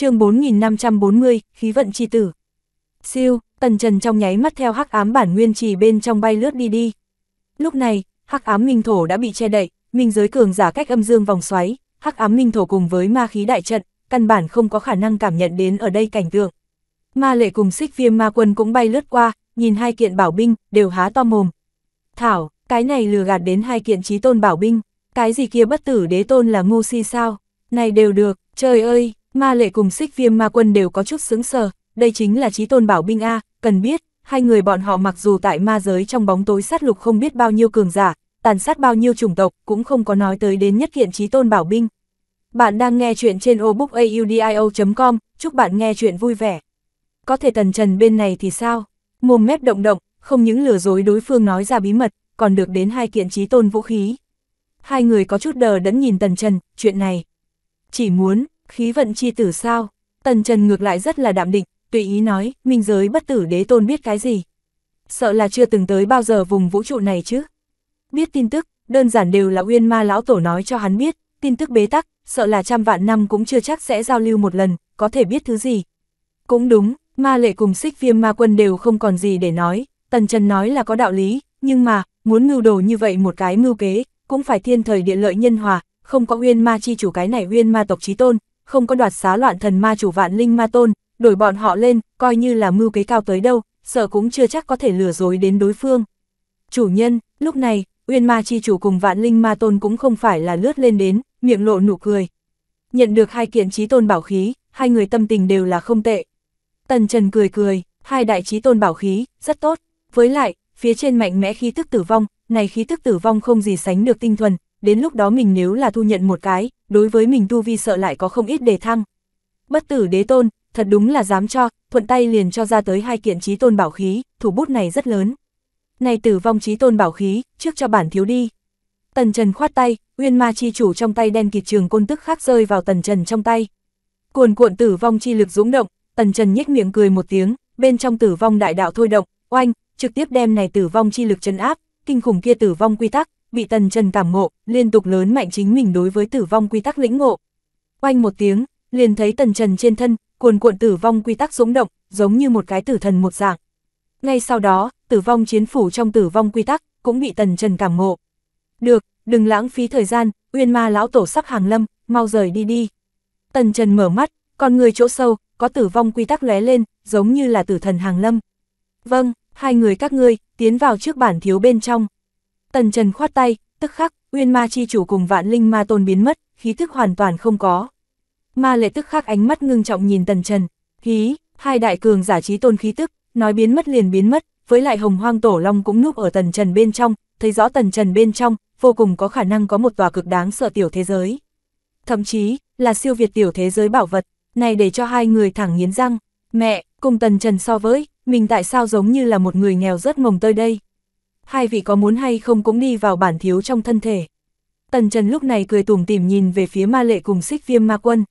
chương 4540, khí vận chi tử. Siêu, tần trần trong nháy mắt theo hắc ám bản nguyên trì bên trong bay lướt đi đi. Lúc này, hắc ám minh thổ đã bị che đậy, minh giới cường giả cách âm dương vòng xoáy, hắc ám minh thổ cùng với ma khí đại trận, căn bản không có khả năng cảm nhận đến ở đây cảnh tượng. Ma lệ cùng xích viêm ma quân cũng bay lướt qua, nhìn hai kiện bảo binh, đều há to mồm. Thảo, cái này lừa gạt đến hai kiện trí tôn bảo binh, cái gì kia bất tử đế tôn là ngu si sao, này đều được, trời ơi, Ma lệ cùng xích viêm ma quân đều có chút sướng sờ, đây chính là trí tôn bảo binh A, cần biết, hai người bọn họ mặc dù tại ma giới trong bóng tối sát lục không biết bao nhiêu cường giả, tàn sát bao nhiêu chủng tộc, cũng không có nói tới đến nhất kiện trí tôn bảo binh. Bạn đang nghe chuyện trên obookaudio.com, chúc bạn nghe chuyện vui vẻ. Có thể tần trần bên này thì sao? Mồm mép động động, không những lừa dối đối phương nói ra bí mật, còn được đến hai kiện trí tôn vũ khí. Hai người có chút đờ đẫn nhìn tần trần, chuyện này. Chỉ muốn, khí vận chi tử sao? Tần Trần ngược lại rất là đạm định, tùy ý nói, minh giới bất tử đế tôn biết cái gì? Sợ là chưa từng tới bao giờ vùng vũ trụ này chứ? Biết tin tức, đơn giản đều là uyên ma lão tổ nói cho hắn biết, tin tức bế tắc, sợ là trăm vạn năm cũng chưa chắc sẽ giao lưu một lần, có thể biết thứ gì. Cũng đúng, ma lệ cùng xích viêm ma quân đều không còn gì để nói, Tần Trần nói là có đạo lý, nhưng mà, muốn mưu đồ như vậy một cái mưu kế, cũng phải thiên thời địa lợi nhân hòa, không có uyên ma chi chủ cái này uyên ma tộc trí tôn, không có đoạt xá loạn thần ma chủ vạn linh ma tôn, đổi bọn họ lên, coi như là mưu kế cao tới đâu, sợ cũng chưa chắc có thể lừa dối đến đối phương. Chủ nhân, lúc này, Uyên Ma Chi chủ cùng vạn linh ma tôn cũng không phải là lướt lên đến, miệng lộ nụ cười. Nhận được hai kiện trí tôn bảo khí, hai người tâm tình đều là không tệ. Tần Trần cười cười, hai đại trí tôn bảo khí, rất tốt. Với lại, phía trên mạnh mẽ khí tức tử vong, này khí tức tử vong không gì sánh được tinh thuần, đến lúc đó mình nếu là thu nhận một cái, đối với mình tu vi sợ lại có không ít đề thăng. Bất tử đế tôn, thật đúng là dám cho, thuận tay liền cho ra tới hai kiện trí tôn bảo khí, thủ bút này rất lớn. Này tử vong trí tôn bảo khí, trước cho bản thiếu đi. Tần Trần khoát tay, uyên ma chi chủ trong tay đen kịt trường côn tức khác rơi vào Tần Trần trong tay. Cuồn cuộn tử vong chi lực dũng động, Tần Trần nhếch miệng cười một tiếng, bên trong tử vong đại đạo thôi động, oanh, trực tiếp đem này tử vong chi lực trấn áp, kinh khủng kia tử vong quy tắc, bị tần trần cảm ngộ, liên tục lớn mạnh chính mình đối với tử vong quy tắc lĩnh ngộ. quanh một tiếng, liền thấy tần trần trên thân, cuồn cuộn tử vong quy tắc sống động, giống như một cái tử thần một dạng. Ngay sau đó, tử vong chiến phủ trong tử vong quy tắc, cũng bị tần trần cảm ngộ. Được, đừng lãng phí thời gian, uyên ma lão tổ sắp hàng lâm, mau rời đi đi. Tần trần mở mắt, còn người chỗ sâu, có tử vong quy tắc lé lên, giống như là tử thần hàng lâm. Vâng, hai người các ngươi, tiến vào trước bản thiếu bên trong. Tần Trần khoát tay, tức khắc, Uyên Ma chi chủ cùng Vạn Linh Ma Tôn biến mất, khí thức hoàn toàn không có. Ma Lệ tức khắc ánh mắt ngưng trọng nhìn Tần Trần, khí hai đại cường giả trí tôn khí tức, nói biến mất liền biến mất, với lại Hồng Hoang Tổ Long cũng núp ở Tần Trần bên trong, thấy rõ Tần Trần bên trong, vô cùng có khả năng có một tòa cực đáng sợ tiểu thế giới. Thậm chí, là siêu việt tiểu thế giới bảo vật, này để cho hai người thẳng nghiến răng, mẹ, cùng Tần Trần so với, mình tại sao giống như là một người nghèo rất mồng tơi đây hai vị có muốn hay không cũng đi vào bản thiếu trong thân thể. Tần Trần lúc này cười tủm tỉm nhìn về phía ma lệ cùng xích viêm ma quân.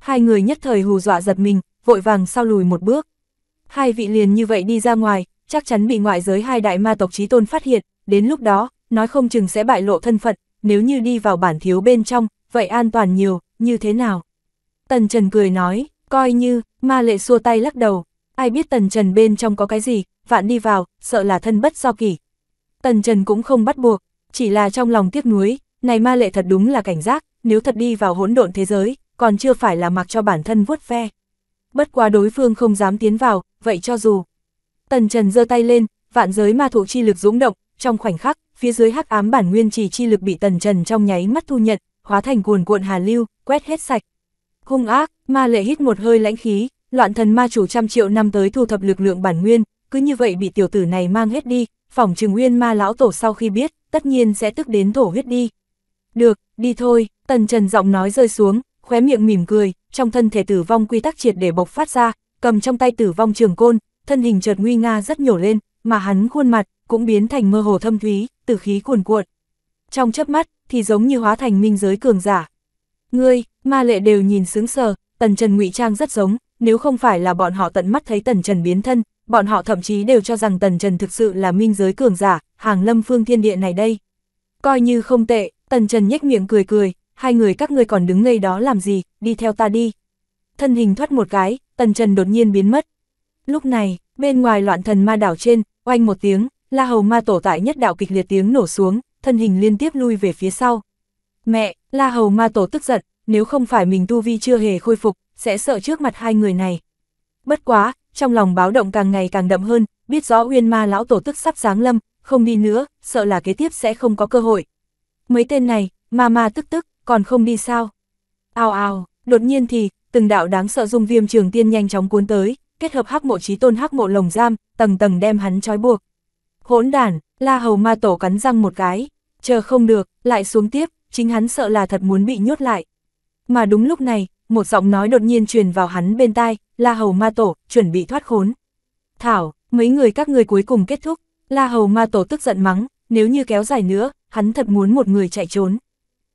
Hai người nhất thời hù dọa giật mình, vội vàng sau lùi một bước. Hai vị liền như vậy đi ra ngoài, chắc chắn bị ngoại giới hai đại ma tộc trí tôn phát hiện, đến lúc đó, nói không chừng sẽ bại lộ thân phận, nếu như đi vào bản thiếu bên trong, vậy an toàn nhiều, như thế nào? Tần Trần cười nói, coi như, ma lệ xua tay lắc đầu, ai biết Tần Trần bên trong có cái gì, vạn đi vào, sợ là thân bất do kỷ, Tần Trần cũng không bắt buộc, chỉ là trong lòng tiếc nuối, này ma lệ thật đúng là cảnh giác, nếu thật đi vào hỗn độn thế giới, còn chưa phải là mặc cho bản thân vuốt ve. Bất quá đối phương không dám tiến vào, vậy cho dù. Tần Trần giơ tay lên, vạn giới ma thủ chi lực dũng động, trong khoảnh khắc, phía dưới hắc ám bản nguyên chỉ chi lực bị Tần Trần trong nháy mắt thu nhận, hóa thành cuồn cuộn hà lưu, quét hết sạch. Hung ác, ma lệ hít một hơi lãnh khí, loạn thần ma chủ trăm triệu năm tới thu thập lực lượng bản nguyên, cứ như vậy bị tiểu tử này mang hết đi, phỏng trừng uyên ma lão tổ sau khi biết, tất nhiên sẽ tức đến thổ huyết đi. Được, đi thôi, tần trần giọng nói rơi xuống, khóe miệng mỉm cười, trong thân thể tử vong quy tắc triệt để bộc phát ra, cầm trong tay tử vong trường côn, thân hình chợt nguy nga rất nhổ lên, mà hắn khuôn mặt cũng biến thành mơ hồ thâm thúy, tử khí cuồn cuộn. Trong chớp mắt thì giống như hóa thành minh giới cường giả. Ngươi, ma lệ đều nhìn sướng sờ, tần trần ngụy trang rất giống, nếu không phải là bọn họ tận mắt thấy tần trần biến thân, bọn họ thậm chí đều cho rằng Tần Trần thực sự là minh giới cường giả, hàng lâm phương thiên địa này đây. Coi như không tệ, Tần Trần nhếch miệng cười cười, hai người các ngươi còn đứng ngây đó làm gì, đi theo ta đi. Thân hình thoát một cái, Tần Trần đột nhiên biến mất. Lúc này, bên ngoài loạn thần ma đảo trên, oanh một tiếng, la hầu ma tổ tại nhất đạo kịch liệt tiếng nổ xuống, thân hình liên tiếp lui về phía sau. Mẹ, la hầu ma tổ tức giận, nếu không phải mình tu vi chưa hề khôi phục, sẽ sợ trước mặt hai người này. Bất quá, trong lòng báo động càng ngày càng đậm hơn, biết rõ Uyên Ma lão tổ tức sắp giáng lâm, không đi nữa, sợ là kế tiếp sẽ không có cơ hội. Mấy tên này, ma ma tức tức, còn không đi sao? Ao ao, đột nhiên thì, từng đạo đáng sợ dung viêm trường tiên nhanh chóng cuốn tới, kết hợp hắc mộ trí tôn hắc mộ lồng giam, tầng tầng đem hắn trói buộc. Hỗn đản, La Hầu Ma Tổ cắn răng một cái, chờ không được, lại xuống tiếp, chính hắn sợ là thật muốn bị nhốt lại. Mà đúng lúc này, một giọng nói đột nhiên truyền vào hắn bên tai, La Hầu Ma Tổ, chuẩn bị thoát khốn. Thảo, mấy người các người cuối cùng kết thúc, La Hầu Ma Tổ tức giận mắng, nếu như kéo dài nữa, hắn thật muốn một người chạy trốn.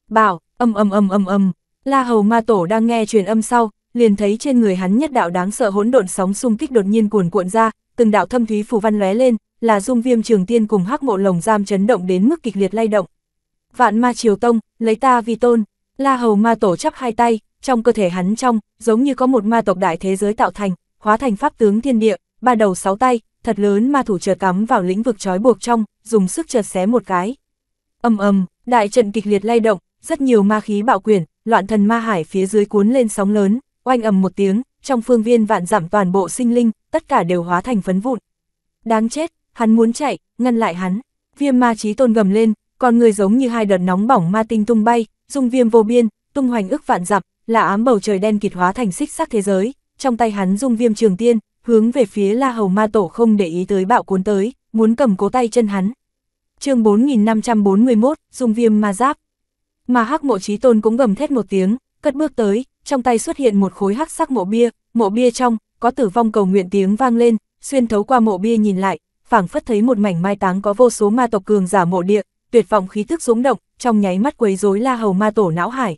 Bảo, âm âm âm âm âm, La Hầu Ma Tổ đang nghe truyền âm sau, liền thấy trên người hắn nhất đạo đáng sợ hỗn độn sóng xung kích đột nhiên cuồn cuộn ra, từng đạo thâm thúy phù văn lé lên, là dung viêm trường tiên cùng hắc mộ lồng giam chấn động đến mức kịch liệt lay động. Vạn Ma Triều Tông, lấy ta vì tôn. La hầu ma tổ chắp hai tay, trong cơ thể hắn trong, giống như có một ma tộc đại thế giới tạo thành, hóa thành pháp tướng thiên địa, ba đầu sáu tay, thật lớn ma thủ chợt cắm vào lĩnh vực trói buộc trong, dùng sức chợt xé một cái. Ầm ầm, đại trận kịch liệt lay động, rất nhiều ma khí bạo quyển, loạn thần ma hải phía dưới cuốn lên sóng lớn, oanh ầm một tiếng, trong phương viên vạn giảm toàn bộ sinh linh, tất cả đều hóa thành phấn vụn. Đáng chết, hắn muốn chạy, ngăn lại hắn. Viêm ma chí tôn gầm lên, con người giống như hai đợt nóng bỏng ma tinh tung bay, dung viêm vô biên, tung hoành ức vạn dặm, là ám bầu trời đen kịt hóa thành xích sắc thế giới, trong tay hắn dung viêm trường tiên, hướng về phía La Hầu Ma Tổ không để ý tới bạo cuốn tới, muốn cầm cố tay chân hắn. Chương 4541, Dung Viêm Ma Giáp. Mà Hắc Mộ Chí Tôn cũng gầm thét một tiếng, cất bước tới, trong tay xuất hiện một khối hắc sắc mộ bia, mộ bia trong có tử vong cầu nguyện tiếng vang lên, xuyên thấu qua mộ bia nhìn lại, phảng phất thấy một mảnh mai táng có vô số ma tộc cường giả mộ địa, tuyệt vọng khí tức rúng động, trong nháy mắt quấy rối La Hầu Ma Tổ não hải.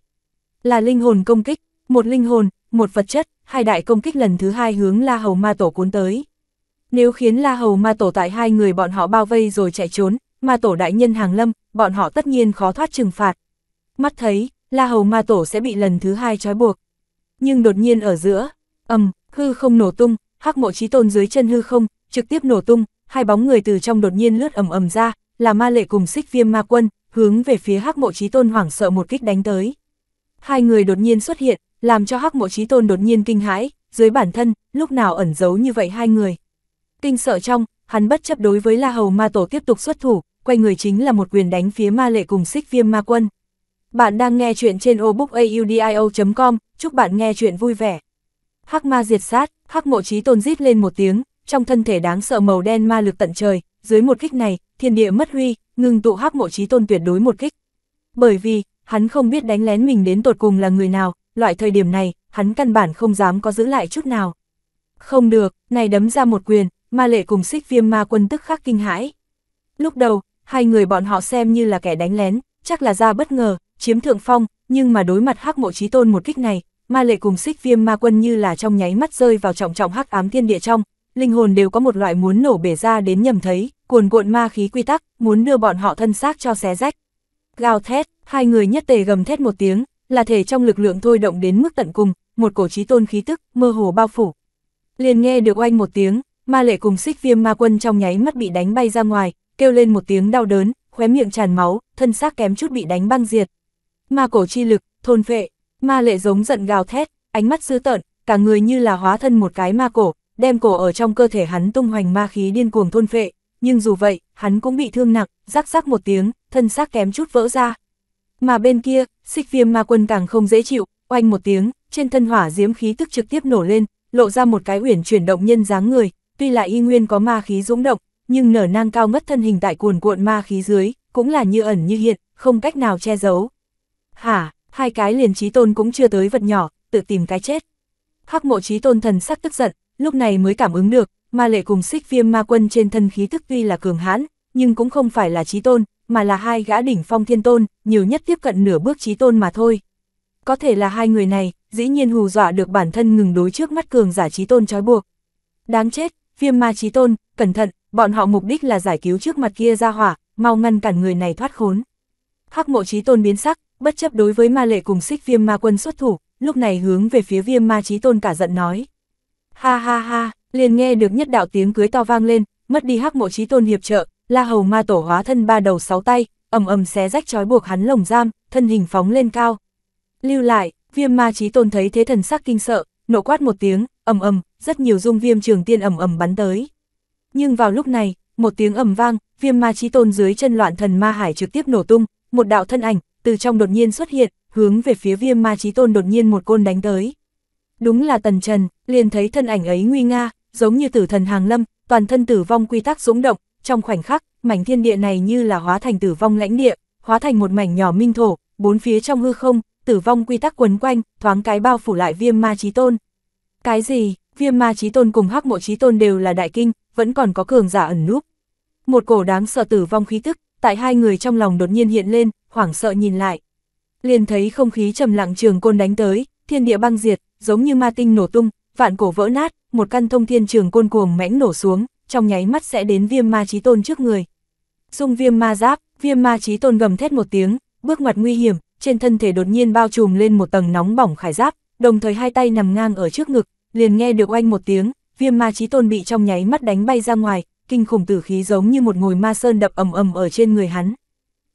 Là linh hồn công kích, một linh hồn, một vật chất, hai đại công kích lần thứ hai hướng La Hầu Ma Tổ cuốn tới. Nếu khiến La Hầu Ma Tổ tại hai người bọn họ bao vây rồi chạy trốn, Ma Tổ đại nhân hàng lâm, bọn họ tất nhiên khó thoát trừng phạt. Mắt thấy, La Hầu Ma Tổ sẽ bị lần thứ hai trói buộc. Nhưng đột nhiên ở giữa, ầm, hư không nổ tung, hắc mộ chí tôn dưới chân hư không, trực tiếp nổ tung, hai bóng người từ trong đột nhiên lướt ầm ầm ra, là ma lệ cùng xích viêm ma quân, hướng về phía hắc mộ trí tôn hoảng sợ một kích đánh tới. Hai người đột nhiên xuất hiện, làm cho hắc mộ trí tôn đột nhiên kinh hãi, dưới bản thân, lúc nào ẩn giấu như vậy hai người. Kinh sợ trong, hắn bất chấp đối với la hầu ma tổ tiếp tục xuất thủ, quay người chính là một quyền đánh phía ma lệ cùng xích viêm ma quân. Bạn đang nghe chuyện trên obookaudio.com, chúc bạn nghe chuyện vui vẻ. Hắc ma diệt sát, hắc mộ trí tôn rít lên một tiếng, trong thân thể đáng sợ màu đen ma lực tận trời, dưới một kích này, thiên địa mất huy, ngừng tụ hắc mộ chí tôn tuyệt đối một kích. Bởi vì, hắn không biết đánh lén mình đến tột cùng là người nào, loại thời điểm này, hắn căn bản không dám có giữ lại chút nào. Không được, này đấm ra một quyền, ma lệ cùng xích viêm ma quân tức khắc kinh hãi. Lúc đầu, hai người bọn họ xem như là kẻ đánh lén, chắc là ra bất ngờ, chiếm thượng phong, nhưng mà đối mặt hắc mộ chí tôn một kích này, ma lệ cùng xích viêm ma quân như là trong nháy mắt rơi vào trọng trọng hắc ám thiên địa trong, linh hồn đều có một loại muốn nổ bể ra đến nhầm thấy, cuồn cuộn ma khí quy tắc, muốn đưa bọn họ thân xác cho xé rách. Gào thét, hai người nhất tề gầm thét một tiếng, là thể trong lực lượng thôi động đến mức tận cùng, một cổ trí tôn khí tức, mơ hồ bao phủ. Liền nghe được oanh một tiếng, ma lệ cùng xích viêm ma quân trong nháy mắt bị đánh bay ra ngoài, kêu lên một tiếng đau đớn, khóe miệng tràn máu, thân xác kém chút bị đánh băng diệt. Ma cổ chi lực, thôn phệ, ma lệ giống giận gào thét, ánh mắt dữ tợn, cả người như là hóa thân một cái ma cổ, đem cổ ở trong cơ thể hắn tung hoành ma khí điên cuồng thôn phệ, nhưng dù vậy, hắn cũng bị thương nặng, rắc rắc một tiếng, thân xác kém chút vỡ ra. Mà bên kia, xích viêm ma quân càng không dễ chịu, oanh một tiếng, trên thân hỏa diễm khí tức trực tiếp nổ lên, lộ ra một cái uyển chuyển động nhân dáng người, tuy là y nguyên có ma khí dũng động, nhưng nở nang cao ngất thân hình tại cuồn cuộn ma khí dưới, cũng là như ẩn như hiện, không cách nào che giấu. Hả, hai cái liền trí tôn cũng chưa tới vật nhỏ, tự tìm cái chết. Hắc mộ trí tôn thần sắc tức giận, lúc này mới cảm ứng được, ma lệ cùng xích viêm ma quân trên thân khí thức tuy là cường hãn, nhưng cũng không phải là trí tôn, mà là hai gã đỉnh phong thiên tôn, nhiều nhất tiếp cận nửa bước trí tôn mà thôi. Có thể là hai người này, dĩ nhiên hù dọa được bản thân ngừng đối trước mắt cường giả trí tôn trói buộc. Đáng chết, viêm ma trí tôn, cẩn thận, bọn họ mục đích là giải cứu trước mặt kia ra hỏa, mau ngăn cản người này thoát khốn. Hắc mộ trí tôn biến sắc, bất chấp đối với ma lệ cùng xích viêm ma quân xuất thủ, lúc này hướng về phía viêm ma trí tôn cả giận nói. Ha ha ha, liền nghe được nhất đạo tiếng cưới to vang lên, mất đi hắc mộ trí tôn hiệp trợ, la hầu ma tổ hóa thân ba đầu sáu tay, ầm ầm xé rách trói buộc hắn lồng giam, thân hình phóng lên cao. Lưu lại, viêm ma trí tôn thấy thế thần sắc kinh sợ, nổ quát một tiếng, ầm ầm, rất nhiều dung viêm trường tiên ầm ầm bắn tới. Nhưng vào lúc này, một tiếng ầm vang, viêm ma trí tôn dưới chân loạn thần ma hải trực tiếp nổ tung, một đạo thân ảnh từ trong đột nhiên xuất hiện, hướng về phía viêm ma trí tôn đột nhiên một côn đánh tới đúng là tần trần, liền thấy thân ảnh ấy nguy nga, giống như tử thần hàng lâm, toàn thân tử vong quy tắc dũng động, trong khoảnh khắc, mảnh thiên địa này như là hóa thành tử vong lãnh địa, hóa thành một mảnh nhỏ minh thổ, bốn phía trong hư không, tử vong quy tắc quấn quanh, thoáng cái bao phủ lại viêm ma trí tôn. Cái gì, viêm ma trí tôn cùng hắc mộ trí tôn đều là đại kinh, vẫn còn có cường giả ẩn núp. Một cổ đáng sợ tử vong khí tức, tại hai người trong lòng đột nhiên hiện lên, hoảng sợ nhìn lại. Liền thấy không khí trầm lặng trường côn đánh tới, thiên địa băng diệt, giống như ma tinh nổ tung, vạn cổ vỡ nát, một căn thông thiên trường côn cuồng mãnh nổ xuống, trong nháy mắt sẽ đến viêm ma chí tôn trước người. Dung viêm ma giáp, viêm ma chí tôn gầm thét một tiếng, bước ngoặt nguy hiểm, trên thân thể đột nhiên bao trùm lên một tầng nóng bỏng khải giáp, đồng thời hai tay nằm ngang ở trước ngực, liền nghe được oanh một tiếng, viêm ma chí tôn bị trong nháy mắt đánh bay ra ngoài, kinh khủng tử khí giống như một ngồi ma sơn đập ầm ầm ở trên người hắn.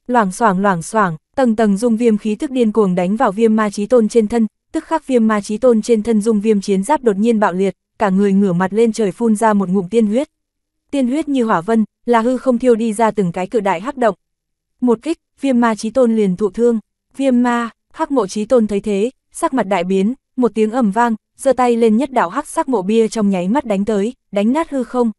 Loảng xoảng loảng xoảng, tầng tầng dung viêm khí thức điên cuồng đánh vào viêm ma chí tôn trên thân, tức khắc viêm ma trí tôn trên thân dung viêm chiến giáp đột nhiên bạo liệt, cả người ngửa mặt lên trời phun ra một ngụm tiên huyết. Tiên huyết như hỏa vân, là hư không thiêu đi ra từng cái cự đại hắc động. Một kích, viêm ma trí tôn liền thụ thương, viêm ma, hắc mộ trí tôn thấy thế, sắc mặt đại biến, một tiếng ầm vang, giơ tay lên nhất đạo hắc sắc mộ bia trong nháy mắt đánh tới, đánh nát hư không.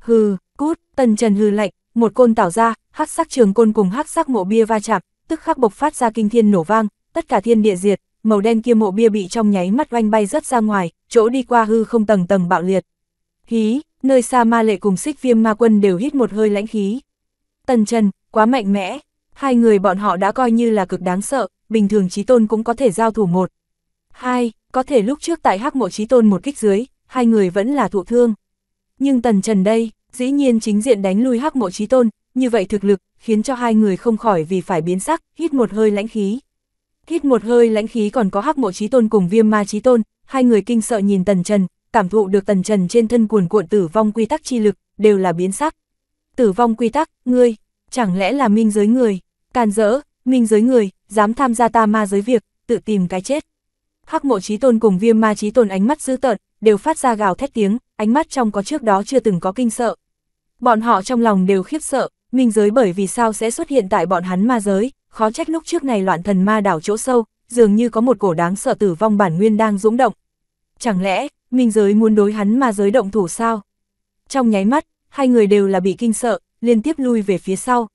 Hừ, cút, tần trần hư lạnh, một côn tảo ra, hắc sắc trường côn cùng hắc sắc mộ bia va chạm, tức khắc bộc phát ra kinh thiên nổ vang, tất cả thiên địa diệt, màu đen kia mộ bia bị trong nháy mắt oanh bay rất ra ngoài, chỗ đi qua hư không tầng tầng bạo liệt. Hí, nơi xa ma lệ cùng xích viêm ma quân đều hít một hơi lãnh khí. Tần Trần, quá mạnh mẽ, hai người bọn họ đã coi như là cực đáng sợ, bình thường chí tôn cũng có thể giao thủ một. Hai, có thể lúc trước tại hắc mộ chí tôn một kích dưới, hai người vẫn là thụ thương. Nhưng Tần Trần đây, dĩ nhiên chính diện đánh lui hắc mộ chí tôn, như vậy thực lực, khiến cho hai người không khỏi vì phải biến sắc, hít một hơi lãnh khí. Hít một hơi lãnh khí còn có hắc mộ trí tôn cùng viêm ma trí tôn, hai người kinh sợ nhìn Tần Trần, cảm thụ được Tần Trần trên thân cuồn cuộn tử vong quy tắc chi lực, đều là biến sắc. Tử vong quy tắc, ngươi, chẳng lẽ là minh giới người, càn rỡ, minh giới người, dám tham gia ta ma giới việc, tự tìm cái chết. Hắc mộ trí tôn cùng viêm ma trí tôn ánh mắt dư tợn, đều phát ra gào thét tiếng, ánh mắt trong có trước đó chưa từng có kinh sợ. Bọn họ trong lòng đều khiếp sợ, minh giới bởi vì sao sẽ xuất hiện tại bọn hắn ma giới, khó trách lúc trước này loạn thần ma đảo chỗ sâu, dường như có một cổ đáng sợ tử vong bản nguyên đang dũng động. Chẳng lẽ, minh giới muốn đối hắn ma giới động thủ sao? Trong nháy mắt, hai người đều là bị kinh sợ, liên tiếp lui về phía sau.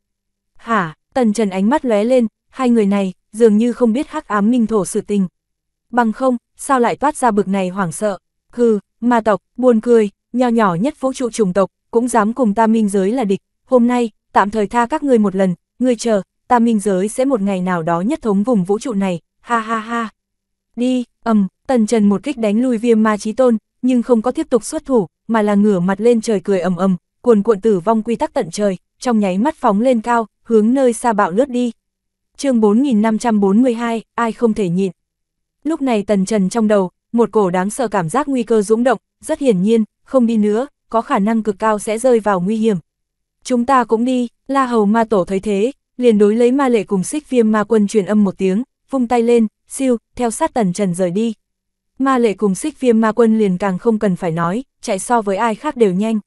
Hả, tần trần ánh mắt lóe lên, hai người này, dường như không biết hắc ám minh thổ sự tình. Bằng không, sao lại toát ra bực này hoảng sợ? Hừ, ma tộc, buồn cười, nho nhỏ nhất vũ trụ trùng tộc, cũng dám cùng ta minh giới là địch. Hôm nay, tạm thời tha các ngươi một lần, ngươi chờ, ta minh giới sẽ một ngày nào đó nhất thống vùng vũ trụ này, ha ha ha. Đi, ầm, tần trần một kích đánh lui viêm ma trí tôn, nhưng không có tiếp tục xuất thủ, mà là ngửa mặt lên trời cười ầm ầm, cuồn cuộn tử vong quy tắc tận trời, trong nháy mắt phóng lên cao, hướng nơi xa bạo lướt đi. chương 4542, ai không thể nhịn. Lúc này tần trần trong đầu, một cổ đáng sợ cảm giác nguy cơ dũng động, rất hiển nhiên, không đi nữa, có khả năng cực cao sẽ rơi vào nguy hiểm. Chúng ta cũng đi, La Hầu Ma Tổ thấy thế, liền đối lấy ma lệ cùng xích viêm ma quân truyền âm một tiếng, vung tay lên, siêu, theo sát tần trần rời đi. Ma lệ cùng xích viêm ma quân liền càng không cần phải nói, chạy so với ai khác đều nhanh.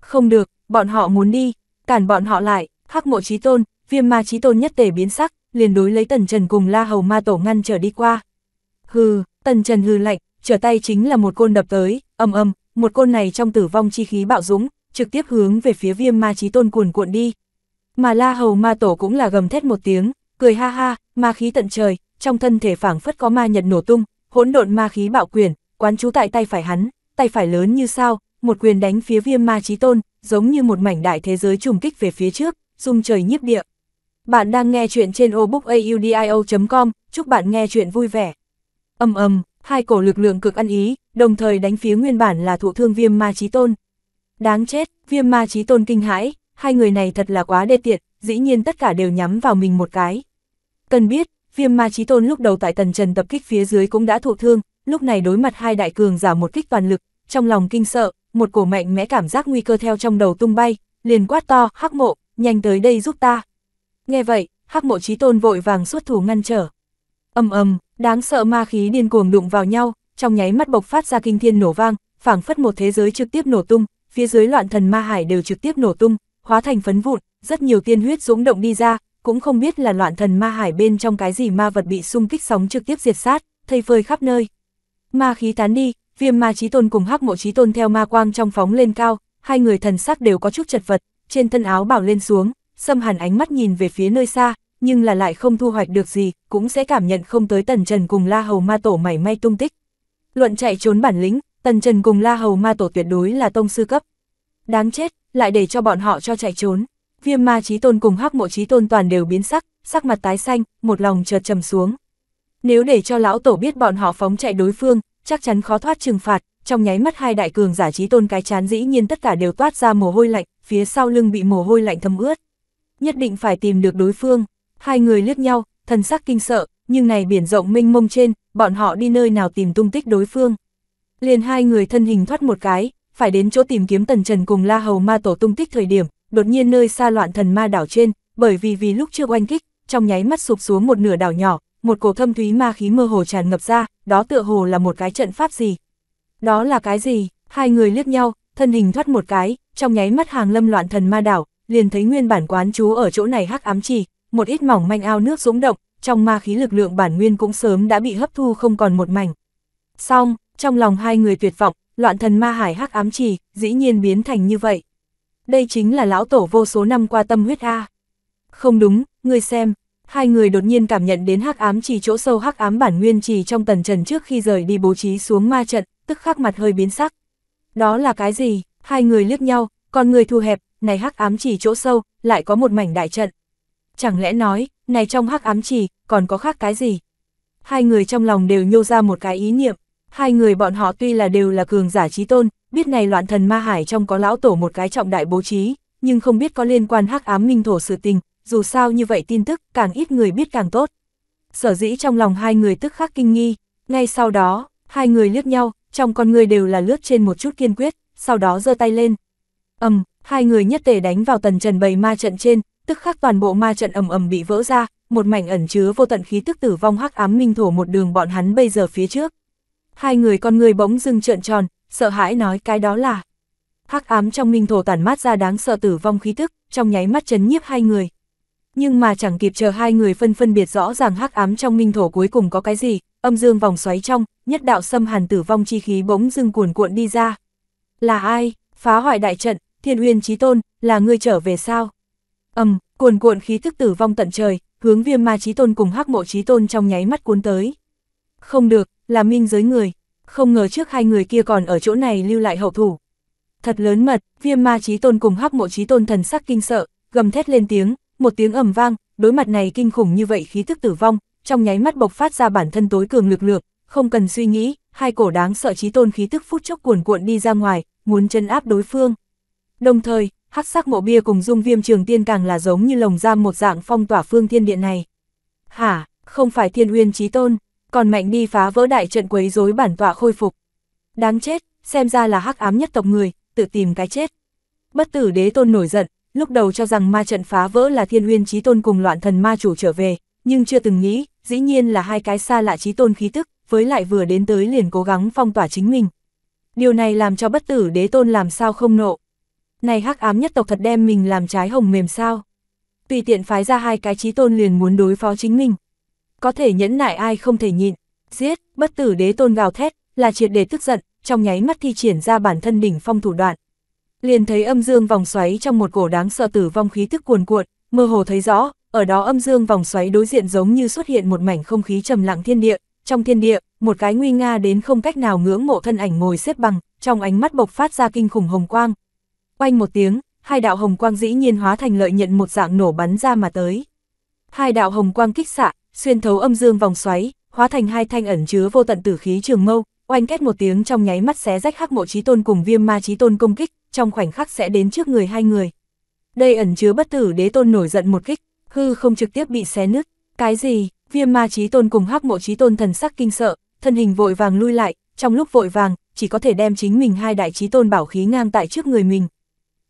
Không được, bọn họ muốn đi, cản bọn họ lại, hắc mộ trí tôn, viêm ma trí tôn nhất tề biến sắc, liền đối lấy tần trần cùng la hầu ma tổ ngăn trở đi qua. Hừ, tần trần hừ lạnh, trở tay chính là một côn đập tới, âm âm, một côn này trong tử vong chi khí bạo dũng, trực tiếp hướng về phía viêm ma trí tôn cuồn cuộn đi. Mà la hầu ma tổ cũng là gầm thét một tiếng, cười ha ha, ma khí tận trời, trong thân thể phảng phất có ma nhật nổ tung, hỗn độn ma khí bạo quyền, quán chú tại tay phải hắn, tay phải lớn như sao, một quyền đánh phía viêm ma trí tôn, giống như một mảnh đại thế giới trùng kích về phía trước, rung trời nhiếp địa. Bạn đang nghe chuyện trên obookaudio.com, chúc bạn nghe chuyện vui vẻ. ầm ầm, hai cổ lực lượng cực ăn ý, đồng thời đánh phía nguyên bản là thụ thương viêm ma trí tôn. Đáng chết, viêm ma trí tôn kinh hãi, hai người này thật là quá đê tiện, dĩ nhiên tất cả đều nhắm vào mình một cái. Cần biết, viêm ma trí tôn lúc đầu tại tần trần tập kích phía dưới cũng đã thụ thương, lúc này đối mặt hai đại cường giả một kích toàn lực, trong lòng kinh sợ, một cổ mạnh mẽ cảm giác nguy cơ theo trong đầu tung bay, liền quát to, hắc mộ, nhanh tới đây giúp ta. Nghe vậy, hắc mộ trí tôn vội vàng xuất thủ ngăn trở. Âm âm, đáng sợ ma khí điên cuồng đụng vào nhau, trong nháy mắt bộc phát ra kinh thiên nổ vang, phảng phất một thế giới trực tiếp nổ tung, phía dưới loạn thần ma hải đều trực tiếp nổ tung, hóa thành phấn vụn, rất nhiều tiên huyết dũng động đi ra, cũng không biết là loạn thần ma hải bên trong cái gì ma vật bị xung kích sóng trực tiếp diệt sát, thây phơi khắp nơi. Ma khí tán đi, viêm ma trí tôn cùng hắc mộ trí tôn theo ma quang trong phóng lên cao, hai người thần sắc đều có chút chật vật, trên thân áo bảo lên xuống, xâm hàn ánh mắt nhìn về phía nơi xa, nhưng là lại không thu hoạch được gì, cũng sẽ cảm nhận không tới tần trần cùng la hầu ma tổ mảy may tung tích. Luận chạy trốn bản lĩnh, tần trần cùng la hầu ma tổ tuyệt đối là tông sư cấp. Đáng chết, lại để cho bọn họ cho chạy trốn. Viêm ma trí tôn cùng hắc mộ trí tôn toàn đều biến sắc, sắc mặt tái xanh, một lòng chợt trầm xuống. Nếu để cho lão tổ biết bọn họ phóng chạy đối phương, chắc chắn khó thoát trừng phạt, trong nháy mắt hai đại cường giả trí tôn cái chán dĩ nhiên tất cả đều toát ra mồ hôi lạnh, phía sau lưng bị mồ hôi lạnh thấm ướt. Nhất định phải tìm được đối phương, hai người liếc nhau, thần sắc kinh sợ, nhưng này biển rộng mênh mông trên, bọn họ đi nơi nào tìm tung tích đối phương. Liền hai người thân hình thoát một cái, phải đến chỗ tìm kiếm Tần Trần cùng La Hầu Ma Tổ tung tích thời điểm, đột nhiên nơi xa loạn thần ma đảo trên, bởi vì vì lúc trước oanh kích, trong nháy mắt sụp xuống một nửa đảo nhỏ, một cổ thâm thúy ma khí mơ hồ tràn ngập ra, đó tựa hồ là một cái trận pháp gì. Đó là cái gì? Hai người liếc nhau, thân hình thoát một cái, trong nháy mắt hàng lâm loạn thần ma đảo, liền thấy nguyên bản quán chú ở chỗ này hắc ám trì một ít mỏng manh ao nước dũng động, trong ma khí lực lượng bản nguyên cũng sớm đã bị hấp thu không còn một mảnh. Xong, trong lòng hai người tuyệt vọng, loạn thần ma hải hắc ám trì dĩ nhiên biến thành như vậy. Đây chính là lão tổ vô số năm qua tâm huyết A. Không đúng, người xem, hai người đột nhiên cảm nhận đến hắc ám trì chỗ sâu hắc ám bản nguyên trì trong tần trần trước khi rời đi bố trí xuống ma trận, tức khắc mặt hơi biến sắc. Đó là cái gì? Hai người liếc nhau, còn người thu hẹp, này hắc ám trì chỗ sâu, lại có một mảnh đại trận. Chẳng lẽ nói, này trong hắc ám trì còn có khác cái gì? Hai người trong lòng đều nhô ra một cái ý niệm. Hai người bọn họ tuy là đều là cường giả trí tôn, biết này loạn thần ma hải trong có lão tổ một cái trọng đại bố trí, nhưng không biết có liên quan hắc ám minh thổ sự tình, dù sao như vậy tin tức càng ít người biết càng tốt. Sở dĩ trong lòng hai người tức khắc kinh nghi, ngay sau đó, hai người liếc nhau, trong con người đều là lướt trên một chút kiên quyết, sau đó giơ tay lên. ầm, hai người nhất tề đánh vào tần trần bầy ma trận trên, tức khắc toàn bộ ma trận ầm ầm bị vỡ ra, một mảnh ẩn chứa vô tận khí tức tử vong hắc ám minh thổ một đường bọn hắn bây giờ phía trước. Hai người con người bỗng dưng trợn tròn, sợ hãi nói cái đó là. Hắc ám trong minh thổ tản mát ra đáng sợ tử vong khí tức, trong nháy mắt chấn nhiếp hai người. Nhưng mà chẳng kịp chờ hai người phân phân biệt rõ ràng hắc ám trong minh thổ cuối cùng có cái gì, âm dương vòng xoáy trong, nhất đạo xâm hàn tử vong chi khí bỗng dưng cuồn cuộn đi ra. Là ai? Phá hoại đại trận, Thiên Uyên Chí Tôn, là ngươi trở về sao? Ầm, cuồn cuộn khí tức tử vong tận trời, hướng Viêm Ma Chí Tôn cùng Hắc Mộ Chí Tôn trong nháy mắt cuốn tới. Không được, là minh giới người, không ngờ trước hai người kia còn ở chỗ này lưu lại hậu thủ. Thật lớn mật, viêm ma trí tôn cùng hắc mộ trí tôn thần sắc kinh sợ, gầm thét lên tiếng, một tiếng ầm vang, đối mặt này kinh khủng như vậy khí thức tử vong, trong nháy mắt bộc phát ra bản thân tối cường lực lượng, không cần suy nghĩ, hai cổ đáng sợ trí tôn khí tức phút chốc cuồn cuộn đi ra ngoài, muốn chân áp đối phương. Đồng thời, hắc sắc mộ bia cùng dung viêm trường tiên càng là giống như lồng giam một dạng phong tỏa phương thiên điện này. Hả, không phải thiên uyên trí tôn, còn mạnh đi phá vỡ đại trận quấy rối bản tọa khôi phục. Đáng chết, xem ra là hắc ám nhất tộc người, tự tìm cái chết. Bất tử đế tôn nổi giận, lúc đầu cho rằng ma trận phá vỡ là thiên huyên chí tôn cùng loạn thần ma chủ trở về, nhưng chưa từng nghĩ, dĩ nhiên là hai cái xa lạ chí tôn khí tức, với lại vừa đến tới liền cố gắng phong tỏa chính mình. Điều này làm cho bất tử đế tôn làm sao không nộ. Này hắc ám nhất tộc thật đem mình làm trái hồng mềm sao. Tùy tiện phái ra hai cái chí tôn liền muốn đối phó chính mình có thể nhẫn nại ai không thể nhịn. Giết, bất tử đế tôn gào thét, là triệt để tức giận, trong nháy mắt thi triển ra bản thân đỉnh phong thủ đoạn. Liền thấy âm dương vòng xoáy trong một cổ đáng sợ tử vong khí tức cuồn cuộn, mơ hồ thấy rõ, ở đó âm dương vòng xoáy đối diện giống như xuất hiện một mảnh không khí trầm lặng thiên địa, trong thiên địa, một cái nguy nga đến không cách nào ngưỡng mộ thân ảnh ngồi xếp bằng, trong ánh mắt bộc phát ra kinh khủng hồng quang. quanh một tiếng, hai đạo hồng quang dĩ nhiên hóa thành lợi nhận một dạng nổ bắn ra mà tới. Hai đạo hồng quang kích xạ, xuyên thấu âm dương vòng xoáy, hóa thành hai thanh ẩn chứa vô tận tử khí trường mâu, oanh kết một tiếng trong nháy mắt xé rách hắc mộ chí tôn cùng viêm ma chí tôn công kích, trong khoảnh khắc sẽ đến trước người hai người. Đây ẩn chứa bất tử đế tôn nổi giận một kích, hư không trực tiếp bị xé nứt. Cái gì? Viêm ma chí tôn cùng hắc mộ chí tôn thần sắc kinh sợ, thân hình vội vàng lui lại, trong lúc vội vàng, chỉ có thể đem chính mình hai đại chí tôn bảo khí ngang tại trước người mình.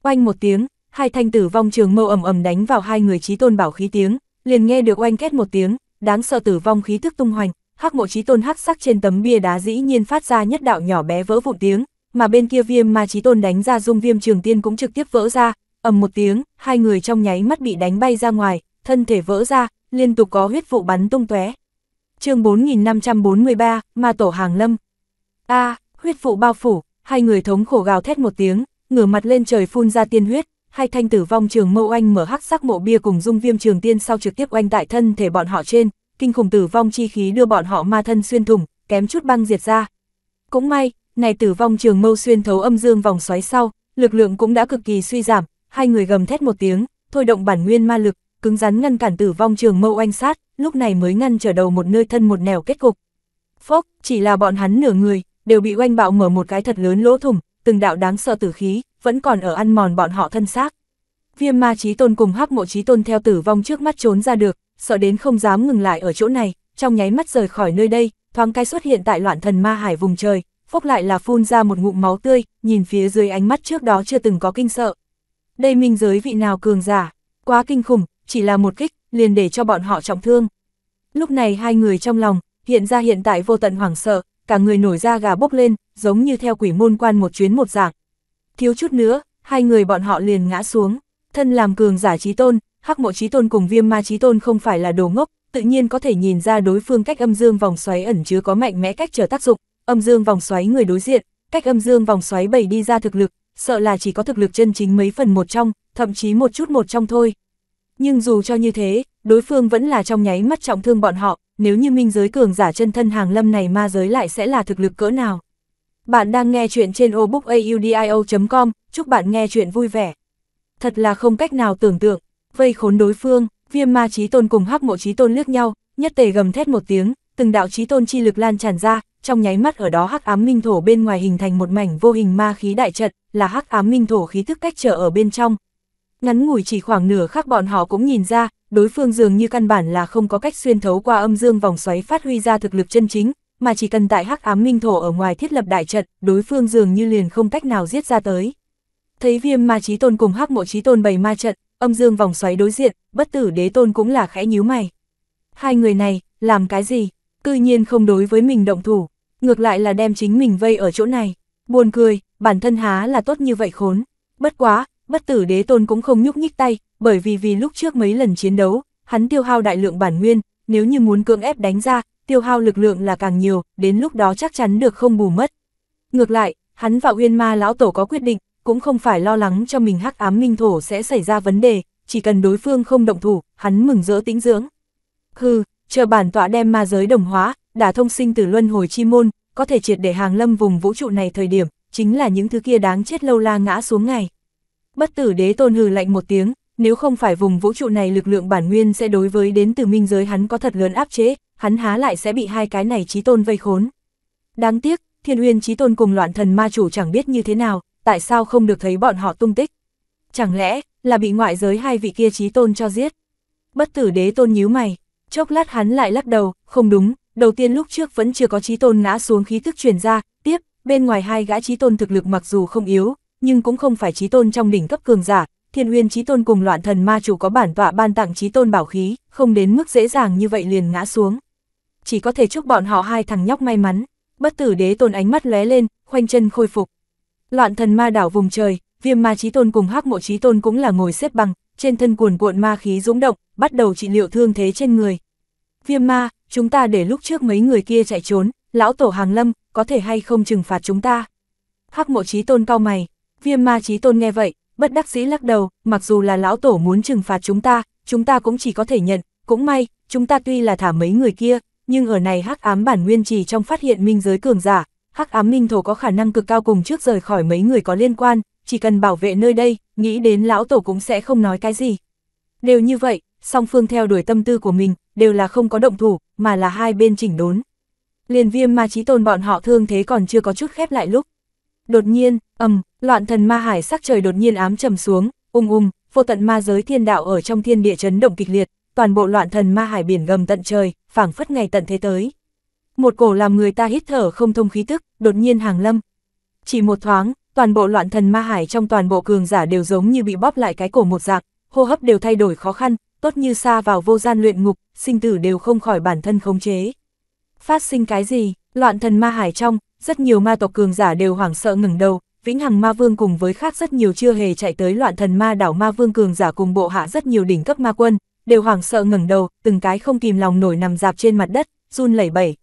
Oanh một tiếng, hai thanh tử vong trường mâu ầm ầm đánh vào hai người chí tôn bảo khí tiếng, liền nghe được oanh kết một tiếng, đáng sợ tử vong khí thức tung hoành, hắc mộ chí tôn hắc sắc trên tấm bia đá dĩ nhiên phát ra nhất đạo nhỏ bé vỡ vụn tiếng, mà bên kia viêm ma chí tôn đánh ra dung viêm trường tiên cũng trực tiếp vỡ ra, ầm một tiếng, hai người trong nháy mắt bị đánh bay ra ngoài, thân thể vỡ ra, liên tục có huyết vụ bắn tung tóe. chương 4543, ma tổ hàng lâm. a huyết vụ bao phủ, hai người thống khổ gào thét một tiếng, ngửa mặt lên trời phun ra tiên huyết, hai thanh tử vong trường mâu oanh mở hắc sắc mộ bia cùng dung viêm trường tiên sau trực tiếp oanh tại thân thể bọn họ trên, kinh khủng tử vong chi khí đưa bọn họ ma thân xuyên thủng, kém chút băng diệt ra. Cũng may, này tử vong trường mâu xuyên thấu âm dương vòng xoáy sau, lực lượng cũng đã cực kỳ suy giảm, hai người gầm thét một tiếng, thôi động bản nguyên ma lực, cứng rắn ngăn cản tử vong trường mâu oanh sát, lúc này mới ngăn trở đầu một nơi thân một nẻo kết cục. Phốc, chỉ là bọn hắn nửa người, đều bị oanh bạo mở một cái thật lớn lỗ thủng, từng đạo đáng sợ tử khí, vẫn còn ở ăn mòn bọn họ thân xác. Viêm ma trí tôn cùng hắc mộ trí tôn theo tử vong trước mắt trốn ra được, sợ đến không dám ngừng lại ở chỗ này, trong nháy mắt rời khỏi nơi đây, thoáng cái xuất hiện tại loạn thần ma hải vùng trời, phốc lại là phun ra một ngụm máu tươi, nhìn phía dưới ánh mắt trước đó chưa từng có kinh sợ. Đây minh giới vị nào cường giả, quá kinh khủng, chỉ là một kích, liền để cho bọn họ trọng thương. Lúc này hai người trong lòng, hiện ra hiện tại vô tận hoảng sợ, cả người nổi da gà bốc lên, giống như theo quỷ môn quan một chuyến một dạng, thiếu chút nữa, hai người bọn họ liền ngã xuống. Thân làm cường giả trí tôn, hắc mộ trí tôn cùng viêm ma trí tôn không phải là đồ ngốc, tự nhiên có thể nhìn ra đối phương cách âm dương vòng xoáy ẩn chứa có mạnh mẽ cách trở tác dụng, âm dương vòng xoáy người đối diện, cách âm dương vòng xoáy bày đi ra thực lực, sợ là chỉ có thực lực chân chính mấy phần một trong, thậm chí một chút một trong thôi. Nhưng dù cho như thế, đối phương vẫn là trong nháy mắt trọng thương bọn họ, nếu như minh giới cường giả chân thân hàng lâm này ma giới lại sẽ là thực lực cỡ nào. Bạn đang nghe chuyện trên obookaudio.com, chúc bạn nghe chuyện vui vẻ. Thật là không cách nào tưởng tượng, vây khốn đối phương, viêm ma trí tôn cùng hắc mộ trí tôn lướt nhau, nhất tề gầm thét một tiếng, từng đạo trí tôn chi lực lan tràn ra, trong nháy mắt ở đó hắc ám minh thổ bên ngoài hình thành một mảnh vô hình ma khí đại trận, là hắc ám minh thổ khí thức cách trở ở bên trong. Ngắn ngủi chỉ khoảng nửa khắc bọn họ cũng nhìn ra, đối phương dường như căn bản là không có cách xuyên thấu qua âm dương vòng xoáy phát huy ra thực lực chân chính, mà chỉ cần tại hắc ám minh thổ ở ngoài thiết lập đại trận, đối phương dường như liền không cách nào giết ra tới. Thấy viêm ma trí tôn cùng hắc mộ trí tôn bày ma trận, âm dương vòng xoáy đối diện, bất tử đế tôn cũng là khẽ nhíu mày. Hai người này, làm cái gì? Cư nhiên không đối với mình động thủ, ngược lại là đem chính mình vây ở chỗ này. Buồn cười, bản thân há là tốt như vậy khốn. Bất quá, bất tử đế tôn cũng không nhúc nhích tay, bởi vì vì lúc trước mấy lần chiến đấu, hắn tiêu hao đại lượng bản nguyên, nếu như muốn cưỡng ép đánh ra, tiêu hao lực lượng là càng nhiều, đến lúc đó chắc chắn được không bù mất. Ngược lại, hắn và Uyên Ma lão tổ có quyết định, cũng không phải lo lắng cho mình hắc ám minh thổ sẽ xảy ra vấn đề, chỉ cần đối phương không động thủ, hắn mừng rỡ tĩnh dưỡng. Hừ, chờ bản tọa đem ma giới đồng hóa, đã thông sinh từ luân hồi chi môn, có thể triệt để hàng lâm vùng vũ trụ này thời điểm, chính là những thứ kia đáng chết lâu la ngã xuống ngày. Bất tử đế tôn hừ lạnh một tiếng, nếu không phải vùng vũ trụ này lực lượng bản nguyên sẽ đối với đến từ minh giới hắn có thật lớn áp chế, hắn há lại sẽ bị hai cái này trí tôn vây khốn. Đáng tiếc, thiên uyên trí tôn cùng loạn thần ma chủ chẳng biết như thế nào, tại sao không được thấy bọn họ tung tích. Chẳng lẽ, là bị ngoại giới hai vị kia trí tôn cho giết. Bất tử đế tôn nhíu mày, chốc lát hắn lại lắc đầu, không đúng, đầu tiên lúc trước vẫn chưa có trí tôn ngã xuống khí thức truyền ra, tiếp, bên ngoài hai gã trí tôn thực lực mặc dù không yếu, nhưng cũng không phải trí tôn trong đỉnh cấp cường giả, thiên uyên chí tôn cùng loạn thần ma chủ có bản tọa ban tặng chí tôn bảo khí, không đến mức dễ dàng như vậy liền ngã xuống chỉ có thể chúc bọn họ hai thằng nhóc may mắn. Bất tử đế tôn ánh mắt lóe lên, khoanh chân khôi phục. Loạn thần ma đảo vùng trời, viêm ma trí tôn cùng hắc mộ trí tôn cũng là ngồi xếp bằng, trên thân cuồn cuộn ma khí dũng động, bắt đầu trị liệu thương thế trên người. Viêm ma, chúng ta để lúc trước mấy người kia chạy trốn, lão tổ hàng lâm, có thể hay không trừng phạt chúng ta. Hắc mộ trí tôn cau mày, viêm ma trí tôn nghe vậy, bất đắc dĩ lắc đầu, mặc dù là lão tổ muốn trừng phạt chúng ta, chúng ta cũng chỉ có thể nhận, cũng may, chúng ta tuy là thả mấy người kia, nhưng ở này hắc ám bản nguyên chỉ trong phát hiện minh giới cường giả, hắc ám minh thổ có khả năng cực cao cùng trước rời khỏi mấy người có liên quan, chỉ cần bảo vệ nơi đây, nghĩ đến lão tổ cũng sẽ không nói cái gì. Đều như vậy, song phương theo đuổi tâm tư của mình, đều là không có động thủ, mà là hai bên chỉnh đốn. Liền viêm ma trí tôn bọn họ thương thế còn chưa có chút khép lại lúc. Đột nhiên, ầm, loạn thần ma hải sắc trời đột nhiên ám trầm xuống, ung ung, vô tận ma giới thiên đạo ở trong thiên địa chấn động kịch liệt, toàn bộ loạn thần ma hải biển gầm tận trời, phảng phất ngày tận thế tới. Một cổ làm người ta hít thở không thông khí tức, đột nhiên hàng lâm. Chỉ một thoáng, toàn bộ loạn thần ma hải trong toàn bộ cường giả đều giống như bị bóp lại cái cổ một dạng, hô hấp đều thay đổi khó khăn, tốt như xa vào vô gian luyện ngục, sinh tử đều không khỏi bản thân khống chế. Phát sinh cái gì, loạn thần ma hải trong, rất nhiều ma tộc cường giả đều hoảng sợ ngừng đầu, Vĩnh Hằng Ma Vương cùng với khác rất nhiều chưa hề chạy tới loạn thần ma đảo Ma Vương cường giả cùng bộ hạ rất nhiều đỉnh cấp ma quân, đều hoảng sợ ngẩng đầu, từng cái không kìm lòng nổi nằm dạp trên mặt đất, run lẩy bẩy.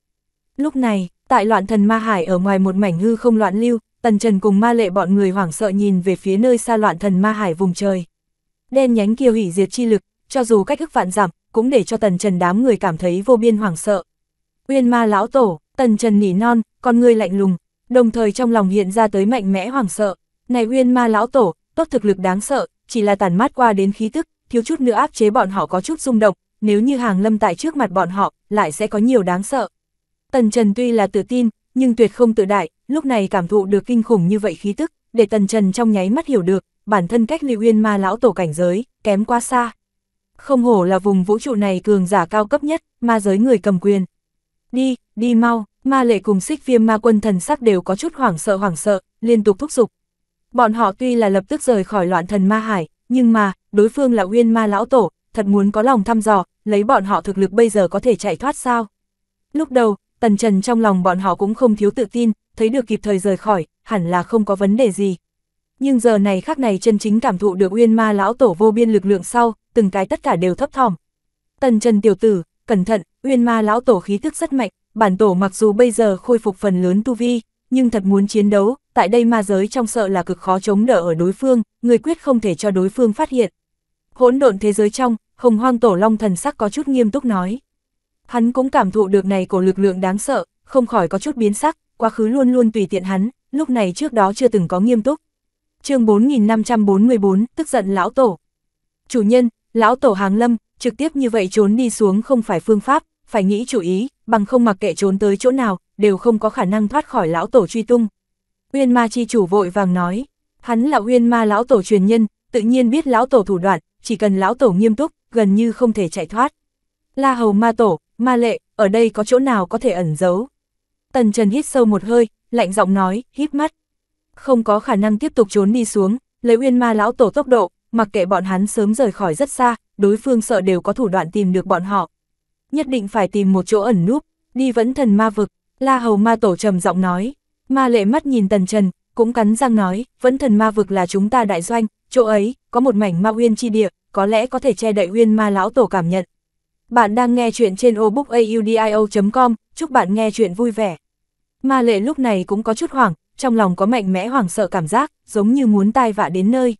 Lúc này, tại loạn thần ma hải ở ngoài một mảnh hư không loạn lưu, Tần Trần cùng ma lệ bọn người hoảng sợ nhìn về phía nơi xa loạn thần ma hải vùng trời. Đen nhánh kiêu hủy diệt chi lực, cho dù cách ức vạn giảm, cũng để cho Tần Trần đám người cảm thấy vô biên hoảng sợ. Uyên ma lão tổ, Tần Trần nỉ non, con người lạnh lùng, đồng thời trong lòng hiện ra tới mạnh mẽ hoảng sợ. Này Uyên ma lão tổ, tốt thực lực đáng sợ, chỉ là tàn mát qua đến khí tức, thiếu chút nữa áp chế bọn họ có chút rung động, nếu như hàng lâm tại trước mặt bọn họ, lại sẽ có nhiều đáng sợ. Tần Trần tuy là tự tin, nhưng tuyệt không tự đại, lúc này cảm thụ được kinh khủng như vậy khí tức, để Tần Trần trong nháy mắt hiểu được, bản thân cách Lưu Uyên Ma lão tổ cảnh giới, kém quá xa. Không hổ là vùng vũ trụ này cường giả cao cấp nhất, ma giới người cầm quyền. Đi, đi mau, ma lệ cùng xích viêm ma quân thần sắc đều có chút hoảng sợ hoảng sợ, liên tục thúc giục. Bọn họ tuy là lập tức rời khỏi loạn thần ma hải, nhưng mà, đối phương là uyên ma lão tổ, thật muốn có lòng thăm dò, lấy bọn họ thực lực bây giờ có thể chạy thoát sao? Lúc đầu, Tần Trần trong lòng bọn họ cũng không thiếu tự tin, thấy được kịp thời rời khỏi, hẳn là không có vấn đề gì. Nhưng giờ này khác này chân chính cảm thụ được uyên ma lão tổ vô biên lực lượng sau, từng cái tất cả đều thấp thỏm. Tần Trần tiểu tử, cẩn thận, uyên ma lão tổ khí thức rất mạnh, bản tổ mặc dù bây giờ khôi phục phần lớn tu vi, nhưng thật muốn chiến đấu, tại đây ma giới trong sợ là cực khó chống đỡ ở đối phương, người quyết không thể cho đối phương phát hiện. Hỗn độn thế giới trong, Hồng Hoang Tổ Long thần sắc có chút nghiêm túc nói. Hắn cũng cảm thụ được này của lực lượng đáng sợ, không khỏi có chút biến sắc, quá khứ luôn luôn tùy tiện hắn, lúc này trước đó chưa từng có nghiêm túc. chương 4544, tức giận lão tổ. Chủ nhân, lão tổ hàng lâm, trực tiếp như vậy trốn đi xuống không phải phương pháp, phải nghĩ chủ ý, bằng không mặc kệ trốn tới chỗ nào, đều không có khả năng thoát khỏi lão tổ truy tung. Uyên ma chi chủ vội vàng nói, hắn là uyên ma lão tổ truyền nhân, tự nhiên biết lão tổ thủ đoạn, chỉ cần lão tổ nghiêm túc, gần như không thể chạy thoát. La hầu ma tổ, ma lệ, ở đây có chỗ nào có thể ẩn giấu. Tần Trần hít sâu một hơi, lạnh giọng nói, hít mắt. Không có khả năng tiếp tục trốn đi xuống, lấy uyên ma lão tổ tốc độ, mặc kệ bọn hắn sớm rời khỏi rất xa, đối phương sợ đều có thủ đoạn tìm được bọn họ. Nhất định phải tìm một chỗ ẩn núp, đi vẫn thần ma vực, La Hầu Ma Tổ trầm giọng nói, ma lệ mắt nhìn Tần Trần, cũng cắn răng nói, vẫn thần ma vực là chúng ta đại doanh, chỗ ấy, có một mảnh ma uyên chi địa, có lẽ có thể che đậy uyên ma lão tổ cảm nhận. Bạn đang nghe chuyện trên obookaudio.com, chúc bạn nghe chuyện vui vẻ. Ma lệ lúc này cũng có chút hoảng, trong lòng có mạnh mẽ hoảng sợ cảm giác, giống như muốn tai vạ đến nơi.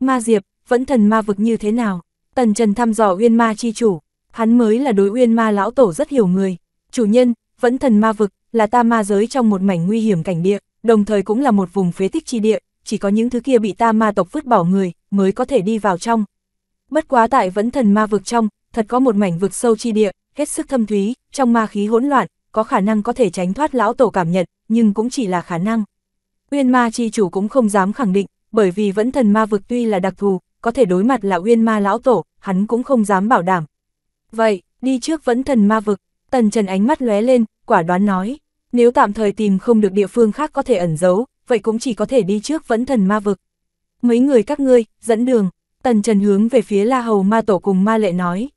Ma Diệp, vẫn thần ma vực như thế nào? Tần Trần thăm dò uyên ma chi chủ, hắn mới là đối uyên ma lão tổ rất hiểu người. Chủ nhân, vẫn thần ma vực, là ta ma giới trong một mảnh nguy hiểm cảnh địa, đồng thời cũng là một vùng phế tích chi địa, chỉ có những thứ kia bị ta ma tộc vứt bỏ người, mới có thể đi vào trong. Bất quá tại vẫn thần ma vực trong, thật có một mảnh vực sâu chi địa, hết sức thâm thúy, trong ma khí hỗn loạn, có khả năng có thể tránh thoát lão tổ cảm nhận, nhưng cũng chỉ là khả năng. Uyên ma chi chủ cũng không dám khẳng định, bởi vì vẫn thần ma vực tuy là đặc thù, có thể đối mặt là uyên ma lão tổ, hắn cũng không dám bảo đảm. Vậy, đi trước vẫn thần ma vực, Tần Trần ánh mắt lóe lên, quả đoán nói, nếu tạm thời tìm không được địa phương khác có thể ẩn giấu, vậy cũng chỉ có thể đi trước vẫn thần ma vực. Mấy người các ngươi, dẫn đường, Tần Trần hướng về phía La Hầu ma tổ cùng ma lệ nói.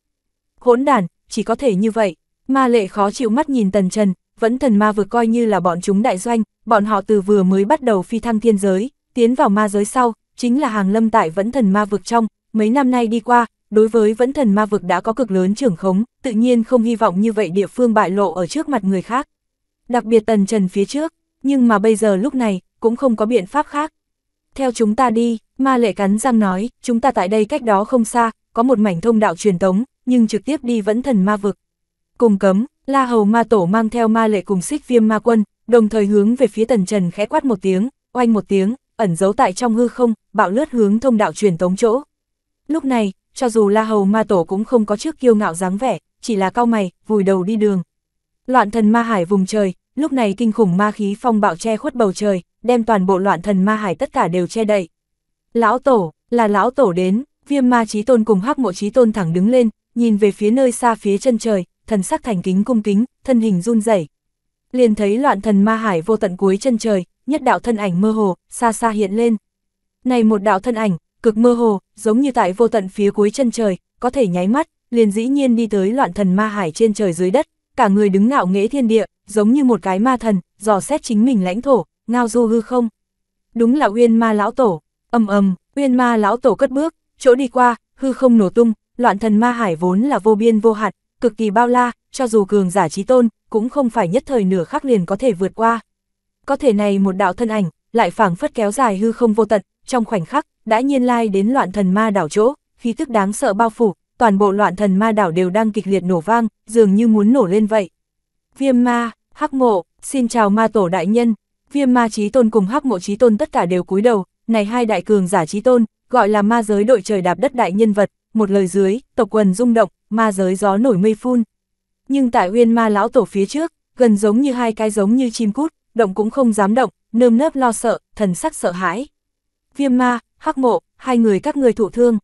Hỗn đản, chỉ có thể như vậy, ma lệ khó chịu mắt nhìn Tần Trần, vẫn thần ma vực coi như là bọn chúng đại doanh, bọn họ từ vừa mới bắt đầu phi thăng thiên giới, tiến vào ma giới sau, chính là hàng lâm tại vẫn thần ma vực trong, mấy năm nay đi qua, đối với vẫn thần ma vực đã có cực lớn trưởng khống, tự nhiên không hy vọng như vậy địa phương bại lộ ở trước mặt người khác. Đặc biệt tần trần phía trước, nhưng mà bây giờ lúc này, cũng không có biện pháp khác. Theo chúng ta đi, ma lệ cắn răng nói, chúng ta tại đây cách đó không xa, có một mảnh thông đạo truyền tống, nhưng trực tiếp đi vẫn thần ma vực. Cùng cấm, la hầu ma tổ mang theo ma lệ cùng xích viêm ma quân, đồng thời hướng về phía tần trần khẽ quát một tiếng, oanh một tiếng, ẩn giấu tại trong hư không, bạo lướt hướng thông đạo truyền tống chỗ. Lúc này, cho dù La Hầu Ma Tổ cũng không có trước kiêu ngạo dáng vẻ, chỉ là cao mày, vùi đầu đi đường. Loạn thần ma hải vùng trời, lúc này kinh khủng ma khí phong bạo che khuất bầu trời, đem toàn bộ loạn thần ma hải tất cả đều che đậy. Lão Tổ, là Lão Tổ đến, viêm ma trí tôn cùng hắc mộ trí tôn thẳng đứng lên, nhìn về phía nơi xa phía chân trời, thần sắc thành kính cung kính, thân hình run rẩy. Liền thấy loạn thần ma hải vô tận cuối chân trời, nhất đạo thân ảnh mơ hồ, xa xa hiện lên. Này một đạo thân ảnh, cực mơ hồ, giống như tại vô tận phía cuối chân trời, có thể nháy mắt, liền dĩ nhiên đi tới loạn thần ma hải trên trời dưới đất, cả người đứng ngạo nghễ thiên địa, giống như một cái ma thần, dò xét chính mình lãnh thổ, ngao du hư không. Đúng là Uyên Ma lão tổ, ầm ầm, Uyên Ma lão tổ cất bước, chỗ đi qua, hư không nổ tung, loạn thần ma hải vốn là vô biên vô hạn, cực kỳ bao la, cho dù cường giả chí tôn, cũng không phải nhất thời nửa khắc liền có thể vượt qua. Có thể này một đạo thân ảnh, lại phảng phất kéo dài hư không vô tận, trong khoảnh khắc, đã nhiên lai đến loạn thần ma đảo chỗ, khí tức đáng sợ bao phủ, toàn bộ loạn thần ma đảo đều đang kịch liệt nổ vang, dường như muốn nổ lên vậy. Viêm ma, hắc ngộ xin chào ma tổ đại nhân, viêm ma trí tôn cùng hắc ngộ trí tôn tất cả đều cúi đầu, này hai đại cường giả trí tôn, gọi là ma giới đội trời đạp đất đại nhân vật, một lời dưới, tộc quần rung động, ma giới gió nổi mây phun. Nhưng tại huyên ma lão tổ phía trước, gần giống như hai cái giống như chim cút, động cũng không dám động, nơm nớp lo sợ, thần sắc sợ hãi. Viêm ma, hắc mộ, hai người các người thụ thương.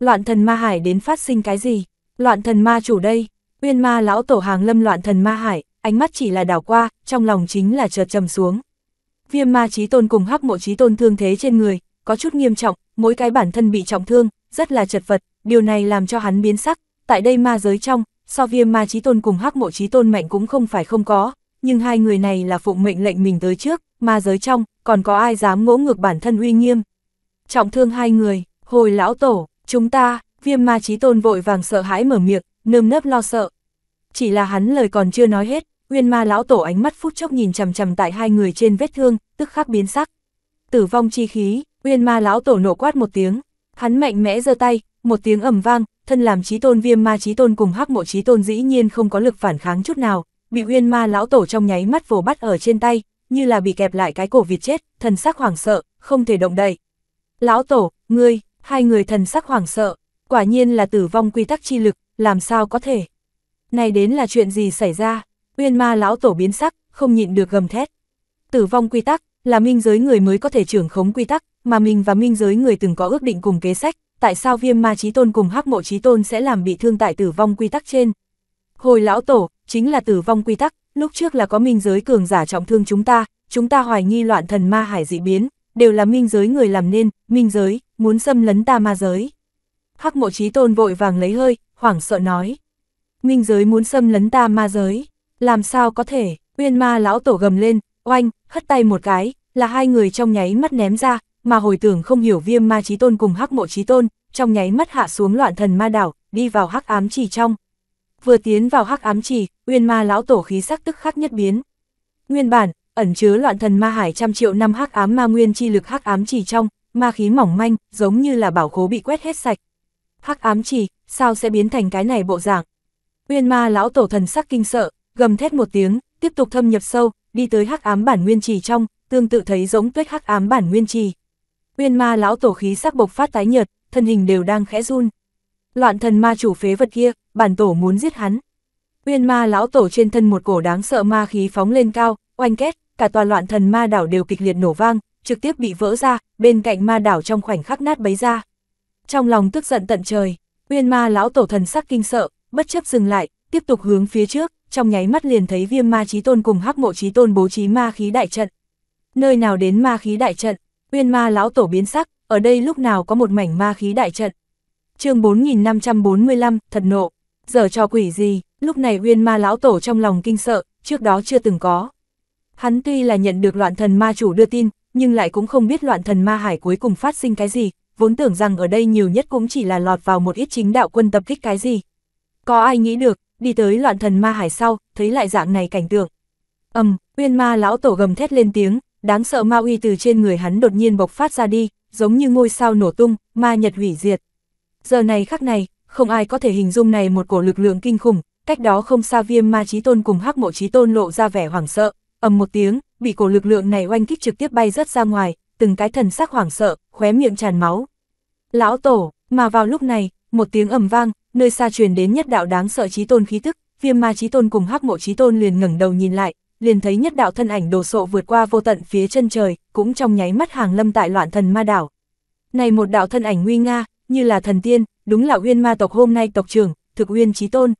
Loạn thần ma hải đến phát sinh cái gì? Loạn thần ma chủ đây, uyên ma lão tổ hàng lâm loạn thần ma hải, ánh mắt chỉ là đảo qua, trong lòng chính là chợt trầm xuống. Viêm ma trí tôn cùng hắc mộ trí tôn thương thế trên người, có chút nghiêm trọng, mỗi cái bản thân bị trọng thương, rất là chật vật, điều này làm cho hắn biến sắc, tại đây ma giới trong, so viêm ma trí tôn cùng hắc mộ trí tôn mạnh cũng không phải không có, nhưng hai người này là phụ mệnh lệnh mình tới trước, ma giới trong, còn có ai dám ngỗ ngược bản thân uy nghiêm, trọng thương hai người, hồi lão tổ, chúng ta, viêm ma trí tôn vội vàng sợ hãi mở miệng, nơm nớp lo sợ. Chỉ là hắn lời còn chưa nói hết, uyên ma lão tổ ánh mắt phút chốc nhìn chằm chằm tại hai người trên vết thương, tức khắc biến sắc. Tử vong chi khí, uyên ma lão tổ nổ quát một tiếng, hắn mạnh mẽ giơ tay, một tiếng ầm vang, thân làm trí tôn viêm ma trí tôn cùng hắc mộ trí tôn dĩ nhiên không có lực phản kháng chút nào, bị uyên ma lão tổ trong nháy mắt vồ bắt ở trên tay, như là bị kẹp lại cái cổ vịt chết, thần sắc hoảng sợ, không thể động đậy. Lão Tổ, ngươi, hai người thần sắc hoảng sợ, quả nhiên là tử vong quy tắc chi lực, làm sao có thể. Này đến là chuyện gì xảy ra, uyên ma lão Tổ biến sắc, không nhịn được gầm thét. Tử vong quy tắc, là minh giới người mới có thể trưởng khống quy tắc, mà mình và minh giới người từng có ước định cùng kế sách, tại sao viêm ma trí tôn cùng hắc mộ trí tôn sẽ làm bị thương tại tử vong quy tắc trên. Hồi lão tổ, chính là tử vong quy tắc, lúc trước là có minh giới cường giả trọng thương chúng ta, chúng ta hoài nghi loạn thần ma hải dị biến, đều là minh giới người làm nên, minh giới, muốn xâm lấn ta ma giới. Hắc mộ trí tôn vội vàng lấy hơi, hoảng sợ nói. Minh giới muốn xâm lấn ta ma giới, làm sao có thể, uyên ma lão tổ gầm lên, oanh, hất tay một cái, là hai người trong nháy mắt ném ra, mà hồi tưởng không hiểu viêm ma trí tôn cùng hắc mộ trí tôn, trong nháy mắt hạ xuống loạn thần ma đảo, đi vào hắc ám trì trong. Vừa tiến vào hắc ám trì uyên ma lão tổ khí sắc tức khắc nhất biến. Nguyên bản, ẩn chứa loạn thần ma hải trăm triệu năm hắc ám ma nguyên chi lực hắc ám trì trong, ma khí mỏng manh, giống như là bảo khố bị quét hết sạch. Hắc ám trì sao sẽ biến thành cái này bộ dạng? Uyên ma lão tổ thần sắc kinh sợ, gầm thét một tiếng, tiếp tục thâm nhập sâu, đi tới hắc ám bản nguyên trì trong, tương tự thấy giống tuyết hắc ám bản nguyên trì. Uyên ma lão tổ khí sắc bộc phát tái nhợt, thân hình đều đang khẽ run. Loạn thần ma chủ phế vật kia, bản tổ muốn giết hắn. Uyên ma lão tổ trên thân một cổ đáng sợ ma khí phóng lên cao, oanh két, cả tòa loạn thần ma đảo đều kịch liệt nổ vang, trực tiếp bị vỡ ra, bên cạnh ma đảo trong khoảnh khắc nát bấy ra. Trong lòng tức giận tận trời, Uyên Ma lão tổ thần sắc kinh sợ, bất chấp dừng lại, tiếp tục hướng phía trước, trong nháy mắt liền thấy Viêm Ma Chí Tôn cùng Hắc Mộ Chí Tôn bố trí ma khí đại trận. Nơi nào đến ma khí đại trận, Uyên Ma lão tổ biến sắc, ở đây lúc nào có một mảnh ma khí đại trận. Chương 4545, thật nộ. Giờ cho quỷ gì, lúc này Uyên Ma lão tổ trong lòng kinh sợ, trước đó chưa từng có. Hắn tuy là nhận được loạn thần ma chủ đưa tin, nhưng lại cũng không biết loạn thần ma hải cuối cùng phát sinh cái gì, vốn tưởng rằng ở đây nhiều nhất cũng chỉ là lọt vào một ít chính đạo quân tập kích cái gì. Có ai nghĩ được, đi tới loạn thần ma hải sau, thấy lại dạng này cảnh tượng. ầm, um, uyên ma lão tổ gầm thét lên tiếng, đáng sợ ma uy từ trên người hắn đột nhiên bộc phát ra đi, giống như ngôi sao nổ tung, ma nhật hủy diệt. Giờ này khắc này, không ai có thể hình dung này một cổ lực lượng kinh khủng, cách đó không xa viêm ma trí tôn cùng hắc mộ trí tôn lộ ra vẻ hoảng sợ, ầm một tiếng, bị cổ lực lượng này oanh kích trực tiếp bay rớt ra ngoài, từng cái thần sắc hoảng sợ, khóe miệng tràn máu. Lão tổ, mà vào lúc này, một tiếng ầm vang, nơi xa truyền đến nhất đạo đáng sợ chí tôn khí tức, Viêm Ma chí tôn cùng Hắc Mộ chí tôn liền ngẩng đầu nhìn lại, liền thấy nhất đạo thân ảnh đồ sộ vượt qua vô tận phía chân trời, cũng trong nháy mắt hàng lâm tại loạn thần ma đảo. Này một đạo thân ảnh nguy nga, như là thần tiên, đúng là Uyên Ma tộc hôm nay tộc trưởng, Thực Uyên Chí Tôn.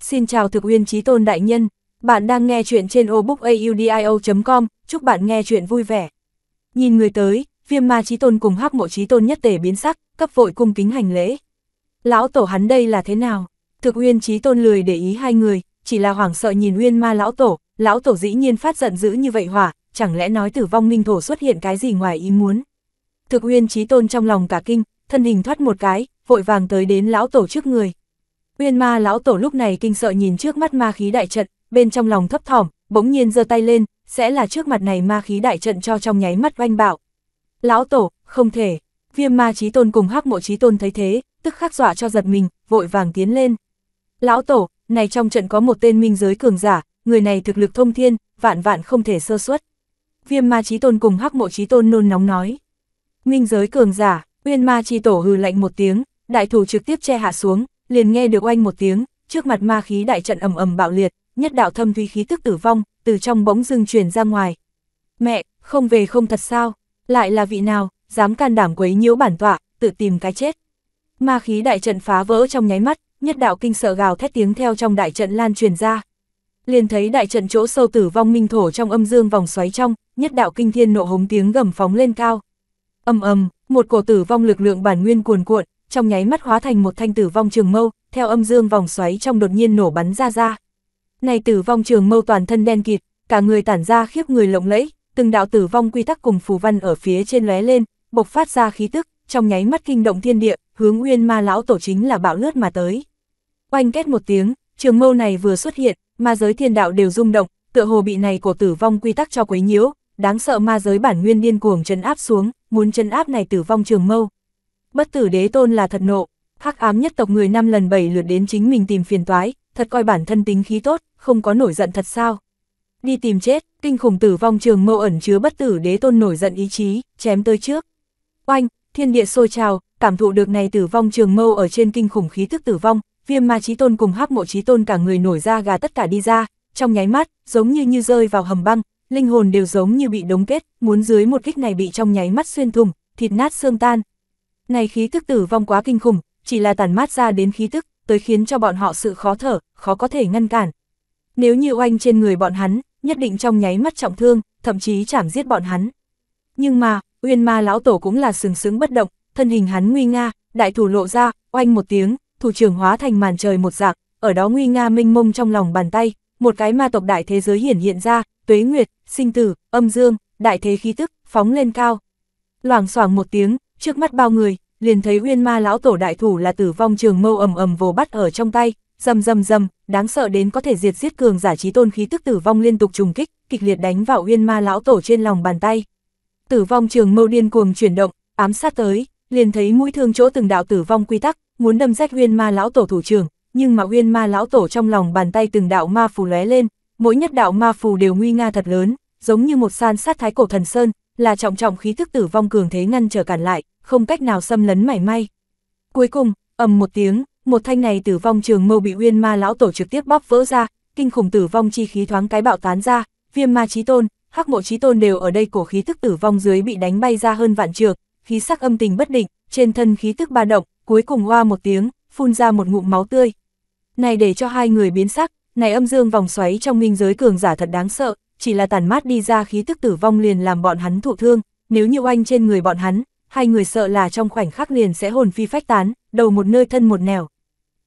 Xin chào Thực Uyên Chí Tôn đại nhân. Bạn đang nghe chuyện trên obookaudio.com, chúc bạn nghe chuyện vui vẻ. Nhìn người tới, viêm ma trí tôn cùng hắc mộ trí tôn nhất tể biến sắc, cấp vội cung kính hành lễ. Lão tổ hắn đây là thế nào? Thực uyên trí tôn lười để ý hai người, chỉ là hoảng sợ nhìn uyên ma lão tổ, lão tổ dĩ nhiên phát giận dữ như vậy hỏa, chẳng lẽ nói tử vong minh thổ xuất hiện cái gì ngoài ý muốn? Thực uyên trí tôn trong lòng cả kinh, thân hình thoát một cái, vội vàng tới đến lão tổ trước người. Uyên ma lão tổ lúc này kinh sợ nhìn trước mắt ma khí đại trận, bên trong lòng thấp thỏm, bỗng nhiên giơ tay lên, sẽ là trước mặt này ma khí đại trận cho trong nháy mắt oanh bạo. Lão tổ, không thể, viêm ma trí tôn cùng hắc mộ trí tôn thấy thế, tức khắc dọa cho giật mình, vội vàng tiến lên. Lão tổ, này trong trận có một tên minh giới cường giả, người này thực lực thông thiên, vạn vạn không thể sơ suất. Viêm ma trí tôn cùng hắc mộ trí tôn nôn nóng nói. Minh giới cường giả, uyên ma chi tổ hừ lạnh một tiếng, đại thủ trực tiếp che hạ xuống, liền nghe được oanh một tiếng, trước mặt ma khí đại trận ầm ầm bạo liệt, nhất đạo thâm thuy khí tức tử vong, từ trong bỗng dưng truyền ra ngoài. Mẹ, không về không thật sao, lại là vị nào, dám can đảm quấy nhiễu bản tọa, tự tìm cái chết. Ma khí đại trận phá vỡ trong nháy mắt, nhất đạo kinh sợ gào thét tiếng theo trong đại trận lan truyền ra. Liền thấy đại trận chỗ sâu tử vong minh thổ trong âm dương vòng xoáy trong, nhất đạo kinh thiên nộ hống tiếng gầm phóng lên cao. Âm ầm, một cổ tử vong lực lượng bản nguyên cuồn cuộn, trong nháy mắt hóa thành một thanh tử vong trường mâu, theo âm dương vòng xoáy trong đột nhiên nổ bắn ra ra. Này tử vong trường mâu toàn thân đen kịt, cả người tản ra khiếp người lộng lẫy, từng đạo tử vong quy tắc cùng phù văn ở phía trên lóe lên, bộc phát ra khí tức, trong nháy mắt kinh động thiên địa, hướng Uyên Ma lão tổ chính là bạo lướt mà tới. Oanh két một tiếng, trường mâu này vừa xuất hiện, ma giới thiên đạo đều rung động, tựa hồ bị này cổ tử vong quy tắc cho quấy nhiễu, đáng sợ ma giới bản nguyên điên cuồng chân áp xuống, muốn chân áp này tử vong trường mâu. Bất tử đế tôn là thật nộ, hắc ám nhất tộc người năm lần bảy lượt đến chính mình tìm phiền toái, thật coi bản thân tính khí tốt, không có nổi giận thật sao. Đi tìm chết, kinh khủng tử vong trường mâu ẩn chứa bất tử đế tôn nổi giận ý chí, chém tới trước. Oanh, thiên địa sôi trào, cảm thụ được này tử vong trường mâu ở trên kinh khủng khí thức tử vong, viêm ma trí tôn cùng hắc mộ trí tôn cả người nổi ra gà tất cả đi ra, trong nháy mắt, giống như như rơi vào hầm băng, linh hồn đều giống như bị đống kết, muốn dưới một kích này bị trong nháy mắt xuyên thủng, thịt nát xương tan. Này khí thức tử vong quá kinh khủng, chỉ là tàn mát ra đến khí tức, tới khiến cho bọn họ sự khó thở, khó có thể ngăn cản. Nếu như oanh trên người bọn hắn, nhất định trong nháy mắt trọng thương, thậm chí chảm giết bọn hắn. Nhưng mà, Uyên Ma lão tổ cũng là sừng sững bất động, thân hình hắn nguy nga, đại thủ lộ ra, oanh một tiếng, thủ trưởng hóa thành màn trời một dạng, ở đó nguy nga minh mông trong lòng bàn tay, một cái ma tộc đại thế giới hiển hiện ra, tuế nguyệt, sinh tử, âm dương, đại thế khí tức, phóng lên cao. Loảng xoảng một tiếng, trước mắt bao người, liền thấy uyên ma lão tổ đại thủ là tử vong trường mâu ầm ầm vồ bắt ở trong tay, rầm rầm rầm đáng sợ đến có thể diệt giết cường giả trí tôn khí tức tử vong liên tục trùng kích, kịch liệt đánh vào uyên ma lão tổ trên lòng bàn tay. Tử vong trường mâu điên cuồng chuyển động, ám sát tới, liền thấy mũi thương chỗ từng đạo tử vong quy tắc, muốn đâm rách uyên ma lão tổ thủ trưởng, nhưng mà uyên ma lão tổ trong lòng bàn tay từng đạo ma phù lóe lên, mỗi nhất đạo ma phù đều nguy nga thật lớn, giống như một san sát thái cổ thần sơn, là trọng trọng khí thức tử vong cường thế ngăn trở cản lại, không cách nào xâm lấn mảy may. Cuối cùng, ầm một tiếng, một thanh này tử vong trường mâu bị uyên ma lão tổ trực tiếp bóp vỡ ra, kinh khủng tử vong chi khí thoáng cái bạo tán ra, viêm ma chí tôn, hắc mộ chí tôn đều ở đây cổ khí tức tử vong dưới bị đánh bay ra hơn vạn trường khí sắc âm tình bất định, trên thân khí tức ba động, cuối cùng hoa một tiếng, phun ra một ngụm máu tươi. Này để cho hai người biến sắc, này âm dương vòng xoáy trong minh giới cường giả thật đáng sợ, chỉ là tàn mát đi ra khí tức tử vong liền làm bọn hắn thụ thương, nếu như oanh trên người bọn hắn, hai người sợ là trong khoảnh khắc liền sẽ hồn phi phách tán, đầu một nơi thân một nẻo.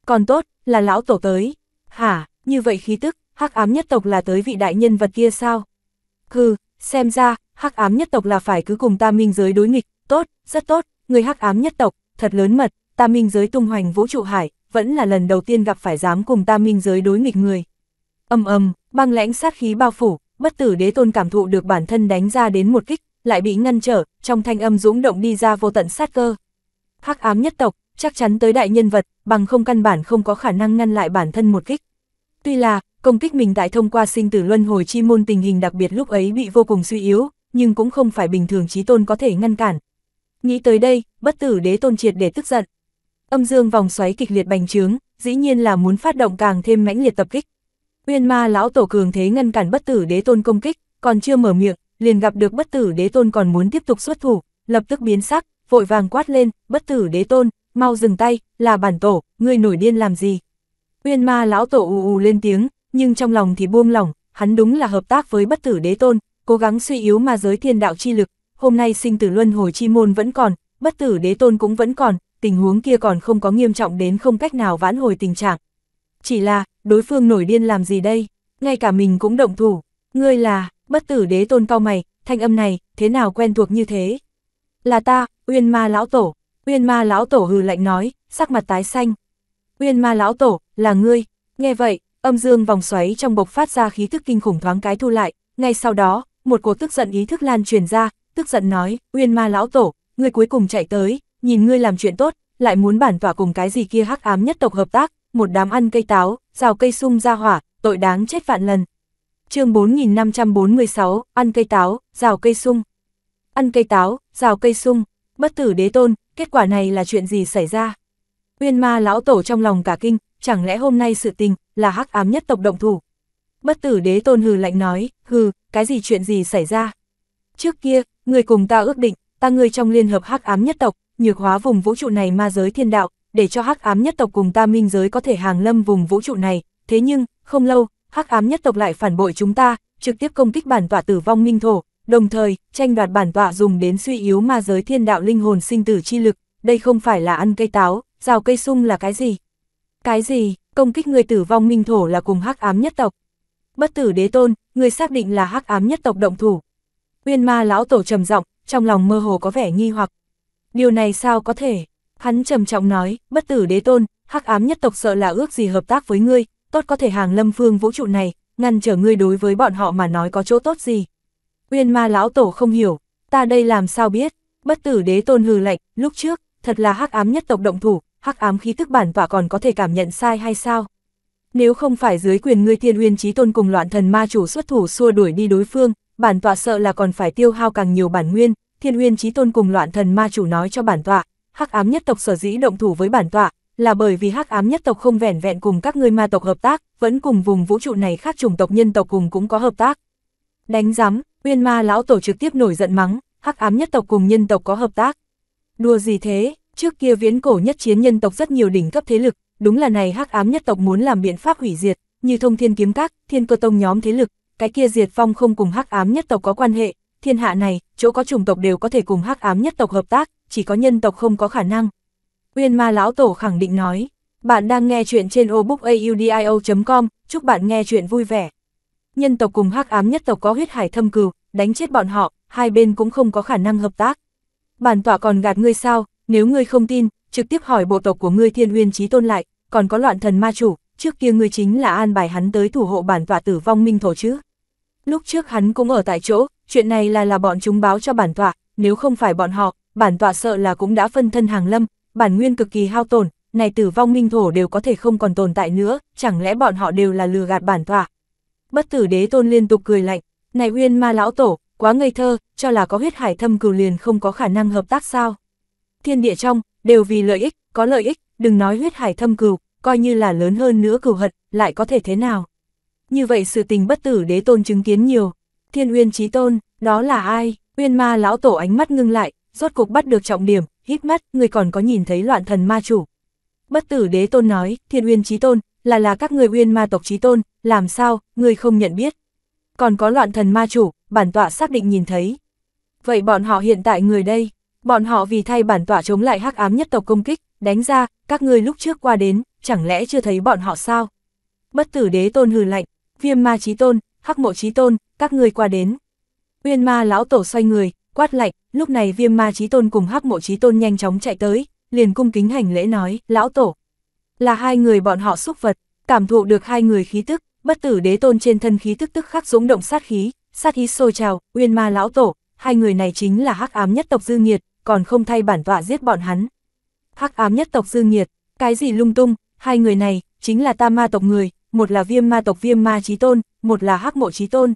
Còn tốt, là lão tổ tới. Hả, như vậy khí tức, hắc ám nhất tộc là tới vị đại nhân vật kia sao? Hừ, xem ra, hắc ám nhất tộc là phải cứ cùng ta minh giới đối nghịch, tốt, rất tốt, người hắc ám nhất tộc, thật lớn mật, ta minh giới tung hoành vũ trụ hải, vẫn là lần đầu tiên gặp phải dám cùng ta minh giới đối nghịch người. Âm âm, băng lãnh sát khí bao phủ, bất tử đế tôn cảm thụ được bản thân đánh ra đến một kích, lại bị ngăn trở, trong thanh âm dũng động đi ra vô tận sát cơ. Hắc ám nhất tộc, chắc chắn tới đại nhân vật, bằng không căn bản không có khả năng ngăn lại bản thân một kích. Tuy là, công kích mình tại thông qua sinh tử luân hồi chi môn tình hình đặc biệt lúc ấy bị vô cùng suy yếu, nhưng cũng không phải bình thường trí tôn có thể ngăn cản. Nghĩ tới đây, bất tử đế tôn triệt để tức giận. Âm dương vòng xoáy kịch liệt bành trướng, dĩ nhiên là muốn phát động càng thêm mãnh liệt tập kích. Uyên ma lão tổ cường thế ngăn cản bất tử đế tôn công kích, còn chưa mở miệng, liền gặp được bất tử đế tôn còn muốn tiếp tục xuất thủ, lập tức biến sắc, vội vàng quát lên, bất tử đế tôn, mau dừng tay, là bản tổ, ngươi nổi điên làm gì. Uyên ma lão tổ ù ù lên tiếng, nhưng trong lòng thì buông lỏng, hắn đúng là hợp tác với bất tử đế tôn, cố gắng suy yếu ma giới thiên đạo chi lực, hôm nay sinh tử luân hồi chi môn vẫn còn, bất tử đế tôn cũng vẫn còn, tình huống kia còn không có nghiêm trọng đến không cách nào vãn hồi tình trạng. Chỉ là, đối phương nổi điên làm gì đây, ngay cả mình cũng động thủ, ngươi là, bất tử đế tôn cao mày, thanh âm này, thế nào quen thuộc như thế? Là ta, Uyên Ma Lão Tổ. Uyên Ma Lão Tổ hừ lạnh nói, sắc mặt tái xanh. Uyên Ma Lão Tổ, là ngươi. Nghe vậy, âm dương vòng xoáy trong bộc phát ra khí thức kinh khủng thoáng cái thu lại. Ngay sau đó, một cột tức giận ý thức lan truyền ra, tức giận nói, Uyên Ma Lão Tổ, ngươi cuối cùng chạy tới, nhìn ngươi làm chuyện tốt, lại muốn bản tỏa cùng cái gì kia hắc ám nhất tộc hợp tác, một đám ăn cây táo, rào cây sung ra hỏa, tội đáng chết vạn lần, chương 4546, ăn cây táo, rào cây sung. Ăn cây táo, rào cây sung, bất tử đế tôn, kết quả này là chuyện gì xảy ra? Uyên ma lão tổ trong lòng cả kinh, chẳng lẽ hôm nay sự tình là hắc ám nhất tộc động thủ? Bất tử đế tôn hừ lạnh nói, hừ, cái gì chuyện gì xảy ra? Trước kia, người cùng ta ước định, ta ngươi trong liên hợp hắc ám nhất tộc, nhược hóa vùng vũ trụ này ma giới thiên đạo, để cho hắc ám nhất tộc cùng ta minh giới có thể hàng lâm vùng vũ trụ này, thế nhưng, không lâu, hắc ám nhất tộc lại phản bội chúng ta, trực tiếp công kích bản tọa tử vong minh thổ, đồng thời, tranh đoạt bản tọa dùng đến suy yếu ma giới thiên đạo linh hồn sinh tử chi lực, đây không phải là ăn cây táo, rào cây sung là cái gì? Cái gì, công kích người tử vong minh thổ là cùng hắc ám nhất tộc. Bất tử đế tôn, người xác định là hắc ám nhất tộc động thủ. Uyên ma lão tổ trầm giọng trong lòng mơ hồ có vẻ nghi hoặc. Điều này sao có thể? Hắn trầm trọng nói, bất tử đế tôn, hắc ám nhất tộc sợ là ước gì hợp tác với ngươi, tốt có thể hàng lâm phương vũ trụ này, ngăn trở ngươi đối với bọn họ mà nói có chỗ tốt gì. Uyên ma lão tổ không hiểu, ta đây làm sao biết, bất tử đế tôn hừ lạnh, lúc trước, thật là hắc ám nhất tộc động thủ, hắc ám khí tức bản tọa còn có thể cảm nhận sai hay sao? Nếu không phải dưới quyền ngươi thiên uyên trí tôn cùng loạn thần ma chủ xuất thủ xua đuổi đi đối phương, bản tọa sợ là còn phải tiêu hao càng nhiều bản nguyên, thiên uyên trí tôn cùng loạn thần ma chủ nói cho bản tọa, hắc ám nhất tộc sở dĩ động thủ với bản tọa, là bởi vì hắc ám nhất tộc không vẻn vẹn cùng các ngươi ma tộc hợp tác, vẫn cùng vùng vũ trụ này khác chủng tộc nhân tộc cùng cũng có hợp tác. Đánh giám, uyên ma lão tổ trực tiếp nổi giận mắng, hắc ám nhất tộc cùng nhân tộc có hợp tác. Đùa gì thế, trước kia viễn cổ nhất chiến nhân tộc rất nhiều đỉnh cấp thế lực, đúng là này hắc ám nhất tộc muốn làm biện pháp hủy diệt, như thông thiên kiếm các, thiên cơ tông nhóm thế lực, cái kia diệt phong không cùng hắc ám nhất tộc có quan hệ, thiên hạ này, chỗ có chủng tộc đều có thể cùng hắc ám nhất tộc hợp tác, chỉ có nhân tộc không có khả năng. Uyên Ma Lão Tổ khẳng định nói. Bạn đang nghe chuyện trên obookaudio.com, chúc bạn nghe chuyện vui vẻ. Nhân tộc cùng hắc ám nhất tộc có huyết hải thâm cừu, đánh chết bọn họ, hai bên cũng không có khả năng hợp tác. Bản tọa còn gạt ngươi sao, nếu ngươi không tin, trực tiếp hỏi bộ tộc của ngươi thiên Huyên trí tôn lại, còn có loạn thần ma chủ, trước kia ngươi chính là an bài hắn tới thủ hộ bản tọa tử vong minh thổ chứ. Lúc trước hắn cũng ở tại chỗ, chuyện này là là bọn chúng báo cho bản tọa, nếu không phải bọn họ, bản tọa sợ là cũng đã phân thân hàng lâm, bản nguyên cực kỳ hao tổn, này tử vong minh thổ đều có thể không còn tồn tại nữa, chẳng lẽ bọn họ đều là lừa gạt bản tọa. Bất tử đế tôn liên tục cười lạnh, này uyên ma lão tổ, quá ngây thơ, cho là có huyết hải thâm cừu liền không có khả năng hợp tác sao. Thiên địa trong, đều vì lợi ích, có lợi ích, đừng nói huyết hải thâm cừu, coi như là lớn hơn nữa cừu hận, lại có thể thế nào. Như vậy sự tình bất tử đế tôn chứng kiến nhiều, thiên uyên trí tôn, đó là ai, uyên ma lão tổ ánh mắt ngưng lại, rốt cục bắt được trọng điểm, hít mắt, người còn có nhìn thấy loạn thần ma chủ. Bất tử đế tôn nói, thiên uyên trí tôn, là là các người uyên ma tộc trí tôn, làm sao, người không nhận biết. Còn có loạn thần ma chủ, bản tọa xác định nhìn thấy. Vậy bọn họ hiện tại người đây, bọn họ vì thay bản tọa chống lại hắc ám nhất tộc công kích, đánh ra, các ngươi lúc trước qua đến, chẳng lẽ chưa thấy bọn họ sao? Bất tử đế tôn hừ lạnh, viêm ma trí tôn, hắc mộ trí tôn, các ngươi qua đến. Uyên ma lão tổ xoay người, quát lạnh, lúc này viêm ma trí tôn cùng hắc mộ trí tôn nhanh chóng chạy tới, liền cung kính hành lễ nói, lão tổ. Là hai người bọn họ xúc vật, cảm thụ được hai người khí tức, bất tử đế tôn trên thân khí tức tức khắc dũng động sát khí, sát khí sôi trào, uyên ma lão tổ, hai người này chính là hắc ám nhất tộc dư nghiệt, còn không thay bản tọa giết bọn hắn. Hắc ám nhất tộc dư nghiệt, cái gì lung tung, hai người này, chính là ta ma tộc người, một là viêm ma tộc viêm ma trí tôn, một là hắc mộ trí tôn.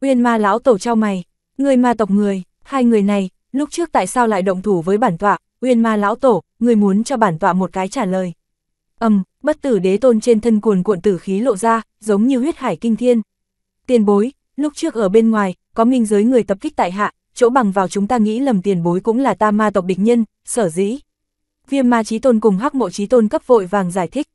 Uyên ma lão tổ trao mày, người ma tộc người, hai người này, lúc trước tại sao lại động thủ với bản tọa, uyên ma lão tổ, người muốn cho bản tọa một cái trả lời. Âm, um, bất tử đế tôn trên thân cuồn cuộn tử khí lộ ra, giống như huyết hải kinh thiên. Tiền bối, lúc trước ở bên ngoài, có minh giới người tập kích tại hạ, chỗ bằng vào chúng ta nghĩ lầm tiền bối cũng là ta ma tộc địch nhân, sở dĩ. Viêm ma trí tôn cùng hắc mộ trí tôn cấp vội vàng giải thích.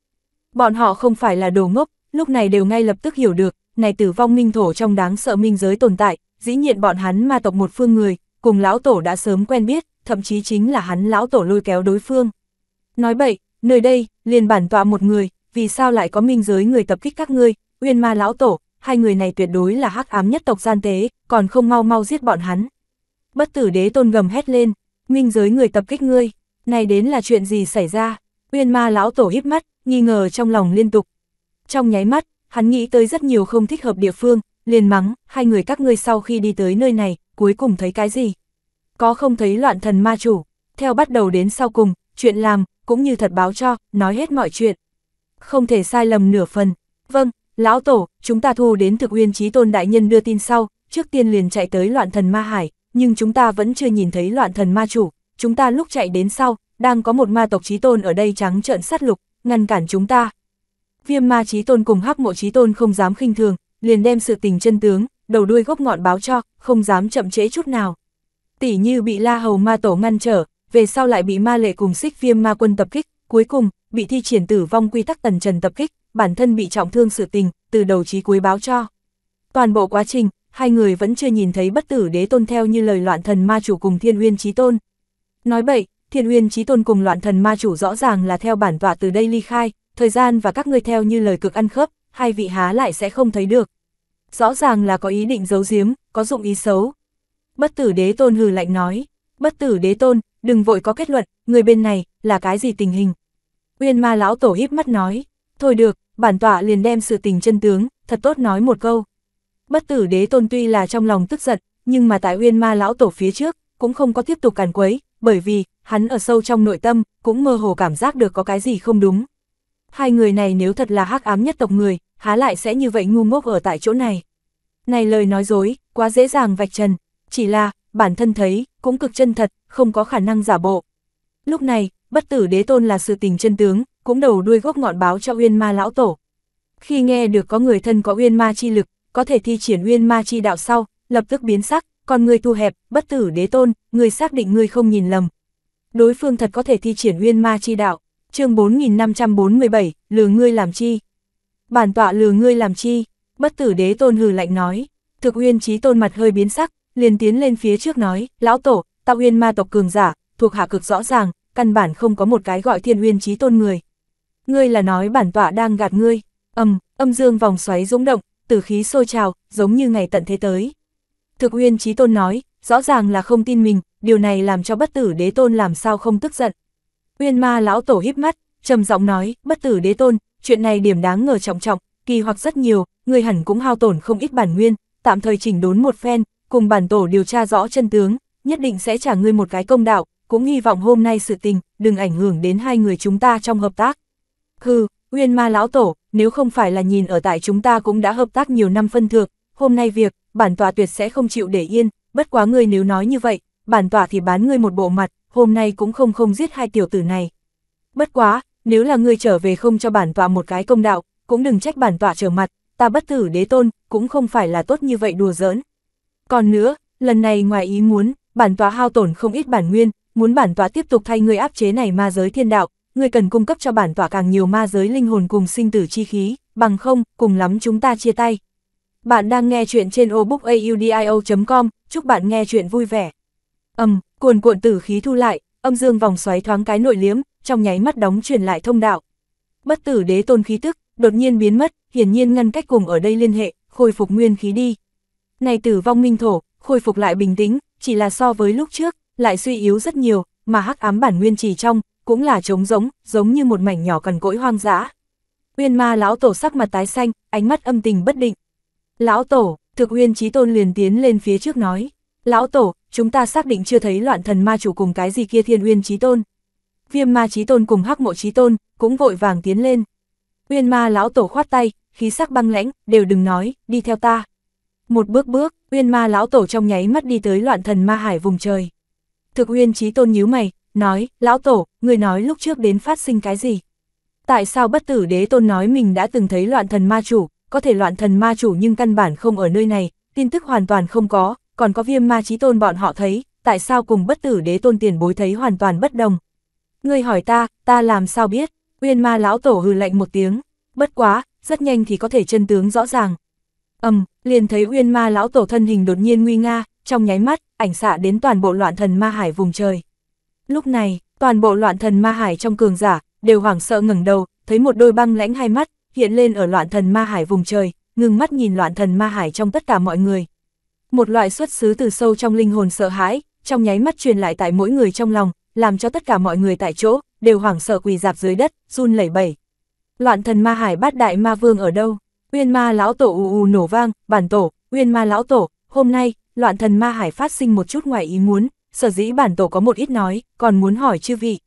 Bọn họ không phải là đồ ngốc, lúc này đều ngay lập tức hiểu được, này tử vong minh thổ trong đáng sợ minh giới tồn tại, dĩ nhiên bọn hắn ma tộc một phương người, cùng lão tổ đã sớm quen biết, thậm chí chính là hắn lão tổ lôi kéo đối phương. Nói bậy, nơi đây, liền bản tọa một người, vì sao lại có minh giới người tập kích các ngươi, uyên ma lão tổ, hai người này tuyệt đối là hắc ám nhất tộc gian tế, còn không mau mau giết bọn hắn. Bất tử đế tôn gầm hét lên, minh giới người tập kích ngươi, này đến là chuyện gì xảy ra, uyên ma lão tổ híp mắt, nghi ngờ trong lòng liên tục. Trong nháy mắt, hắn nghĩ tới rất nhiều không thích hợp địa phương, liền mắng, hai người các ngươi sau khi đi tới nơi này, cuối cùng thấy cái gì? Có không thấy loạn thần ma chủ, theo bắt đầu đến sau cùng, chuyện làm, cũng như thật báo cho, nói hết mọi chuyện. Không thể sai lầm nửa phần. Vâng, lão tổ, chúng ta thu đến thực uyên trí tôn đại nhân đưa tin sau, trước tiên liền chạy tới loạn thần ma hải, nhưng chúng ta vẫn chưa nhìn thấy loạn thần ma chủ. Chúng ta lúc chạy đến sau, đang có một ma tộc trí tôn ở đây trắng trợn sát lục, ngăn cản chúng ta. Viêm ma trí tôn cùng hắc mộ trí tôn không dám khinh thường, liền đem sự tình chân tướng, đầu đuôi gốc ngọn báo cho, không dám chậm trễ chút nào. Tỷ như bị la hầu ma tổ ngăn trở, về sau lại bị ma lệ cùng xích viêm ma quân tập kích, cuối cùng, bị thi triển tử vong quy tắc tần trần tập kích, bản thân bị trọng thương sự tình, từ đầu chí cuối báo cho. Toàn bộ quá trình, hai người vẫn chưa nhìn thấy bất tử đế tôn theo như lời loạn thần ma chủ cùng thiên uyên trí tôn. Nói bậy, thiên uyên trí tôn cùng loạn thần ma chủ rõ ràng là theo bản tọa từ đây ly khai, thời gian và các ngươi theo như lời cực ăn khớp, hai vị há lại sẽ không thấy được, rõ ràng là có ý định giấu giếm, có dụng ý xấu. Bất tử đế tôn hừ lạnh nói, bất tử đế tôn, đừng vội có kết luận, người bên này, là cái gì tình hình. Uyên ma lão tổ híp mắt nói, thôi được, bản tọa liền đem sự tình chân tướng, thật tốt nói một câu. Bất tử đế tôn tuy là trong lòng tức giận, nhưng mà tại uyên ma lão tổ phía trước, cũng không có tiếp tục càn quấy, bởi vì, hắn ở sâu trong nội tâm, cũng mơ hồ cảm giác được có cái gì không đúng. Hai người này nếu thật là hắc ám nhất tộc người, há lại sẽ như vậy ngu ngốc ở tại chỗ này. Này lời nói dối, quá dễ dàng vạch trần, chỉ là, bản thân thấy, cũng cực chân thật, không có khả năng giả bộ. Lúc này, bất tử đế tôn là sự tình chân tướng, cũng đầu đuôi gốc ngọn báo cho Uyên Ma lão tổ. Khi nghe được có người thân có Uyên Ma chi lực, có thể thi triển Uyên Ma chi đạo sau, lập tức biến sắc, còn người thu hẹp, bất tử đế tôn, người xác định người không nhìn lầm. Đối phương thật có thể thi triển Uyên Ma chi đạo. Chương 4547, lừa ngươi làm chi? bản tọa lừa ngươi làm chi, bất tử đế tôn hừ lạnh nói, thực uyên trí tôn mặt hơi biến sắc, liền tiến lên phía trước nói, lão tổ, ta uyên ma tộc cường giả, thuộc hạ cực rõ ràng, căn bản không có một cái gọi thiên uyên trí tôn người. Ngươi là nói bản tọa đang gạt ngươi, âm, âm dương vòng xoáy rung động, tử khí sôi trào, giống như ngày tận thế tới. Thực uyên trí tôn nói, rõ ràng là không tin mình, điều này làm cho bất tử đế tôn làm sao không tức giận. Uyên ma lão tổ híp mắt, trầm giọng nói, bất tử đế tôn, chuyện này điểm đáng ngờ trọng trọng, kỳ hoặc rất nhiều, người hẳn cũng hao tổn không ít bản nguyên, tạm thời chỉnh đốn một phen, cùng bản tổ điều tra rõ chân tướng, nhất định sẽ trả ngươi một cái công đạo, cũng hy vọng hôm nay sự tình đừng ảnh hưởng đến hai người chúng ta trong hợp tác. Hừ, nguyên Ma lão tổ, nếu không phải là nhìn ở tại chúng ta cũng đã hợp tác nhiều năm phân thượng, hôm nay việc, bản tòa tuyệt sẽ không chịu để yên, bất quá ngươi nếu nói như vậy, bản tòa thì bán ngươi một bộ mặt, hôm nay cũng không không giết hai tiểu tử này. Bất quá, nếu là ngươi trở về không cho bản tọa một cái công đạo, cũng đừng trách bản tọa trở mặt, ta bất tử đế tôn, cũng không phải là tốt như vậy đùa giỡn. Còn nữa, lần này ngoài ý muốn, bản tọa hao tổn không ít bản nguyên, muốn bản tọa tiếp tục thay ngươi áp chế này ma giới thiên đạo, ngươi cần cung cấp cho bản tọa càng nhiều ma giới linh hồn cùng sinh tử chi khí, bằng không, cùng lắm chúng ta chia tay. Bạn đang nghe chuyện trên obookaudio.com, chúc bạn nghe chuyện vui vẻ. âm um, cuồn cuộn tử khí thu lại, âm dương vòng xoáy thoáng cái nội liếm, trong nháy mắt đóng truyền lại thông đạo. Bất tử đế tôn khí tức, đột nhiên biến mất, hiển nhiên ngăn cách cùng ở đây liên hệ, khôi phục nguyên khí đi. Này tử vong minh thổ, khôi phục lại bình tĩnh, chỉ là so với lúc trước, lại suy yếu rất nhiều, mà hắc ám bản nguyên trì trong, cũng là trống rỗng, giống như một mảnh nhỏ cằn cỗi hoang dã. Uyên ma lão tổ sắc mặt tái xanh, ánh mắt âm tình bất định. Lão tổ, thực uyên trí tôn liền tiến lên phía trước nói. Lão tổ, chúng ta xác định chưa thấy loạn thần ma chủ cùng cái gì kia thiên uyên trí tôn viêm ma trí tôn cùng hắc mộ trí tôn, cũng vội vàng tiến lên. Uyên ma lão tổ khoát tay, khí sắc băng lãnh, đều đừng nói, đi theo ta. Một bước bước, uyên ma lão tổ trong nháy mắt đi tới loạn thần ma hải vùng trời. Thực uyên trí tôn nhíu mày, nói, lão tổ, người nói lúc trước đến phát sinh cái gì? Tại sao bất tử đế tôn nói mình đã từng thấy loạn thần ma chủ, có thể loạn thần ma chủ nhưng căn bản không ở nơi này, tin tức hoàn toàn không có, còn có viêm ma trí tôn bọn họ thấy, tại sao cùng bất tử đế tôn tiền bối thấy hoàn toàn bất đồng, Ngươi hỏi ta, ta làm sao biết? Uyên ma lão tổ hừ lạnh một tiếng. Bất quá, rất nhanh thì có thể chân tướng rõ ràng. ầm, liền thấy Uyên ma lão tổ thân hình đột nhiên nguy nga, trong nháy mắt, ảnh xạ đến toàn bộ loạn thần ma hải vùng trời. Lúc này, toàn bộ loạn thần ma hải trong cường giả, đều hoảng sợ ngẩng đầu, thấy một đôi băng lãnh hai mắt, hiện lên ở loạn thần ma hải vùng trời, ngừng mắt nhìn loạn thần ma hải trong tất cả mọi người. Một loại xuất xứ từ sâu trong linh hồn sợ hãi, trong nháy mắt truyền lại tại mỗi người trong lòng, làm cho tất cả mọi người tại chỗ, đều hoảng sợ quỳ dạp dưới đất, run lẩy bẩy. Loạn thần ma hải bát đại ma vương ở đâu? Uyên ma lão tổ ù ù nổ vang, bản tổ, uyên ma lão tổ, hôm nay, loạn thần ma hải phát sinh một chút ngoài ý muốn, sở dĩ bản tổ có một ít nói, còn muốn hỏi chư vị.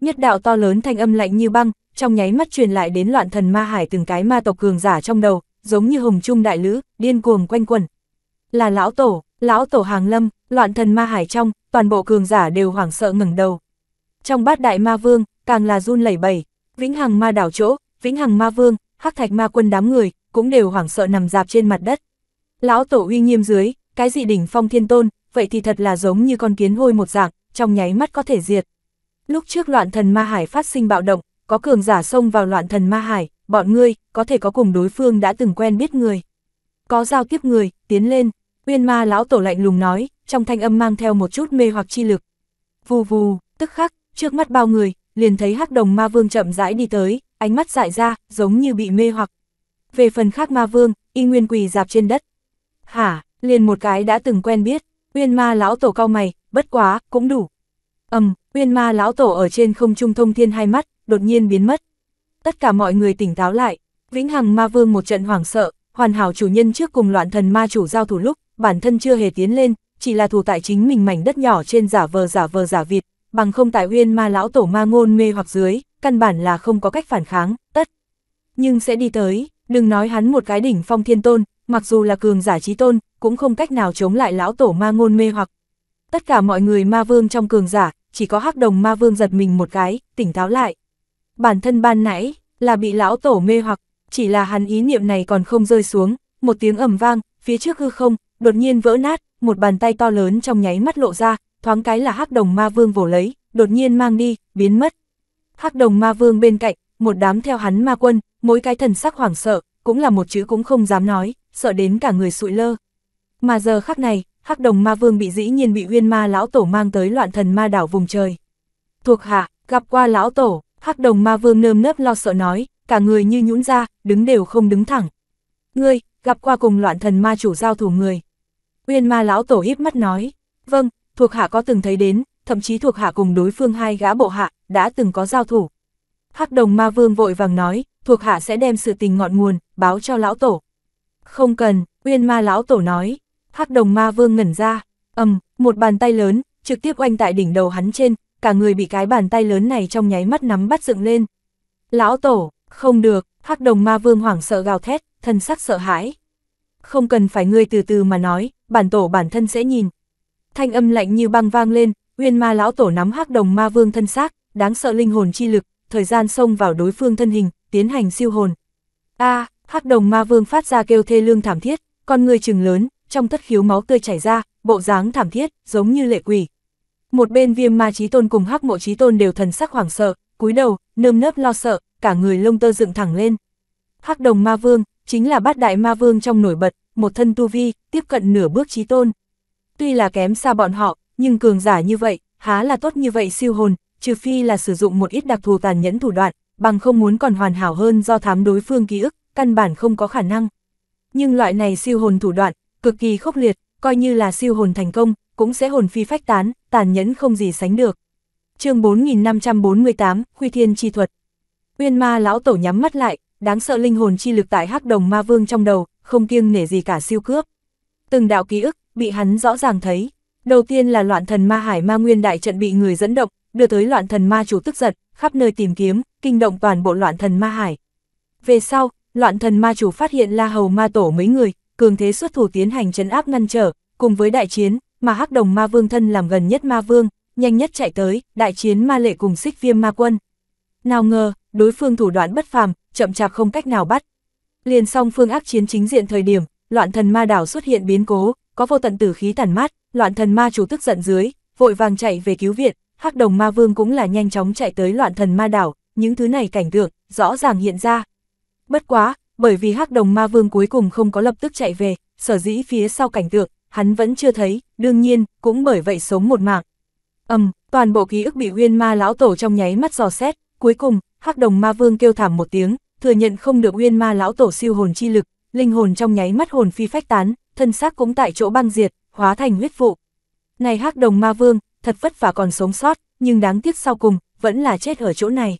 Nhất đạo to lớn thanh âm lạnh như băng, trong nháy mắt truyền lại đến loạn thần ma hải từng cái ma tộc cường giả trong đầu, giống như hồng trung đại lữ, điên cuồng quanh quẩn. Là lão tổ, lão tổ hàng lâm, loạn thần ma hải trong, toàn bộ cường giả đều hoảng sợ ngẩng đầu. Trong bát đại ma vương, càng là run lẩy bẩy, vĩnh hằng ma đảo chỗ, vĩnh hằng ma vương, hắc thạch ma quân đám người, cũng đều hoảng sợ nằm dạp trên mặt đất. Lão tổ uy nghiêm dưới, cái gì đỉnh phong thiên tôn, vậy thì thật là giống như con kiến hôi một dạng, trong nháy mắt có thể diệt. Lúc trước loạn thần ma hải phát sinh bạo động, có cường giả xông vào loạn thần ma hải, bọn ngươi có thể có cùng đối phương đã từng quen biết người. Có giao tiếp người, tiến lên, Uyên Ma lão tổ lạnh lùng nói, trong thanh âm mang theo một chút mê hoặc chi lực. Vù vù, tức khắc, trước mắt bao người, liền thấy hắc đồng ma vương chậm rãi đi tới, ánh mắt dại ra, giống như bị mê hoặc. Về phần khác ma vương, y nguyên quỳ dạp trên đất. Hả, liền một cái đã từng quen biết, uyên ma lão tổ cao mày, bất quá, cũng đủ. ầm um, uyên ma lão tổ ở trên không trung thông thiên hai mắt, đột nhiên biến mất. Tất cả mọi người tỉnh táo lại, vĩnh hằng ma vương một trận hoảng sợ, hoàn hảo chủ nhân trước cùng loạn thần ma chủ giao thủ lúc, bản thân chưa hề tiến lên, chỉ là thuộc tại chính mình mảnh đất nhỏ trên giả vờ giả vờ giả vịt bằng không tại huyên ma lão tổ ma ngôn mê hoặc dưới, căn bản là không có cách phản kháng, tất. Nhưng sẽ đi tới, đừng nói hắn một cái đỉnh phong thiên tôn, mặc dù là cường giả trí tôn, cũng không cách nào chống lại lão tổ ma ngôn mê hoặc. Tất cả mọi người ma vương trong cường giả, chỉ có hắc đồng ma vương giật mình một cái, tỉnh táo lại. Bản thân ban nãy, là bị lão tổ mê hoặc, chỉ là hắn ý niệm này còn không rơi xuống, một tiếng ầm vang, phía trước hư không, đột nhiên vỡ nát, một bàn tay to lớn trong nháy mắt lộ ra, thoáng cái là hắc đồng ma vương vồ lấy, đột nhiên mang đi, biến mất. Hắc đồng ma vương bên cạnh, một đám theo hắn ma quân, mỗi cái thần sắc hoảng sợ, cũng là một chữ cũng không dám nói, sợ đến cả người sụi lơ. Mà giờ khắc này, hắc đồng ma vương bị dĩ nhiên bị uyên ma lão tổ mang tới loạn thần ma đảo vùng trời. Thuộc hạ, gặp qua lão tổ, hắc đồng ma vương nơm nớp lo sợ nói, cả người như nhũn ra, đứng đều không đứng thẳng. Ngươi, gặp qua cùng loạn thần ma chủ giao thủ người. Uyên ma lão tổ híp mắt nói, vâng, thuộc hạ có từng thấy đến, thậm chí thuộc hạ cùng đối phương hai gã bộ hạ, đã từng có giao thủ. Hắc đồng ma vương vội vàng nói, thuộc hạ sẽ đem sự tình ngọn nguồn, báo cho lão tổ. Không cần, Uyên ma lão tổ nói, hắc đồng ma vương ngẩn ra, ầm, một bàn tay lớn, trực tiếp oanh tại đỉnh đầu hắn trên, cả người bị cái bàn tay lớn này trong nháy mắt nắm bắt dựng lên. Lão tổ, không được, hắc đồng ma vương hoảng sợ gào thét, thân sắc sợ hãi không cần phải ngươi từ từ mà nói, bản tổ bản thân sẽ nhìn. Thanh âm lạnh như băng vang lên, uyên ma lão tổ nắm hắc đồng ma vương thân xác, đáng sợ linh hồn chi lực, thời gian xông vào đối phương thân hình, tiến hành siêu hồn. A, hắc đồng ma vương phát ra kêu thê lương thảm thiết, con người trừng lớn, trong thất khiếu máu tươi chảy ra, bộ dáng thảm thiết, giống như lệ quỷ. Một bên viêm ma chí tôn cùng hắc mộ chí tôn đều thần sắc hoảng sợ, cúi đầu, nơm nớp lo sợ, cả người lông tơ dựng thẳng lên. Hắc đồng ma vương, chính là bát đại ma vương trong nổi bật, một thân tu vi, tiếp cận nửa bước trí tôn. Tuy là kém xa bọn họ, nhưng cường giả như vậy, há là tốt như vậy siêu hồn, trừ phi là sử dụng một ít đặc thù tàn nhẫn thủ đoạn, bằng không muốn còn hoàn hảo hơn do thám đối phương ký ức, căn bản không có khả năng. Nhưng loại này siêu hồn thủ đoạn, cực kỳ khốc liệt, coi như là siêu hồn thành công, cũng sẽ hồn phi phách tán, tàn nhẫn không gì sánh được. chương 4548, Khuy Thiên Chi Thuật Uyên Ma lão tổ nhắm mắt lại, đáng sợ linh hồn chi lực tại hắc đồng ma vương trong đầu, không kiêng nể gì cả siêu cướp. Từng đạo ký ức, bị hắn rõ ràng thấy. Đầu tiên là loạn thần ma hải ma nguyên đại trận bị người dẫn động, đưa tới loạn thần ma chủ tức giận, khắp nơi tìm kiếm, kinh động toàn bộ loạn thần ma hải. Về sau, loạn thần ma chủ phát hiện la hầu ma tổ mấy người, cường thế xuất thủ tiến hành chấn áp ngăn trở, cùng với đại chiến, mà hắc đồng ma vương thân làm gần nhất ma vương, nhanh nhất chạy tới, đại chiến ma lệ cùng xích viêm ma quân. Nào ngờ, đối phương thủ đoạn bất phàm, chậm chạp không cách nào bắt. Liền song phương ác chiến chính diện thời điểm, loạn thần ma đảo xuất hiện biến cố, có vô tận tử khí tản mát, loạn thần ma chủ tức giận dưới, vội vàng chạy về cứu viện, hắc đồng ma vương cũng là nhanh chóng chạy tới loạn thần ma đảo, những thứ này cảnh tượng rõ ràng hiện ra. Bất quá, bởi vì hắc đồng ma vương cuối cùng không có lập tức chạy về, sở dĩ phía sau cảnh tượng, hắn vẫn chưa thấy, đương nhiên, cũng bởi vậy sống một mạng. Ầm, toàn bộ ký ức bị Uyên Ma lão tổ trong nháy mắt dò xét, cuối cùng, hắc đồng ma vương kêu thảm một tiếng, thừa nhận không được uyên ma lão tổ siêu hồn chi lực, linh hồn trong nháy mắt hồn phi phách tán, thân xác cũng tại chỗ băng diệt, hóa thành huyết vụ. Này hắc đồng ma vương, thật vất vả còn sống sót, nhưng đáng tiếc sau cùng, vẫn là chết ở chỗ này.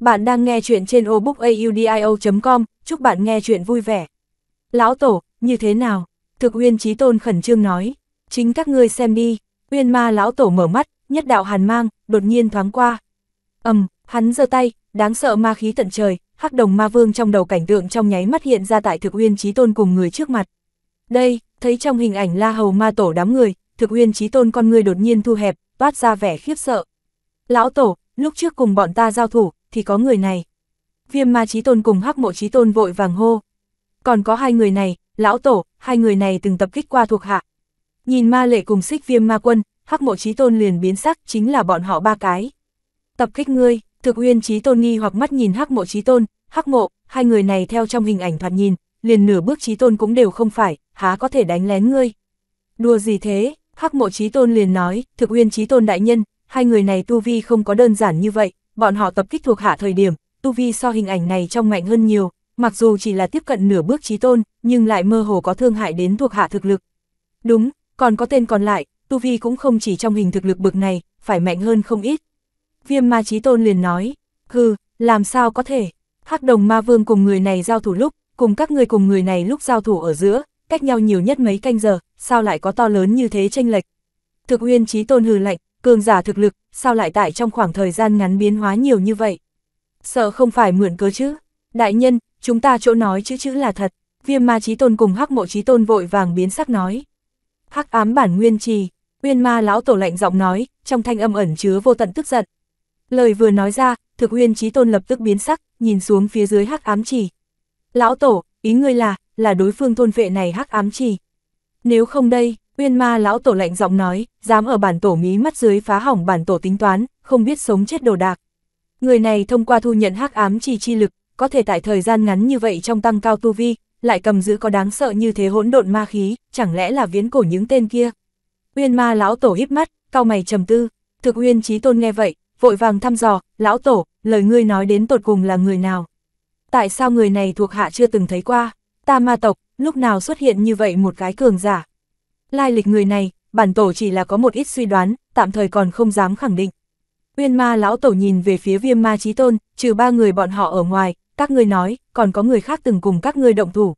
Bạn đang nghe chuyện trên obookaudio.com, chúc bạn nghe chuyện vui vẻ. Lão tổ, như thế nào? Thực Uyên Chí Tôn khẩn trương nói, chính các ngươi xem đi. Uyên Ma lão tổ mở mắt, nhất đạo hàn mang, đột nhiên thoáng qua. Ầm, um, hắn giơ tay, đáng sợ ma khí tận trời, hắc đồng ma vương trong đầu cảnh tượng trong nháy mắt hiện ra tại thực uyên trí tôn cùng người trước mặt. Đây, thấy trong hình ảnh la hầu ma tổ đám người, thực uyên trí tôn con người đột nhiên thu hẹp, toát ra vẻ khiếp sợ. Lão tổ, lúc trước cùng bọn ta giao thủ, thì có người này. Viêm ma trí tôn cùng hắc mộ trí tôn vội vàng hô. Còn có hai người này, lão tổ, hai người này từng tập kích qua thuộc hạ. Nhìn ma lệ cùng xích viêm ma quân, hắc mộ trí tôn liền biến sắc chính là bọn họ ba cái. Tập kích ngươi, Thực Uyên Chí Tôn nghi hoặc mắt nhìn Hắc Mộ Chí Tôn, Hắc Mộ, hai người này theo trong hình ảnh thoạt nhìn, liền nửa bước Chí Tôn cũng đều không phải, há có thể đánh lén ngươi. Đùa gì thế? Hắc Mộ Chí Tôn liền nói, Thực Uyên Chí Tôn đại nhân, hai người này tu vi không có đơn giản như vậy, bọn họ tập kích thuộc hạ thời điểm, tu vi so hình ảnh này trong mạnh hơn nhiều, mặc dù chỉ là tiếp cận nửa bước Chí Tôn, nhưng lại mơ hồ có thương hại đến thuộc hạ thực lực. Đúng, còn có tên còn lại, tu vi cũng không chỉ trong hình thực lực bực này, phải mạnh hơn không ít viêm ma trí tôn liền nói, hừ, làm sao có thể, hắc đồng ma vương cùng người này giao thủ lúc, cùng các người cùng người này lúc giao thủ ở giữa, cách nhau nhiều nhất mấy canh giờ, sao lại có to lớn như thế tranh lệch. Thực uyên trí tôn hừ lạnh, cường giả thực lực, sao lại tại trong khoảng thời gian ngắn biến hóa nhiều như vậy. Sợ không phải mượn cớ chứ, đại nhân, chúng ta chỗ nói chữ chữ là thật, viêm ma trí tôn cùng hắc mộ trí tôn vội vàng biến sắc nói. Hắc ám bản nguyên trì, uyên ma lão tổ lạnh giọng nói, trong thanh âm ẩn chứa vô tận tức giận. Lời vừa nói ra, thực huyên trí tôn lập tức biến sắc, nhìn xuống phía dưới hắc ám chỉ. Lão tổ, ý ngươi là, là đối phương thôn vệ này hắc ám chỉ. Nếu không đây, uyên ma lão tổ lạnh giọng nói, dám ở bản tổ mí mắt dưới phá hỏng bản tổ tính toán, không biết sống chết đồ đạc. Người này thông qua thu nhận hắc ám chỉ chi lực, có thể tại thời gian ngắn như vậy trong tăng cao tu vi, lại cầm giữ có đáng sợ như thế hỗn độn ma khí, chẳng lẽ là viễn cổ những tên kia. Uyên ma lão tổ híp mắt, cao mày trầm tư, thực uyên chí tôn nghe vậy, vội vàng thăm dò, lão tổ, lời ngươi nói đến tột cùng là người nào? Tại sao người này thuộc hạ chưa từng thấy qua? Ta ma tộc, lúc nào xuất hiện như vậy một cái cường giả? Lai lịch người này, bản tổ chỉ là có một ít suy đoán, tạm thời còn không dám khẳng định. Uyên ma lão tổ nhìn về phía viêm ma trí tôn, trừ ba người bọn họ ở ngoài, các ngươi nói, còn có người khác từng cùng các ngươi động thủ.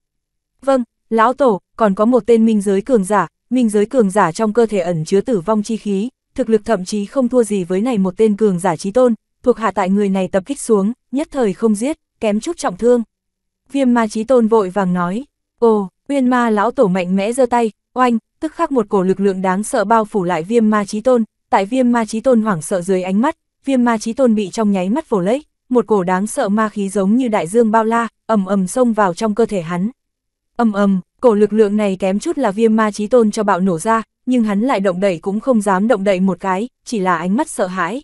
Vâng, lão tổ, còn có một tên minh giới cường giả, minh giới cường giả trong cơ thể ẩn chứa tử vong chi khí, thực lực thậm chí không thua gì với này một tên cường giả trí tôn, thuộc hạ tại người này tập kích xuống, nhất thời không giết, kém chút trọng thương. Viêm ma trí tôn vội vàng nói, ồ, uyên ma lão tổ mạnh mẽ giơ tay, oanh, tức khắc một cổ lực lượng đáng sợ bao phủ lại viêm ma trí tôn, tại viêm ma trí tôn hoảng sợ dưới ánh mắt, viêm ma trí tôn bị trong nháy mắt vồ lấy, một cổ đáng sợ ma khí giống như đại dương bao la, ầm ầm xông vào trong cơ thể hắn. Ầm ầm, cổ lực lượng này kém chút là viêm ma trí tôn cho bạo nổ ra, nhưng hắn lại động đẩy cũng không dám động đẩy một cái, chỉ là ánh mắt sợ hãi.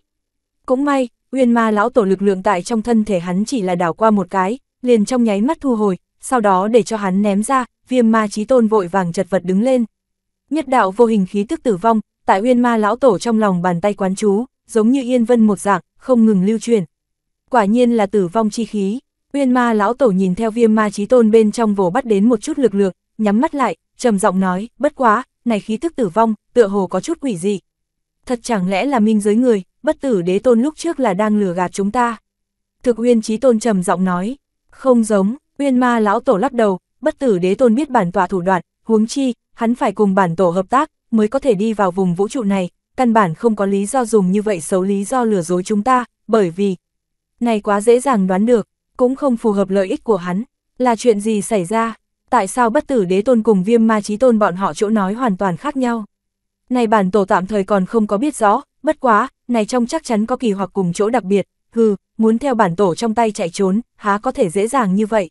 Cũng may, uyên ma lão tổ lực lượng tại trong thân thể hắn chỉ là đảo qua một cái, liền trong nháy mắt thu hồi, sau đó để cho hắn ném ra, viêm ma chí tôn vội vàng chật vật đứng lên. Nhất đạo vô hình khí tức tử vong, tại uyên ma lão tổ trong lòng bàn tay quán chú, giống như yên vân một dạng, không ngừng lưu truyền. Quả nhiên là tử vong chi khí, uyên ma lão tổ nhìn theo viêm ma chí tôn bên trong vồ bắt đến một chút lực lượng, nhắm mắt lại, trầm giọng nói, bất quá, này khí thức tử vong, tựa hồ có chút quỷ dị. Thật chẳng lẽ là minh giới người, bất tử đế tôn lúc trước là đang lừa gạt chúng ta. Thực uyên trí tôn trầm giọng nói, không giống, uyên ma lão tổ lắc đầu, bất tử đế tôn biết bản tọa thủ đoạn, huống chi, hắn phải cùng bản tổ hợp tác, mới có thể đi vào vùng vũ trụ này, căn bản không có lý do dùng như vậy xấu lý do lừa dối chúng ta, bởi vì, này quá dễ dàng đoán được, cũng không phù hợp lợi ích của hắn, là chuyện gì xảy ra, tại sao bất tử đế tôn cùng viêm ma trí tôn bọn họ chỗ nói hoàn toàn khác nhau. Này bản tổ tạm thời còn không có biết rõ, bất quá, này trong chắc chắn có kỳ hoặc cùng chỗ đặc biệt, hừ, muốn theo bản tổ trong tay chạy trốn, há có thể dễ dàng như vậy.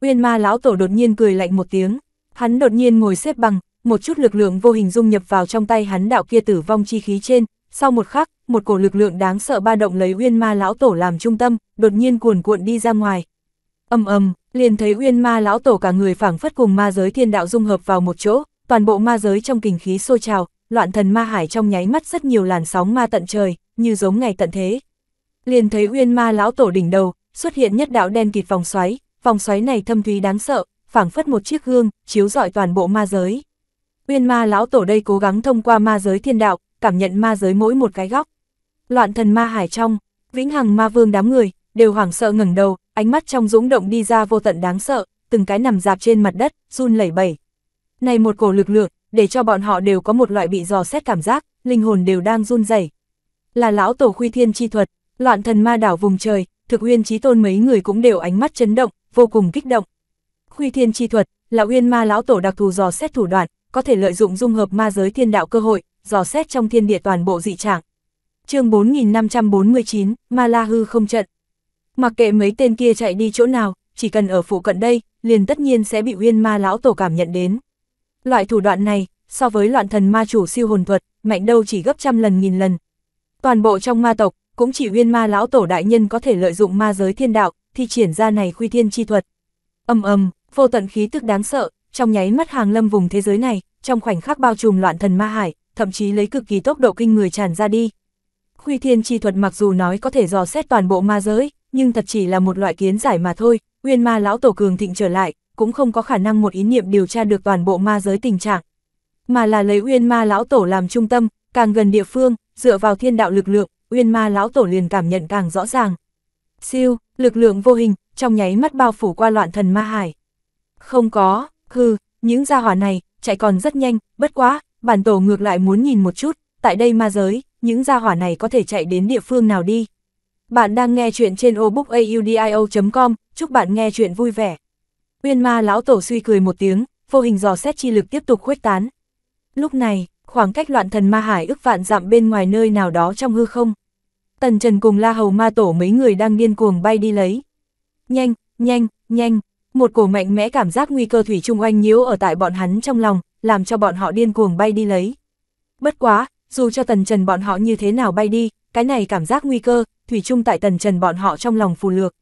Uyên ma lão tổ đột nhiên cười lạnh một tiếng, hắn đột nhiên ngồi xếp bằng, một chút lực lượng vô hình dung nhập vào trong tay hắn đạo kia tử vong chi khí trên, sau một khắc, một cổ lực lượng đáng sợ ba động lấy Uyên ma lão tổ làm trung tâm, đột nhiên cuồn cuộn đi ra ngoài, ầm ầm liền thấy uyên ma lão tổ cả người phảng phất cùng ma giới thiên đạo dung hợp vào một chỗ, toàn bộ ma giới trong kình khí sôi trào, loạn thần ma hải trong nháy mắt rất nhiều làn sóng ma tận trời, như giống ngày tận thế. Liền thấy uyên ma lão tổ đỉnh đầu, xuất hiện nhất đạo đen kịt vòng xoáy, vòng xoáy này thâm thúy đáng sợ, phảng phất một chiếc gương, chiếu rọi toàn bộ ma giới. Uyên ma lão tổ đây cố gắng thông qua ma giới thiên đạo, cảm nhận ma giới mỗi một cái góc. Loạn thần ma hải trong, vĩnh hằng ma vương đám người, đều hoảng sợ ngẩng đầu, ánh mắt trong dũng động đi ra vô tận đáng sợ, từng cái nằm dạp trên mặt đất, run lẩy bẩy. Này một cổ lực lượng, để cho bọn họ đều có một loại bị dò xét cảm giác, linh hồn đều đang run rẩy. Là lão tổ khuy thiên chi thuật, loạn thần ma đảo vùng trời, thực huyên trí tôn mấy người cũng đều ánh mắt chấn động, vô cùng kích động. Khuy thiên chi thuật, là uyên ma lão tổ đặc thù dò xét thủ đoạn, có thể lợi dụng dung hợp ma giới thiên đạo cơ hội, dò xét trong thiên địa toàn bộ dị trạng. Chương 4549, Ma La Hư không trận. Mặc kệ mấy tên kia chạy đi chỗ nào, chỉ cần ở phụ cận đây, liền tất nhiên sẽ bị uyên ma lão tổ cảm nhận đến. Loại thủ đoạn này, so với loạn thần ma chủ siêu hồn thuật, mạnh đâu chỉ gấp trăm lần nghìn lần. Toàn bộ trong ma tộc, cũng chỉ uyên ma lão tổ đại nhân có thể lợi dụng ma giới thiên đạo, thi triển ra này khuy thiên chi thuật. Âm âm, vô tận khí tức đáng sợ, trong nháy mắt hàng lâm vùng thế giới này, trong khoảnh khắc bao trùm loạn thần ma hải, thậm chí lấy cực kỳ tốc độ kinh người tràn ra đi. Khuy thiên chi thuật mặc dù nói có thể dò xét toàn bộ ma giới, nhưng thật chỉ là một loại kiến giải mà thôi, Nguyên ma lão tổ cường thịnh trở lại, cũng không có khả năng một ý niệm điều tra được toàn bộ ma giới tình trạng. Mà là lấy nguyên ma lão tổ làm trung tâm, càng gần địa phương, dựa vào thiên đạo lực lượng, nguyên ma lão tổ liền cảm nhận càng rõ ràng. Siêu, lực lượng vô hình, trong nháy mắt bao phủ qua loạn thần ma hải. Không có, hừ, những gia hỏa này, chạy còn rất nhanh, bất quá, bản tổ ngược lại muốn nhìn một chút, tại đây ma giới, những gia hỏa này có thể chạy đến địa phương nào đi. Bạn đang nghe chuyện trên obookaudio.com, chúc bạn nghe chuyện vui vẻ. Uyên ma lão tổ suy cười một tiếng, vô hình dò xét chi lực tiếp tục khuếch tán. Lúc này, khoảng cách loạn thần ma hải ức vạn dặm bên ngoài nơi nào đó trong hư không. Tần Trần cùng la hầu ma tổ mấy người đang điên cuồng bay đi lấy. Nhanh, nhanh, nhanh, một cổ mạnh mẽ cảm giác nguy cơ thủy trung oanh nhiễu ở tại bọn hắn trong lòng, làm cho bọn họ điên cuồng bay đi lấy. Bất quá, dù cho Tần Trần bọn họ như thế nào bay đi, cái này cảm giác nguy cơ, thủy chung tại tần trần bọn họ trong lòng phù lược.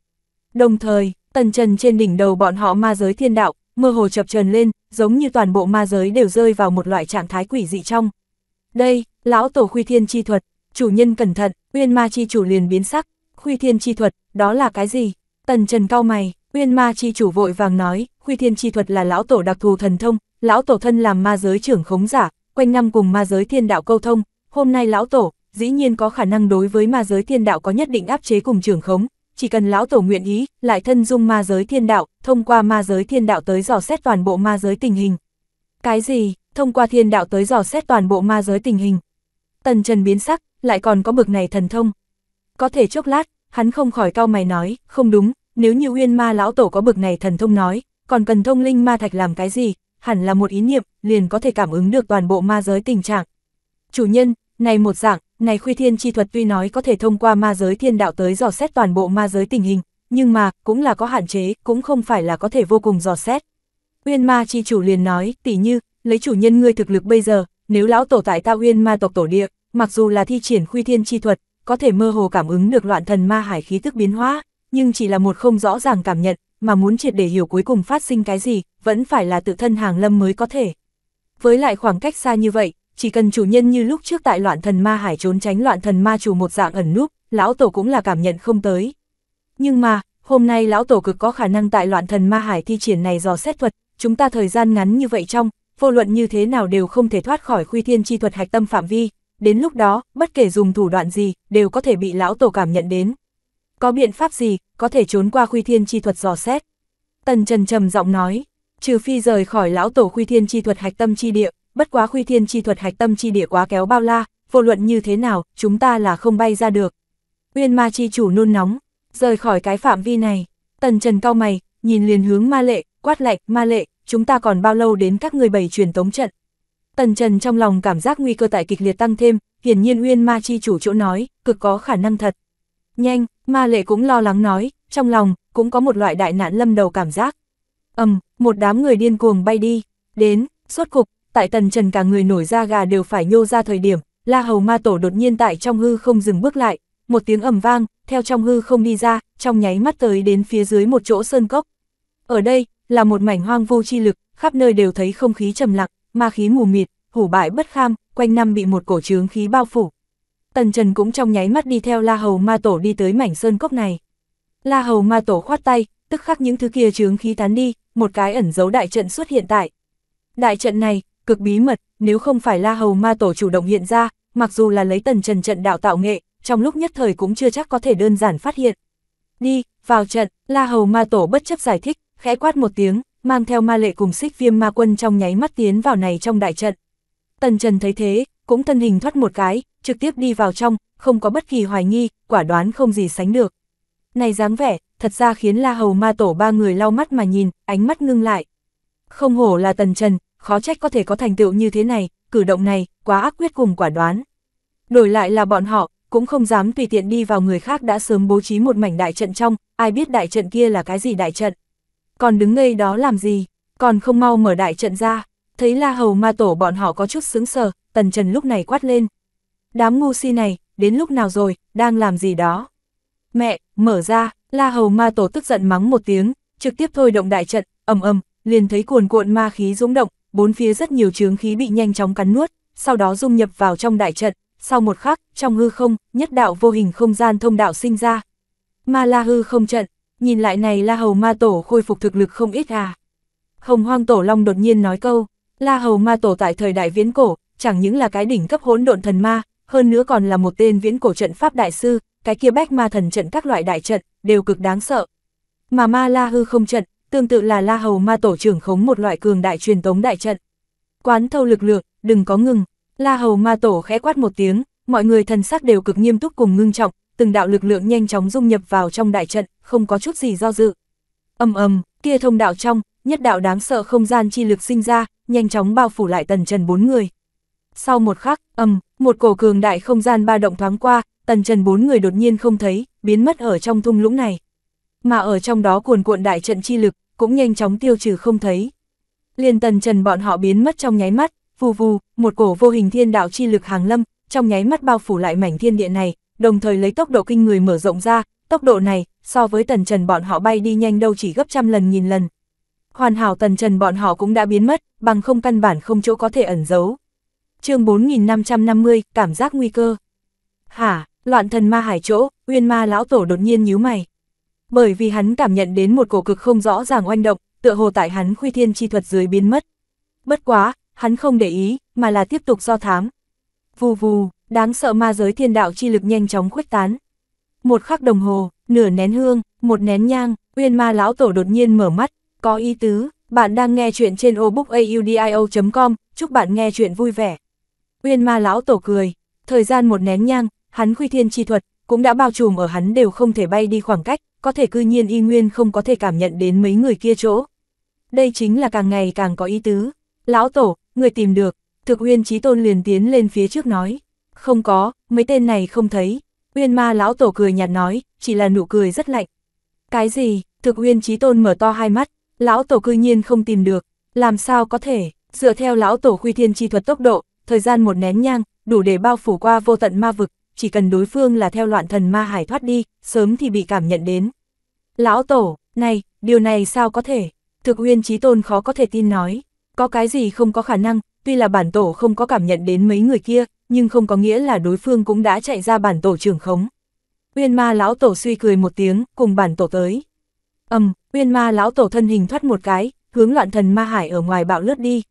Đồng thời, tần trần trên đỉnh đầu bọn họ ma giới thiên đạo, mơ hồ chập trần lên, giống như toàn bộ ma giới đều rơi vào một loại trạng thái quỷ dị trong. Đây, lão tổ khuy thiên chi thuật, chủ nhân cẩn thận, uyên ma chi chủ liền biến sắc, khuy thiên chi thuật, đó là cái gì? Tần trần cao mày, uyên ma chi chủ vội vàng nói, khuy thiên chi thuật là lão tổ đặc thù thần thông, lão tổ thân làm ma giới trưởng khống giả, quanh năm cùng ma giới thiên đạo câu thông, hôm nay lão tổ, dĩ nhiên có khả năng đối với ma giới thiên đạo có nhất định áp chế cùng trưởng khống, chỉ cần lão tổ nguyện ý, lại thân dung ma giới thiên đạo, thông qua ma giới thiên đạo tới dò xét toàn bộ ma giới tình hình. Cái gì? Thông qua thiên đạo tới dò xét toàn bộ ma giới tình hình. Tần Trần biến sắc, lại còn có bực này thần thông. Có thể chốc lát, hắn không khỏi cau mày nói, không đúng, nếu như Uyên Ma lão tổ có bực này thần thông nói, còn cần thông linh ma thạch làm cái gì, hẳn là một ý niệm, liền có thể cảm ứng được toàn bộ ma giới tình trạng. Chủ nhân, này một dạng, này khuy thiên chi thuật tuy nói có thể thông qua ma giới thiên đạo tới dò xét toàn bộ ma giới tình hình, nhưng mà, cũng là có hạn chế, cũng không phải là có thể vô cùng dò xét. Uyên ma chi chủ liền nói, tỷ như, lấy chủ nhân ngươi thực lực bây giờ, nếu lão tổ tại ta uyên ma tộc tổ địa, mặc dù là thi triển khuy thiên chi thuật, có thể mơ hồ cảm ứng được loạn thần ma hải khí tức biến hóa, nhưng chỉ là một không rõ ràng cảm nhận, mà muốn triệt để hiểu cuối cùng phát sinh cái gì, vẫn phải là tự thân hàng lâm mới có thể. Với lại khoảng cách xa như vậy, chỉ cần chủ nhân như lúc trước tại loạn thần ma hải trốn tránh loạn thần ma chủ một dạng ẩn núp, lão tổ cũng là cảm nhận không tới. Nhưng mà, hôm nay lão tổ cực có khả năng tại loạn thần ma hải thi triển này dò xét thuật, chúng ta thời gian ngắn như vậy trong, vô luận như thế nào đều không thể thoát khỏi khuy thiên chi thuật hạch tâm phạm vi, đến lúc đó, bất kể dùng thủ đoạn gì, đều có thể bị lão tổ cảm nhận đến. Có biện pháp gì, có thể trốn qua khuy thiên chi thuật dò xét? Tần Trần trầm giọng nói, trừ phi rời khỏi lão tổ khuy thiên chi thuật hạch tâm chi địa, bất quá khuy thiên chi thuật hạch tâm chi địa quá kéo bao la, vô luận như thế nào, chúng ta là không bay ra được. Uyên ma chi chủ nôn nóng, rời khỏi cái phạm vi này, tần trần cao mày, nhìn liền hướng ma lệ, quát lạnh, ma lệ, chúng ta còn bao lâu đến các người bảy truyền tống trận. Tần trần trong lòng cảm giác nguy cơ tại kịch liệt tăng thêm, hiển nhiên Uyên ma chi chủ chỗ nói, cực có khả năng thật. Nhanh, ma lệ cũng lo lắng nói, trong lòng, cũng có một loại đại nạn lâm đầu cảm giác. ầm, um, một đám người điên cuồng bay đi, đến, suốt cục, tại tần trần cả người nổi da gà đều phải nhô ra thời điểm, la hầu ma tổ đột nhiên tại trong hư không dừng bước lại, một tiếng ầm vang, theo trong hư không đi ra, trong nháy mắt tới đến phía dưới một chỗ sơn cốc. Ở đây, là một mảnh hoang vô chi lực, khắp nơi đều thấy không khí trầm lặng, ma khí mù mịt, hủ bại bất kham, quanh năm bị một cổ trướng khí bao phủ. Tần Trần cũng trong nháy mắt đi theo La Hầu Ma Tổ đi tới mảnh sơn cốc này. La Hầu Ma Tổ khoát tay, tức khắc những thứ kia trướng khí tán đi, một cái ẩn giấu đại trận xuất hiện tại. Đại trận này, cực bí mật, nếu không phải La Hầu Ma Tổ chủ động hiện ra, mặc dù là lấy tần trần trận đạo tạo nghệ, trong lúc nhất thời cũng chưa chắc có thể đơn giản phát hiện. Đi, vào trận, La Hầu Ma Tổ bất chấp giải thích, khẽ quát một tiếng, mang theo ma lệ cùng xích viêm ma quân trong nháy mắt tiến vào này trong đại trận. Tần Trần thấy thế, cũng thân hình thoát một cái, trực tiếp đi vào trong, không có bất kỳ hoài nghi, quả đoán không gì sánh được. Này dáng vẻ, thật ra khiến La Hầu Ma Tổ ba người lau mắt mà nhìn, ánh mắt ngưng lại. Không hổ là Tần Trần, khó trách có thể có thành tựu như thế này, cử động này, quá ác quyết cùng quả đoán. Đổi lại là bọn họ, cũng không dám tùy tiện đi vào người khác đã sớm bố trí một mảnh đại trận trong, ai biết đại trận kia là cái gì đại trận. Còn đứng ngây đó làm gì, còn không mau mở đại trận ra, thấy la hầu ma tổ bọn họ có chút sướng sờ, tần trần lúc này quát lên. Đám ngu si này, đến lúc nào rồi, đang làm gì đó. Mẹ, mở ra, la hầu ma tổ tức giận mắng một tiếng, trực tiếp thôi động đại trận, ầm ầm, liền thấy cuồn cuộn ma khí dũng động, bốn phía rất nhiều chướng khí bị nhanh chóng cắn nuốt, sau đó dung nhập vào trong đại trận, sau một khắc, trong hư không, nhất đạo vô hình không gian thông đạo sinh ra. Ma La hư không trận, nhìn lại này La Hầu Ma Tổ khôi phục thực lực không ít à. Hồng Hoang Tổ Long đột nhiên nói câu, La Hầu Ma Tổ tại thời đại viễn cổ, chẳng những là cái đỉnh cấp hỗn độn thần ma, hơn nữa còn là một tên viễn cổ trận pháp đại sư, cái kia bách ma thần trận các loại đại trận, đều cực đáng sợ. Mà Ma La hư không trận, tương tự là La Hầu Ma Tổ trưởng khống một loại cường đại truyền tống đại trận. Quán thâu lực lượng, đừng có ngừng. La Hầu Ma Tổ khẽ quát một tiếng, mọi người thần sắc đều cực nghiêm túc cùng ngưng trọng, từng đạo lực lượng nhanh chóng dung nhập vào trong đại trận, không có chút gì do dự. Ầm ầm, kia thông đạo trong, nhất đạo đáng sợ không gian chi lực sinh ra, nhanh chóng bao phủ lại Tần Trần bốn người. Sau một khắc, ầm, một cổ cường đại không gian ba động thoáng qua, Tần Trần bốn người đột nhiên không thấy, biến mất ở trong thung lũng này mà ở trong đó cuồn cuộn đại trận chi lực, cũng nhanh chóng tiêu trừ không thấy. liên tần trần bọn họ biến mất trong nháy mắt, vù vù, một cổ vô hình thiên đạo chi lực hàng lâm, trong nháy mắt bao phủ lại mảnh thiên địa này, đồng thời lấy tốc độ kinh người mở rộng ra, tốc độ này, so với tần trần bọn họ bay đi nhanh đâu chỉ gấp trăm lần nghìn lần. Hoàn hảo tần trần bọn họ cũng đã biến mất, bằng không căn bản không chỗ có thể ẩn giấu. chương 4550, cảm giác nguy cơ. Hả, loạn thần ma hải chỗ, uyên ma lão tổ đột nhiên nhíu mày bởi vì hắn cảm nhận đến một cổ cực không rõ ràng oanh động, tựa hồ tại hắn khuy thiên chi thuật dưới biến mất. Bất quá, hắn không để ý, mà là tiếp tục do thám. Vù vù, đáng sợ ma giới thiên đạo chi lực nhanh chóng khuếch tán. Một khắc đồng hồ, nửa nén hương, một nén nhang, uyên ma lão tổ đột nhiên mở mắt, có ý tứ, bạn đang nghe chuyện trên obookaudio.com, chúc bạn nghe chuyện vui vẻ. Uyên ma lão tổ cười, thời gian một nén nhang, hắn khuy thiên chi thuật, cũng đã bao trùm ở hắn đều không thể bay đi khoảng cách, có thể cư nhiên y nguyên không có thể cảm nhận đến mấy người kia chỗ. Đây chính là càng ngày càng có ý tứ. Lão Tổ, người tìm được, thực uyên trí tôn liền tiến lên phía trước nói. Không có, mấy tên này không thấy. Uyên ma lão tổ cười nhạt nói, chỉ là nụ cười rất lạnh. Cái gì, thực uyên trí tôn mở to hai mắt, lão tổ cư nhiên không tìm được, làm sao có thể, dựa theo lão tổ khuy thiên chi thuật tốc độ, thời gian một nén nhang, đủ để bao phủ qua vô tận ma vực, chỉ cần đối phương là theo loạn thần ma hải thoát đi, sớm thì bị cảm nhận đến. Lão Tổ, này, điều này sao có thể? Thực huyên trí tôn khó có thể tin nói. Có cái gì không có khả năng, tuy là bản tổ không có cảm nhận đến mấy người kia, nhưng không có nghĩa là đối phương cũng đã chạy ra bản tổ trưởng khống. Uyên ma lão tổ suy cười một tiếng, cùng bản tổ tới. Âm, um, uyên ma lão tổ thân hình thoát một cái, hướng loạn thần ma hải ở ngoài bạo lướt đi.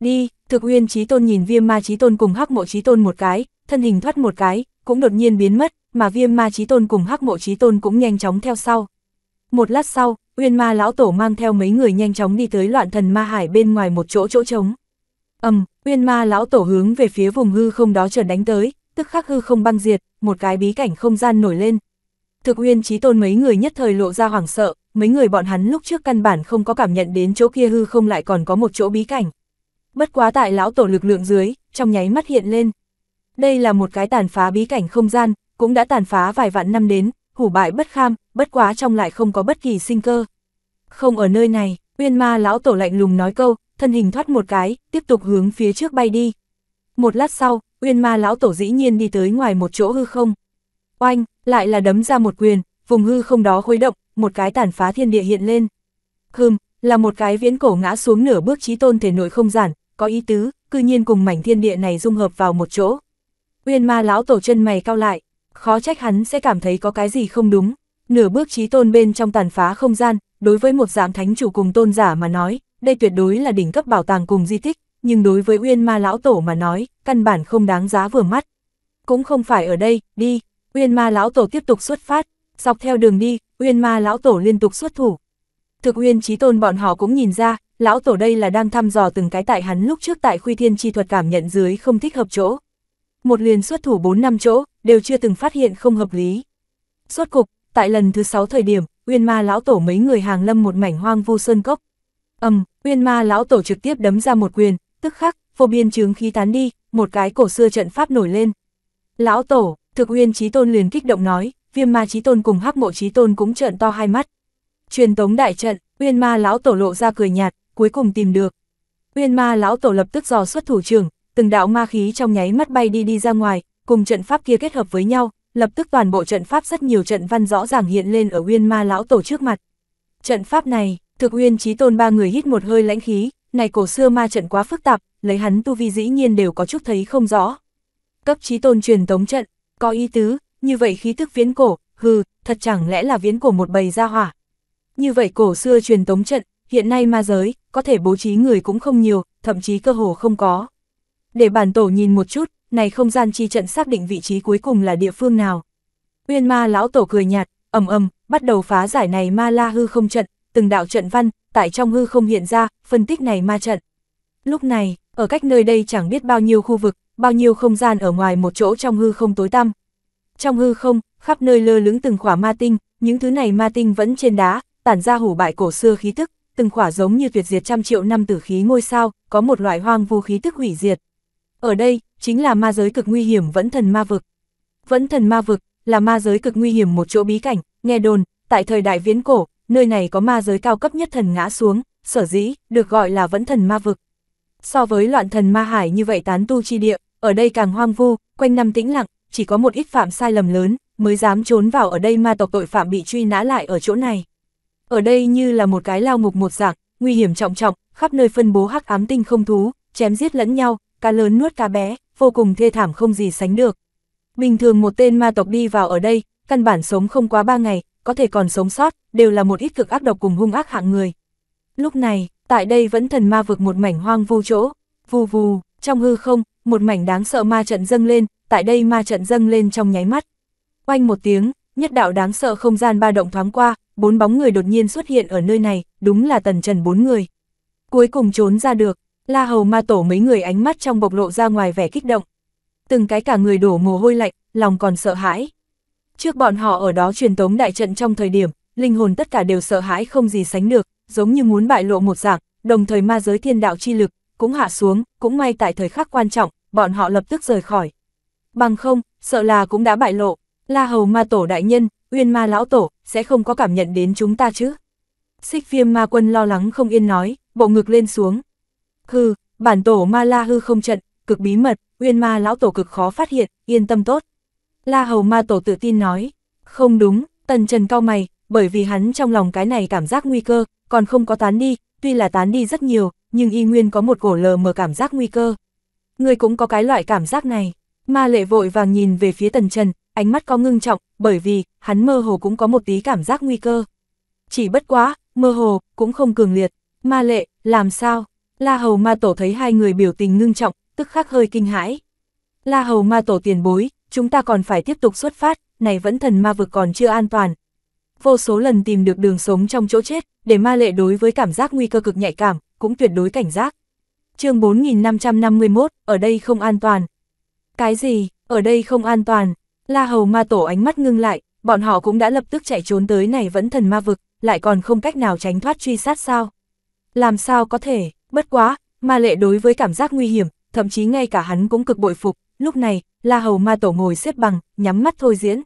Đi, thực uyên trí tôn nhìn viêm ma trí tôn cùng hắc mộ trí tôn một cái, thân hình thoát một cái, cũng đột nhiên biến mất, mà viêm ma trí tôn cùng hắc mộ trí tôn cũng nhanh chóng theo sau. Một lát sau, Uyên ma lão tổ mang theo mấy người nhanh chóng đi tới loạn thần ma hải bên ngoài một chỗ chỗ trống. ầm, um, Uyên ma lão tổ hướng về phía vùng hư không đó chuẩn đánh tới, tức khắc hư không băng diệt, một cái bí cảnh không gian nổi lên. Thực Uyên trí tôn mấy người nhất thời lộ ra hoảng sợ, mấy người bọn hắn lúc trước căn bản không có cảm nhận đến chỗ kia hư không lại còn có một chỗ bí cảnh. Bất quá tại lão tổ lực lượng dưới, trong nháy mắt hiện lên, đây là một cái tàn phá bí cảnh không gian, cũng đã tàn phá vài vạn năm đến, hủ bại bất kham, bất quá trong lại không có bất kỳ sinh cơ. Không ở nơi này, uyên ma lão tổ lạnh lùng nói câu, thân hình thoát một cái, tiếp tục hướng phía trước bay đi. Một lát sau, uyên ma lão tổ dĩ nhiên đi tới ngoài một chỗ hư không. Oanh, lại là đấm ra một quyền, vùng hư không đó khuấy động, một cái tàn phá thiên địa hiện lên. Hừm, là một cái viễn cổ ngã xuống nửa bước chí tôn thể nội không giản, có ý tứ, cư nhiên cùng mảnh thiên địa này dung hợp vào một chỗ. Uyên ma lão tổ chân mày cao lại, khó trách hắn sẽ cảm thấy có cái gì không đúng. Nửa bước trí tôn bên trong tàn phá không gian, đối với một dạng thánh chủ cùng tôn giả mà nói, đây tuyệt đối là đỉnh cấp bảo tàng cùng di tích, nhưng đối với Uyên ma lão tổ mà nói, căn bản không đáng giá vừa mắt. Cũng không phải ở đây, đi, Uyên ma lão tổ tiếp tục xuất phát, dọc theo đường đi, Uyên ma lão tổ liên tục xuất thủ. Thực Uyên trí tôn bọn họ cũng nhìn ra, lão tổ đây là đang thăm dò từng cái tại hắn lúc trước tại khuy thiên chi thuật cảm nhận dưới không thích hợp chỗ, một liền xuất thủ 4 năm chỗ, đều chưa từng phát hiện không hợp lý. Suốt cục, tại lần thứ 6 thời điểm, Uyên Ma lão tổ mấy người hàng lâm một mảnh hoang vu sơn cốc. Ầm, um, Uyên Ma lão tổ trực tiếp đấm ra một quyền, tức khắc, vô biên chướng khí tán đi, một cái cổ xưa trận pháp nổi lên. Lão tổ, Thực Uyên Chí Tôn liền kích động nói, Viêm Ma Chí Tôn cùng Hắc Mộ Chí Tôn cũng trợn to hai mắt. Truyền tống đại trận, Uyên Ma lão tổ lộ ra cười nhạt, cuối cùng tìm được. Uyên Ma lão tổ lập tức dò xuất thủ trưởng, từng đạo ma khí trong nháy mắt bay đi đi ra ngoài, cùng trận pháp kia kết hợp với nhau, lập tức toàn bộ trận pháp rất nhiều trận văn rõ ràng hiện lên ở Uyên Ma lão tổ trước mặt. Trận pháp này, thực Uyên Chí Tôn ba người hít một hơi lãnh khí, này cổ xưa ma trận quá phức tạp, lấy hắn tu vi dĩ nhiên đều có chút thấy không rõ. Cấp Chí Tôn truyền tống trận, có ý tứ, như vậy khí tức viễn cổ, hừ, thật chẳng lẽ là viễn cổ một bầy gia hỏa. Như vậy cổ xưa truyền tống trận, hiện nay ma giới, có thể bố trí người cũng không nhiều, thậm chí cơ hồ không có để bản tổ nhìn một chút, này không gian chi trận xác định vị trí cuối cùng là địa phương nào. Uyên ma lão tổ cười nhạt, ầm ầm, bắt đầu phá giải này ma la hư không trận, từng đạo trận văn, tại trong hư không hiện ra, phân tích này ma trận. Lúc này, ở cách nơi đây chẳng biết bao nhiêu khu vực, bao nhiêu không gian ở ngoài một chỗ trong hư không tối tăm. Trong hư không, khắp nơi lơ lứng từng khỏa ma tinh, những thứ này ma tinh vẫn trên đá, tản ra hủ bại cổ xưa khí tức, từng khỏa giống như tuyệt diệt trăm triệu năm tử khí ngôi sao, có một loại hoang vu khí tức hủy diệt. Ở đây, chính là ma giới cực nguy hiểm vẫn thần ma vực. Vẫn thần ma vực, là ma giới cực nguy hiểm một chỗ bí cảnh, nghe đồn, tại thời đại viễn cổ, nơi này có ma giới cao cấp nhất thần ngã xuống, sở dĩ, được gọi là vẫn thần ma vực. So với loạn thần ma hải như vậy tán tu chi địa, ở đây càng hoang vu, quanh năm tĩnh lặng, chỉ có một ít phạm sai lầm lớn, mới dám trốn vào ở đây ma tộc tội phạm bị truy nã lại ở chỗ này. Ở đây như là một cái lao ngục một dạng, nguy hiểm trọng trọng, khắp nơi phân bố hắc ám tinh không thú, chém giết lẫn nhau, cá lớn nuốt cá bé, vô cùng thê thảm không gì sánh được. Bình thường một tên ma tộc đi vào ở đây, căn bản sống không quá ba ngày, có thể còn sống sót, đều là một ít cực ác độc cùng hung ác hạng người. Lúc này, tại đây vẫn thần ma vực một mảnh hoang vu chỗ, vù vù, trong hư không, một mảnh đáng sợ ma trận dâng lên, tại đây ma trận dâng lên trong nháy mắt. quanh một tiếng, nhất đạo đáng sợ không gian ba động thoáng qua, bốn bóng người đột nhiên xuất hiện ở nơi này, đúng là tần trần bốn người. Cuối cùng trốn ra được, La Hầu Ma Tổ mấy người ánh mắt trong bộc lộ ra ngoài vẻ kích động. Từng cái cả người đổ mồ hôi lạnh, lòng còn sợ hãi. Trước bọn họ ở đó truyền tống đại trận trong thời điểm, linh hồn tất cả đều sợ hãi không gì sánh được, giống như muốn bại lộ một dạng, đồng thời ma giới thiên đạo chi lực, cũng hạ xuống, cũng may tại thời khắc quan trọng, bọn họ lập tức rời khỏi. Bằng không, sợ là cũng đã bại lộ, la hầu ma tổ đại nhân, uyên ma lão tổ, sẽ không có cảm nhận đến chúng ta chứ. Xích viêm ma quân lo lắng không yên nói, bộ ngực lên xuống, Hư, bản tổ ma la hư không trận, cực bí mật, uyên ma lão tổ cực khó phát hiện, yên tâm tốt. La hầu ma tổ tự tin nói, không đúng, tần trần cao mày, bởi vì hắn trong lòng cái này cảm giác nguy cơ, còn không có tán đi, tuy là tán đi rất nhiều, nhưng y nguyên có một cổ lờ mờ cảm giác nguy cơ. Người cũng có cái loại cảm giác này, ma lệ vội vàng nhìn về phía tần trần, ánh mắt có ngưng trọng, bởi vì, hắn mơ hồ cũng có một tí cảm giác nguy cơ. Chỉ bất quá, mơ hồ, cũng không cường liệt, ma lệ, làm sao? La Hầu Ma Tổ thấy hai người biểu tình ngưng trọng, tức khắc hơi kinh hãi. La Hầu Ma Tổ tiền bối, chúng ta còn phải tiếp tục xuất phát, này vẫn thần ma vực còn chưa an toàn. Vô số lần tìm được đường sống trong chỗ chết, để ma lệ đối với cảm giác nguy cơ cực nhạy cảm, cũng tuyệt đối cảnh giác. chương 4551, ở đây không an toàn. Cái gì, ở đây không an toàn? La Hầu Ma Tổ ánh mắt ngưng lại, bọn họ cũng đã lập tức chạy trốn tới này vẫn thần ma vực, lại còn không cách nào tránh thoát truy sát sao? Làm sao có thể? Bất quá, ma lệ đối với cảm giác nguy hiểm, thậm chí ngay cả hắn cũng cực bội phục, lúc này, La Hầu Ma Tổ ngồi xếp bằng, nhắm mắt thôi diễn.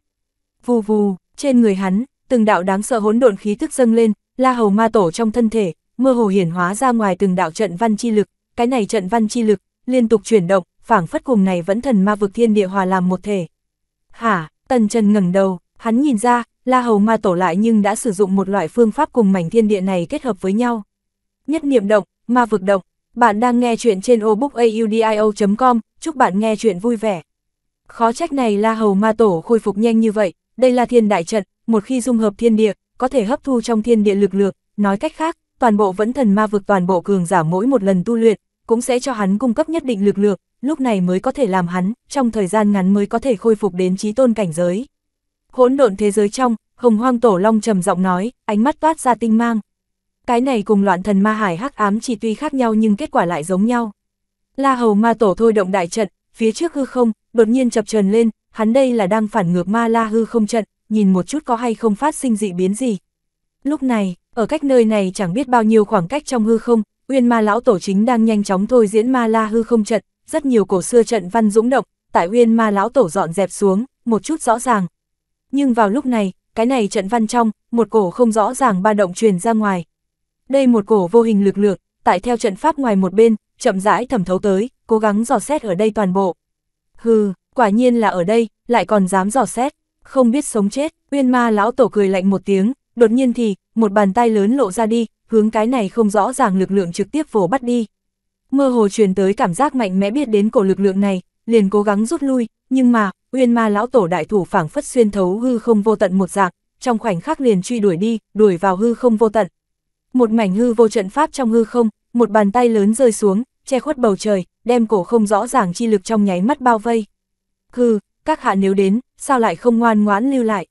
Vù vù, trên người hắn, từng đạo đáng sợ hỗn độn khí thức dâng lên, La Hầu Ma Tổ trong thân thể, mơ hồ hiển hóa ra ngoài từng đạo trận văn chi lực, cái này trận văn chi lực liên tục chuyển động, phảng phất cùng này vẫn thần ma vực thiên địa hòa làm một thể. Hả, Tần Trần ngẩng đầu, hắn nhìn ra, La Hầu Ma Tổ lại nhưng đã sử dụng một loại phương pháp cùng mảnh thiên địa này kết hợp với nhau. Nhất niệm động, ma vực động. Bạn đang nghe chuyện trên obookaudio.com, chúc bạn nghe chuyện vui vẻ. Khó trách này La Hầu Ma Tổ khôi phục nhanh như vậy, đây là thiên đại trận, một khi dung hợp thiên địa, có thể hấp thu trong thiên địa lực lượng, nói cách khác, toàn bộ vẫn thần ma vực toàn bộ cường giả mỗi một lần tu luyện, cũng sẽ cho hắn cung cấp nhất định lực lượng, lúc này mới có thể làm hắn, trong thời gian ngắn mới có thể khôi phục đến trí tôn cảnh giới. Hỗn độn thế giới trong, Hồng Hoang Tổ Long trầm giọng nói, ánh mắt toát ra tinh mang, cái này cùng loạn thần ma hải hắc ám chỉ tuy khác nhau nhưng kết quả lại giống nhau. La hầu ma tổ thôi động đại trận, phía trước hư không, đột nhiên chập trần lên, hắn đây là đang phản ngược ma la hư không trận, nhìn một chút có hay không phát sinh dị biến gì. Lúc này, ở cách nơi này chẳng biết bao nhiêu khoảng cách trong hư không, Uyên Ma lão tổ chính đang nhanh chóng thôi diễn Ma La hư không trận, rất nhiều cổ xưa trận văn dũng động, tại Uyên Ma lão tổ dọn dẹp xuống, một chút rõ ràng. Nhưng vào lúc này, cái này trận văn trong, một cổ không rõ ràng ba động truyền ra ngoài, đây một cổ vô hình lực lượng, tại theo trận pháp ngoài một bên, chậm rãi thẩm thấu tới, cố gắng dò xét ở đây toàn bộ. Hừ, quả nhiên là ở đây, lại còn dám dò xét, không biết sống chết, uyên ma lão tổ cười lạnh một tiếng, đột nhiên thì, một bàn tay lớn lộ ra đi, hướng cái này không rõ ràng lực lượng trực tiếp vồ bắt đi. Mơ hồ truyền tới cảm giác mạnh mẽ biết đến cổ lực lượng này, liền cố gắng rút lui, nhưng mà, uyên ma lão tổ đại thủ phảng phất xuyên thấu hư không vô tận một dạng, trong khoảnh khắc liền truy đuổi đi, đuổi vào hư không vô tận, một mảnh hư vô trận pháp trong hư không, một bàn tay lớn rơi xuống, che khuất bầu trời, đem cổ không rõ ràng chi lực trong nháy mắt bao vây. Hừ, các hạ nếu đến, sao lại không ngoan ngoãn lưu lại?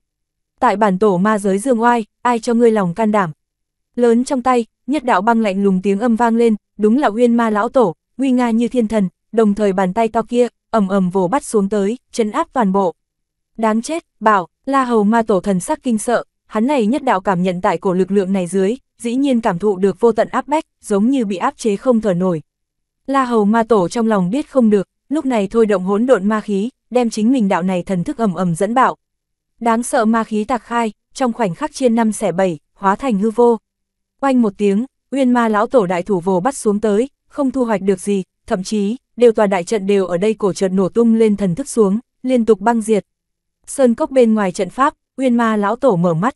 Tại bản tổ ma giới dương oai, ai cho ngươi lòng can đảm? Lớn trong tay, nhất đạo băng lạnh lùng tiếng âm vang lên, đúng là uyên ma lão tổ, nguy nga như thiên thần, đồng thời bàn tay to kia, ầm ầm vồ bắt xuống tới, chấn áp toàn bộ. Đáng chết, bảo, la hầu ma tổ thần sắc kinh sợ, hắn này nhất đạo cảm nhận tại cổ lực lượng này dưới, dĩ nhiên cảm thụ được vô tận áp bách, giống như bị áp chế không thở nổi. La Hầu Ma Tổ trong lòng biết không được, lúc này thôi động hỗn độn ma khí, đem chính mình đạo này thần thức ầm ầm dẫn bạo. Đáng sợ ma khí tạc khai, trong khoảnh khắc chia năm xẻ bảy, hóa thành hư vô. quanh một tiếng, Uyên Ma lão tổ đại thủ vồ bắt xuống tới, không thu hoạch được gì, thậm chí, đều tòa đại trận đều ở đây cổ chợt nổ tung lên thần thức xuống, liên tục băng diệt. Sơn cốc bên ngoài trận pháp, Uyên Ma lão tổ mở mắt,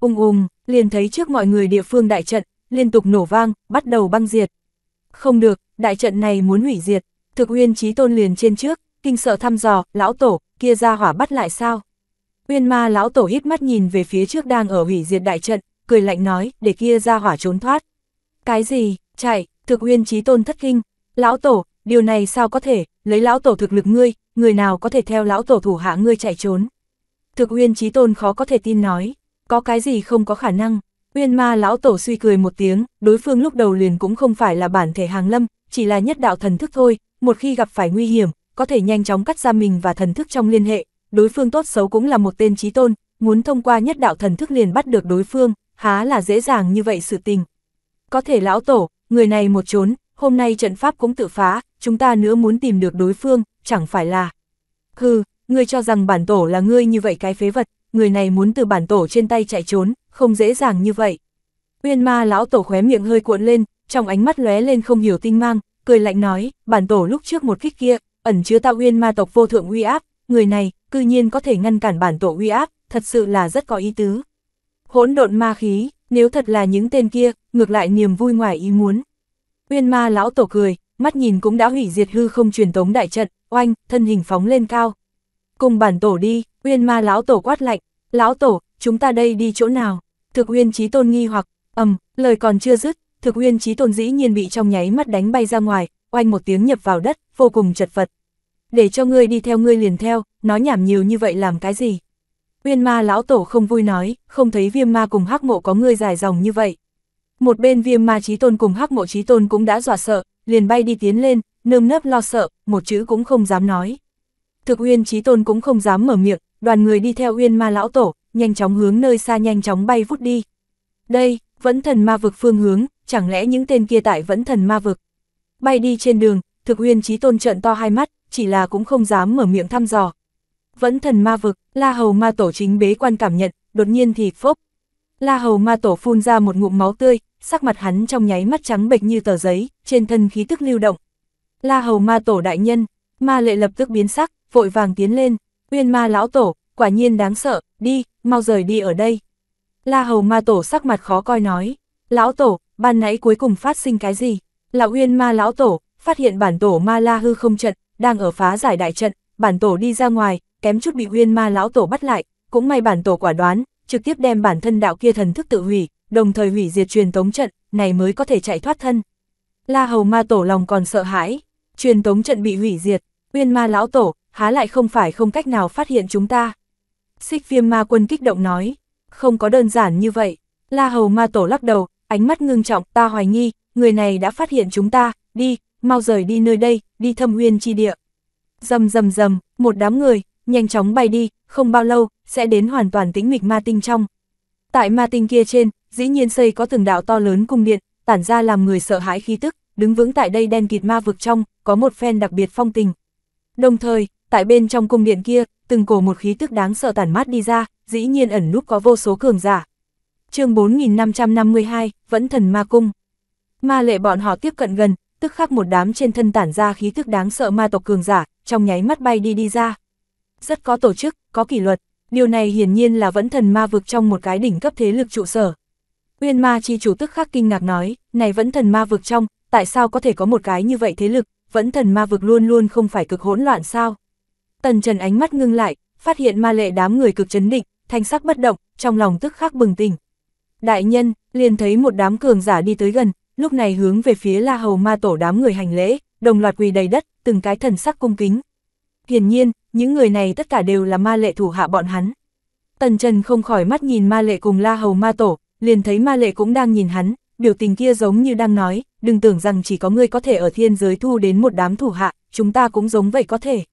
Ung ung, um, liền thấy trước mọi người địa phương đại trận, liên tục nổ vang, bắt đầu băng diệt. Không được, đại trận này muốn hủy diệt, thực uyên trí tôn liền trên trước, kinh sợ thăm dò, lão tổ, kia ra hỏa bắt lại sao? Uyên ma lão tổ hít mắt nhìn về phía trước đang ở hủy diệt đại trận, cười lạnh nói, để kia ra hỏa trốn thoát. Cái gì, chạy, thực uyên trí tôn thất kinh, lão tổ, điều này sao có thể, lấy lão tổ thực lực ngươi, người nào có thể theo lão tổ thủ hạ ngươi chạy trốn. Thực uyên trí tôn khó có thể tin nói có cái gì không có khả năng. Nguyên ma lão tổ suy cười một tiếng, đối phương lúc đầu liền cũng không phải là bản thể hàng lâm, chỉ là nhất đạo thần thức thôi, một khi gặp phải nguy hiểm, có thể nhanh chóng cắt ra mình và thần thức trong liên hệ, đối phương tốt xấu cũng là một tên trí tôn, muốn thông qua nhất đạo thần thức liền bắt được đối phương, há là dễ dàng như vậy sự tình. Có thể lão tổ, người này một trốn, hôm nay trận pháp cũng tự phá, chúng ta nữa muốn tìm được đối phương, chẳng phải là... Hừ, ngươi cho rằng bản tổ là ngươi như vậy cái phế vật, người này muốn từ bản tổ trên tay chạy trốn, không dễ dàng như vậy. Uyên ma lão tổ khóe miệng hơi cuộn lên, trong ánh mắt lóe lên không hiểu tinh mang, cười lạnh nói, bản tổ lúc trước một kích kia, ẩn chứa tạo uyên ma tộc vô thượng uy áp, người này, cư nhiên có thể ngăn cản bản tổ uy áp, thật sự là rất có ý tứ. Hỗn độn ma khí, nếu thật là những tên kia, ngược lại niềm vui ngoài ý muốn. Uyên ma lão tổ cười, mắt nhìn cũng đã hủy diệt hư không truyền tống đại trận, oanh, thân hình phóng lên cao, Cùng bản tổ đi, uyên ma lão tổ quát lạnh, lão tổ, chúng ta đây đi chỗ nào? Thực uyên trí tôn nghi hoặc, ầm, lời còn chưa dứt, thực uyên trí tôn dĩ nhiên bị trong nháy mắt đánh bay ra ngoài, oanh một tiếng nhập vào đất, vô cùng chật vật. Để cho ngươi đi theo ngươi liền theo, nói nhảm nhiều như vậy làm cái gì? Uyên ma lão tổ không vui nói, không thấy viêm ma cùng hắc mộ có ngươi dài dòng như vậy. Một bên viêm ma trí tôn cùng hắc mộ trí tôn cũng đã dọa sợ, liền bay đi tiến lên, nơm nớp lo sợ, một chữ cũng không dám nói thực uyên chí tôn cũng không dám mở miệng, đoàn người đi theo uyên ma lão tổ, nhanh chóng hướng nơi xa nhanh chóng bay vút đi. Đây, vẫn thần ma vực phương hướng, chẳng lẽ những tên kia tại vẫn thần ma vực. Bay đi trên đường, thực uyên chí tôn trợn to hai mắt, chỉ là cũng không dám mở miệng thăm dò. Vẫn thần ma vực, la hầu ma tổ chính bế quan cảm nhận, đột nhiên thì phốc. La hầu ma tổ phun ra một ngụm máu tươi, sắc mặt hắn trong nháy mắt trắng bệch như tờ giấy, trên thân khí tức lưu động. La hầu ma tổ đại nhân, ma lệ lập tức biến sắc, vội vàng tiến lên, uyên ma lão tổ, quả nhiên đáng sợ, đi, mau rời đi ở đây. La hầu ma tổ sắc mặt khó coi nói, lão tổ, ban nãy cuối cùng phát sinh cái gì? Là uyên ma lão tổ, phát hiện bản tổ ma la hư không trận, đang ở phá giải đại trận, bản tổ đi ra ngoài, kém chút bị uyên ma lão tổ bắt lại, cũng may bản tổ quả đoán, trực tiếp đem bản thân đạo kia thần thức tự hủy, đồng thời hủy diệt truyền tống trận, này mới có thể chạy thoát thân. La hầu ma tổ lòng còn sợ hãi, truyền tống trận bị hủy diệt, uyên ma lão tổ, há lại không phải không cách nào phát hiện chúng ta. Xích viêm ma quân kích động nói, không có đơn giản như vậy, la hầu ma tổ lắc đầu, ánh mắt ngưng trọng, ta hoài nghi, người này đã phát hiện chúng ta, đi, mau rời đi nơi đây, đi thâm huyên chi địa. Dầm dầm dầm, một đám người, nhanh chóng bay đi, không bao lâu, sẽ đến hoàn toàn tĩnh mịch ma tinh trong. Tại ma tinh kia trên, dĩ nhiên xây có từng đạo to lớn cung điện, tản ra làm người sợ hãi khí tức, đứng vững tại đây đen kịt ma vực trong, có một phen đặc biệt phong tình. Đồng thời, tại bên trong cung điện kia, từng cổ một khí tức đáng sợ tản mát đi ra, dĩ nhiên ẩn núp có vô số cường giả. chương 4552, vẫn thần ma cung. Ma lệ bọn họ tiếp cận gần, tức khắc một đám trên thân tản ra khí tức đáng sợ ma tộc cường giả, trong nháy mắt bay đi đi ra. Rất có tổ chức, có kỷ luật, điều này hiển nhiên là vẫn thần ma vực trong một cái đỉnh cấp thế lực trụ sở. Uyên ma chi chủ tức khắc kinh ngạc nói, này vẫn thần ma vực trong, tại sao có thể có một cái như vậy thế lực, vẫn thần ma vực luôn luôn không phải cực hỗn loạn sao? Tần Trần ánh mắt ngưng lại, phát hiện ma lệ đám người cực chấn định, thanh sắc bất động, trong lòng tức khắc bừng tỉnh. Đại nhân, liền thấy một đám cường giả đi tới gần, lúc này hướng về phía La Hầu ma tổ đám người hành lễ, đồng loạt quỳ đầy đất, từng cái thần sắc cung kính. Hiển nhiên, những người này tất cả đều là ma lệ thủ hạ bọn hắn. Tần Trần không khỏi mắt nhìn ma lệ cùng La Hầu ma tổ, liền thấy ma lệ cũng đang nhìn hắn, biểu tình kia giống như đang nói, đừng tưởng rằng chỉ có ngươi có thể ở thiên giới thu đến một đám thủ hạ, chúng ta cũng giống vậy có thể.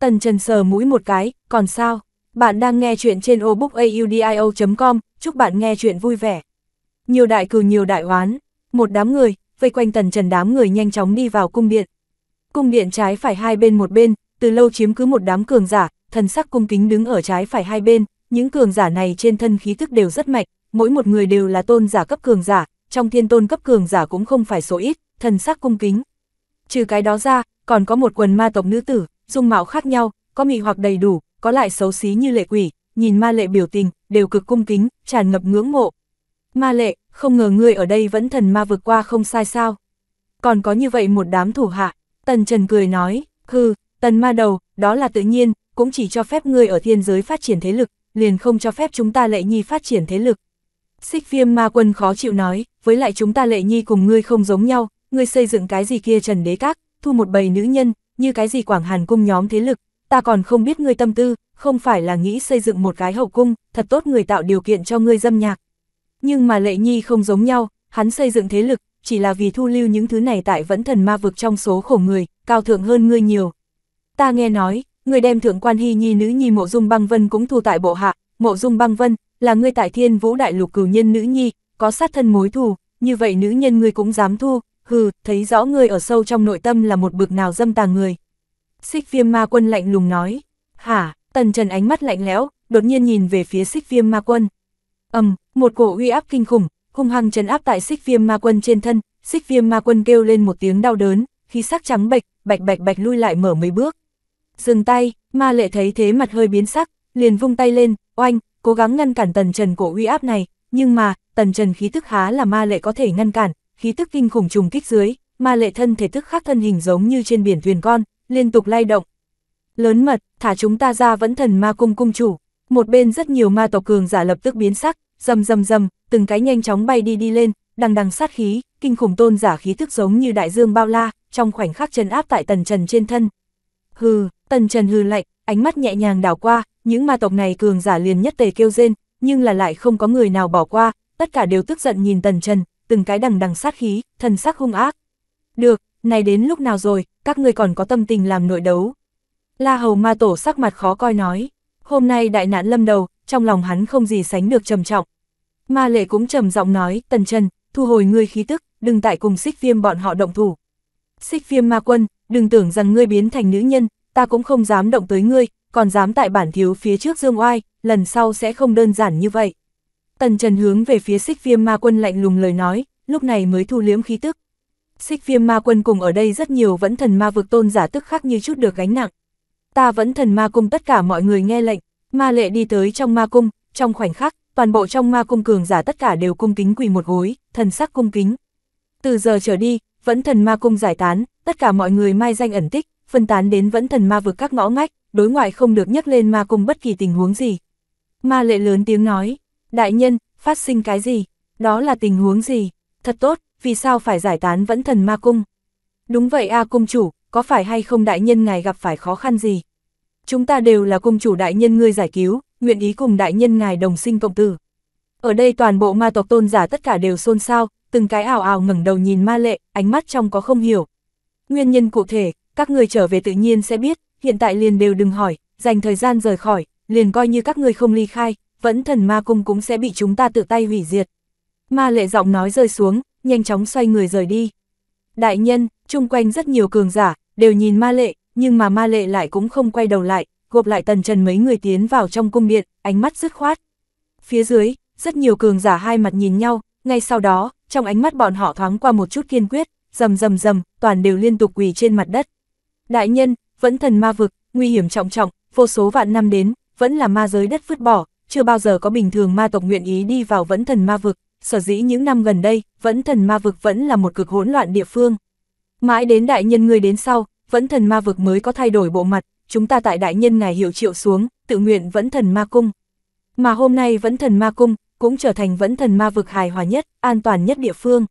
Tần Trần sờ mũi một cái, còn sao? Bạn đang nghe chuyện trên obookaudio.com, chúc bạn nghe chuyện vui vẻ. Nhiều đại cừu nhiều đại hoán, một đám người, vây quanh Tần Trần đám người nhanh chóng đi vào cung điện. Cung điện trái phải hai bên một bên, từ lâu chiếm cứ một đám cường giả, thần sắc cung kính đứng ở trái phải hai bên, những cường giả này trên thân khí thức đều rất mạnh, mỗi một người đều là tôn giả cấp cường giả, trong thiên tôn cấp cường giả cũng không phải số ít, thần sắc cung kính. Trừ cái đó ra, còn có một quần ma tộc nữ tử, dung mạo khác nhau, có mị hoặc đầy đủ, có lại xấu xí như lệ quỷ, nhìn ma lệ biểu tình, đều cực cung kính, tràn ngập ngưỡng mộ. Ma lệ, không ngờ ngươi ở đây vẫn thần ma vượt qua không sai sao. Còn có như vậy một đám thủ hạ, tần trần cười nói, hư, tần ma đầu, đó là tự nhiên, cũng chỉ cho phép ngươi ở thiên giới phát triển thế lực, liền không cho phép chúng ta lệ nhi phát triển thế lực. Xích viêm ma quân khó chịu nói, với lại chúng ta lệ nhi cùng ngươi không giống nhau, ngươi xây dựng cái gì kia trần đế các, thu một bầy nữ nhân, như cái gì Quảng Hàn cung nhóm thế lực, ta còn không biết ngươi tâm tư, không phải là nghĩ xây dựng một cái hậu cung, thật tốt người tạo điều kiện cho ngươi dâm nhạc. Nhưng mà Lệ Nhi không giống nhau, hắn xây dựng thế lực, chỉ là vì thu lưu những thứ này tại vẫn thần ma vực trong số khổ người, cao thượng hơn ngươi nhiều. Ta nghe nói, ngươi đem thượng quan hy nhi nữ nhi mộ dung băng vân cũng thu tại bộ hạ, mộ dung băng vân, là ngươi tại thiên vũ đại lục cửu nhân nữ nhi, có sát thân mối thù, như vậy nữ nhân ngươi cũng dám thu, hừ, thấy rõ ngươi ở sâu trong nội tâm là một bực nào dâm tà người. Xích viêm ma quân lạnh lùng nói, hả, tần trần ánh mắt lạnh lẽo, đột nhiên nhìn về phía xích viêm ma quân. ầm, một cổ uy áp kinh khủng, hung hăng trấn áp tại xích viêm ma quân trên thân, xích viêm ma quân kêu lên một tiếng đau đớn, khí sắc trắng bệch, bạch bạch bạch lui lại mở mấy bước. Dừng tay, ma lệ thấy thế mặt hơi biến sắc, liền vung tay lên, oanh, cố gắng ngăn cản tần trần cổ uy áp này, nhưng mà, tần trần khí tức há là ma lệ có thể ngăn cản, khí tức kinh khủng trùng kích dưới, ma lệ thân thể tức khắc thân hình giống như trên biển thuyền con, liên tục lay động. Lớn mật, thả chúng ta ra vẫn thần ma cung cung chủ, một bên rất nhiều ma tộc cường giả lập tức biến sắc, rầm rầm rầm, từng cái nhanh chóng bay đi đi lên, đằng đằng sát khí, kinh khủng tôn giả khí tức giống như đại dương bao la, trong khoảnh khắc chân áp tại tần trần trên thân. Hừ, tần trần hừ lạnh, ánh mắt nhẹ nhàng đảo qua, những ma tộc này cường giả liền nhất tề kêu rên, nhưng là lại không có người nào bỏ qua, tất cả đều tức giận nhìn tần trần, từng cái đằng đằng sát khí, thần sắc hung ác. Được, này đến lúc nào rồi, các ngươi còn có tâm tình làm nội đấu. La Hầu Ma Tổ sắc mặt khó coi nói, hôm nay đại nạn lâm đầu, trong lòng hắn không gì sánh được trầm trọng. Ma Lệ cũng trầm giọng nói, Tần chân, thu hồi ngươi khí tức, đừng tại cùng xích viêm bọn họ động thủ. Xích viêm ma quân, đừng tưởng rằng ngươi biến thành nữ nhân, ta cũng không dám động tới ngươi, còn dám tại bản thiếu phía trước dương oai, lần sau sẽ không đơn giản như vậy. Tần Trần hướng về phía Sích viêm ma quân lạnh lùng lời nói, lúc này mới thu liếm khí tức. Sích viêm ma quân cùng ở đây rất nhiều vẫn thần ma vực tôn giả tức khắc như chút được gánh nặng. Ta vẫn thần ma cung tất cả mọi người nghe lệnh, ma lệ đi tới trong ma cung, trong khoảnh khắc, toàn bộ trong ma cung cường giả tất cả đều cung kính quỳ một gối, thần sắc cung kính. Từ giờ trở đi, vẫn thần ma cung giải tán, tất cả mọi người mai danh ẩn tích, phân tán đến vẫn thần ma vực các ngõ ngách, đối ngoại không được nhắc lên ma cung bất kỳ tình huống gì. Ma lệ lớn tiếng nói, Đại nhân, phát sinh cái gì? Đó là tình huống gì? Thật tốt, vì sao phải giải tán vẫn thần ma cung? Đúng vậy a cung chủ, có phải hay không đại nhân ngài gặp phải khó khăn gì? Chúng ta đều là cung chủ đại nhân ngươi giải cứu, nguyện ý cùng đại nhân ngài đồng sinh cộng tử. Ở đây toàn bộ ma tộc tôn giả tất cả đều xôn xao, từng cái ảo ảo ngẩng đầu nhìn ma lệ, ánh mắt trong có không hiểu. Nguyên nhân cụ thể, các người trở về tự nhiên sẽ biết, hiện tại liền đều đừng hỏi, dành thời gian rời khỏi, liền coi như các người không ly khai, vẫn thần ma cung cũng sẽ bị chúng ta tự tay hủy diệt. Ma lệ giọng nói rơi xuống, nhanh chóng xoay người rời đi. Đại nhân, chung quanh rất nhiều cường giả, đều nhìn ma lệ, nhưng mà ma lệ lại cũng không quay đầu lại, gộp lại tần trần mấy người tiến vào trong cung điện, ánh mắt dứt khoát. Phía dưới, rất nhiều cường giả hai mặt nhìn nhau, ngay sau đó, trong ánh mắt bọn họ thoáng qua một chút kiên quyết, rầm rầm rầm, toàn đều liên tục quỳ trên mặt đất. Đại nhân, vẫn thần ma vực, nguy hiểm trọng trọng, vô số vạn năm đến, vẫn là ma giới đất vứt bỏ, chưa bao giờ có bình thường ma tộc nguyện ý đi vào vẫn thần ma vực, sở dĩ những năm gần đây, vẫn thần ma vực vẫn là một cực hỗn loạn địa phương. Mãi đến đại nhân người đến sau, vẫn thần ma vực mới có thay đổi bộ mặt, chúng ta tại đại nhân ngài hiệu triệu xuống, tự nguyện vẫn thần ma cung. Mà hôm nay vẫn thần ma cung, cũng trở thành vẫn thần ma vực hài hòa nhất, an toàn nhất địa phương.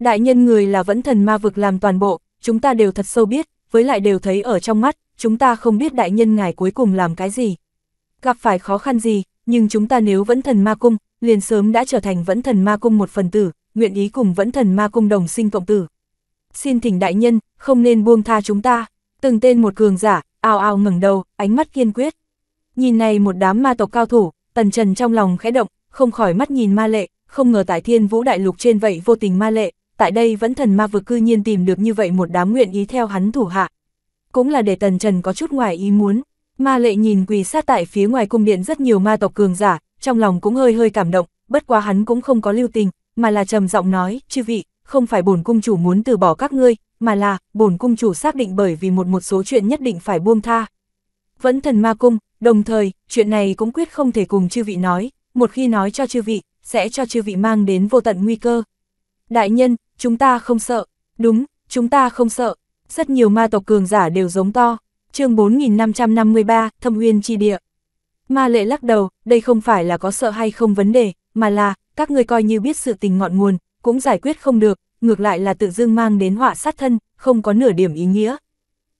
Đại nhân người là vẫn thần ma vực làm toàn bộ, chúng ta đều thật sâu biết, với lại đều thấy ở trong mắt, chúng ta không biết đại nhân ngài cuối cùng làm cái gì. Gặp phải khó khăn gì, nhưng chúng ta nếu vẫn thần ma cung, liền sớm đã trở thành vẫn thần ma cung một phần tử, nguyện ý cùng vẫn thần ma cung đồng sinh cộng tử. Xin thỉnh đại nhân, không nên buông tha chúng ta. Từng tên một cường giả, ao ao ngẩng đầu, ánh mắt kiên quyết. Nhìn này một đám ma tộc cao thủ, tần trần trong lòng khẽ động, không khỏi mắt nhìn ma lệ, không ngờ tại thiên vũ đại lục trên vậy vô tình ma lệ, tại đây vẫn thần ma vực cư nhiên tìm được như vậy một đám nguyện ý theo hắn thủ hạ. Cũng là để tần trần có chút ngoài ý muốn, Ma lệ nhìn quỳ sát tại phía ngoài cung điện rất nhiều ma tộc cường giả, trong lòng cũng hơi hơi cảm động, bất quá hắn cũng không có lưu tình, mà là trầm giọng nói, chư vị, không phải bổn cung chủ muốn từ bỏ các ngươi, mà là, bổn cung chủ xác định bởi vì một một số chuyện nhất định phải buông tha. Vẫn thần ma cung, đồng thời, chuyện này cũng quyết không thể cùng chư vị nói, một khi nói cho chư vị, sẽ cho chư vị mang đến vô tận nguy cơ. Đại nhân, chúng ta không sợ, đúng, chúng ta không sợ, rất nhiều ma tộc cường giả đều giống to chương 4553, Thâm Uyên Chi Địa. Ma lệ lắc đầu, đây không phải là có sợ hay không vấn đề, mà là, các ngươi coi như biết sự tình ngọn nguồn, cũng giải quyết không được, ngược lại là tự dưng mang đến họa sát thân, không có nửa điểm ý nghĩa.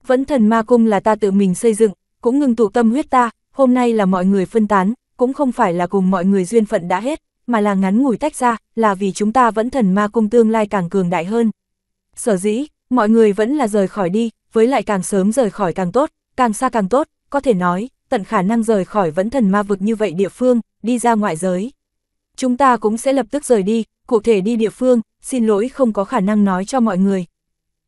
Vẫn thần ma cung là ta tự mình xây dựng, cũng ngừng tụ tâm huyết ta, hôm nay là mọi người phân tán, cũng không phải là cùng mọi người duyên phận đã hết, mà là ngắn ngủi tách ra, là vì chúng ta vẫn thần ma cung tương lai càng cường đại hơn. Sở dĩ, mọi người vẫn là rời khỏi đi, với lại càng sớm rời khỏi càng tốt, càng xa càng tốt, có thể nói, tận khả năng rời khỏi vẫn thần ma vực như vậy địa phương, đi ra ngoại giới. Chúng ta cũng sẽ lập tức rời đi, cụ thể đi địa phương, xin lỗi không có khả năng nói cho mọi người.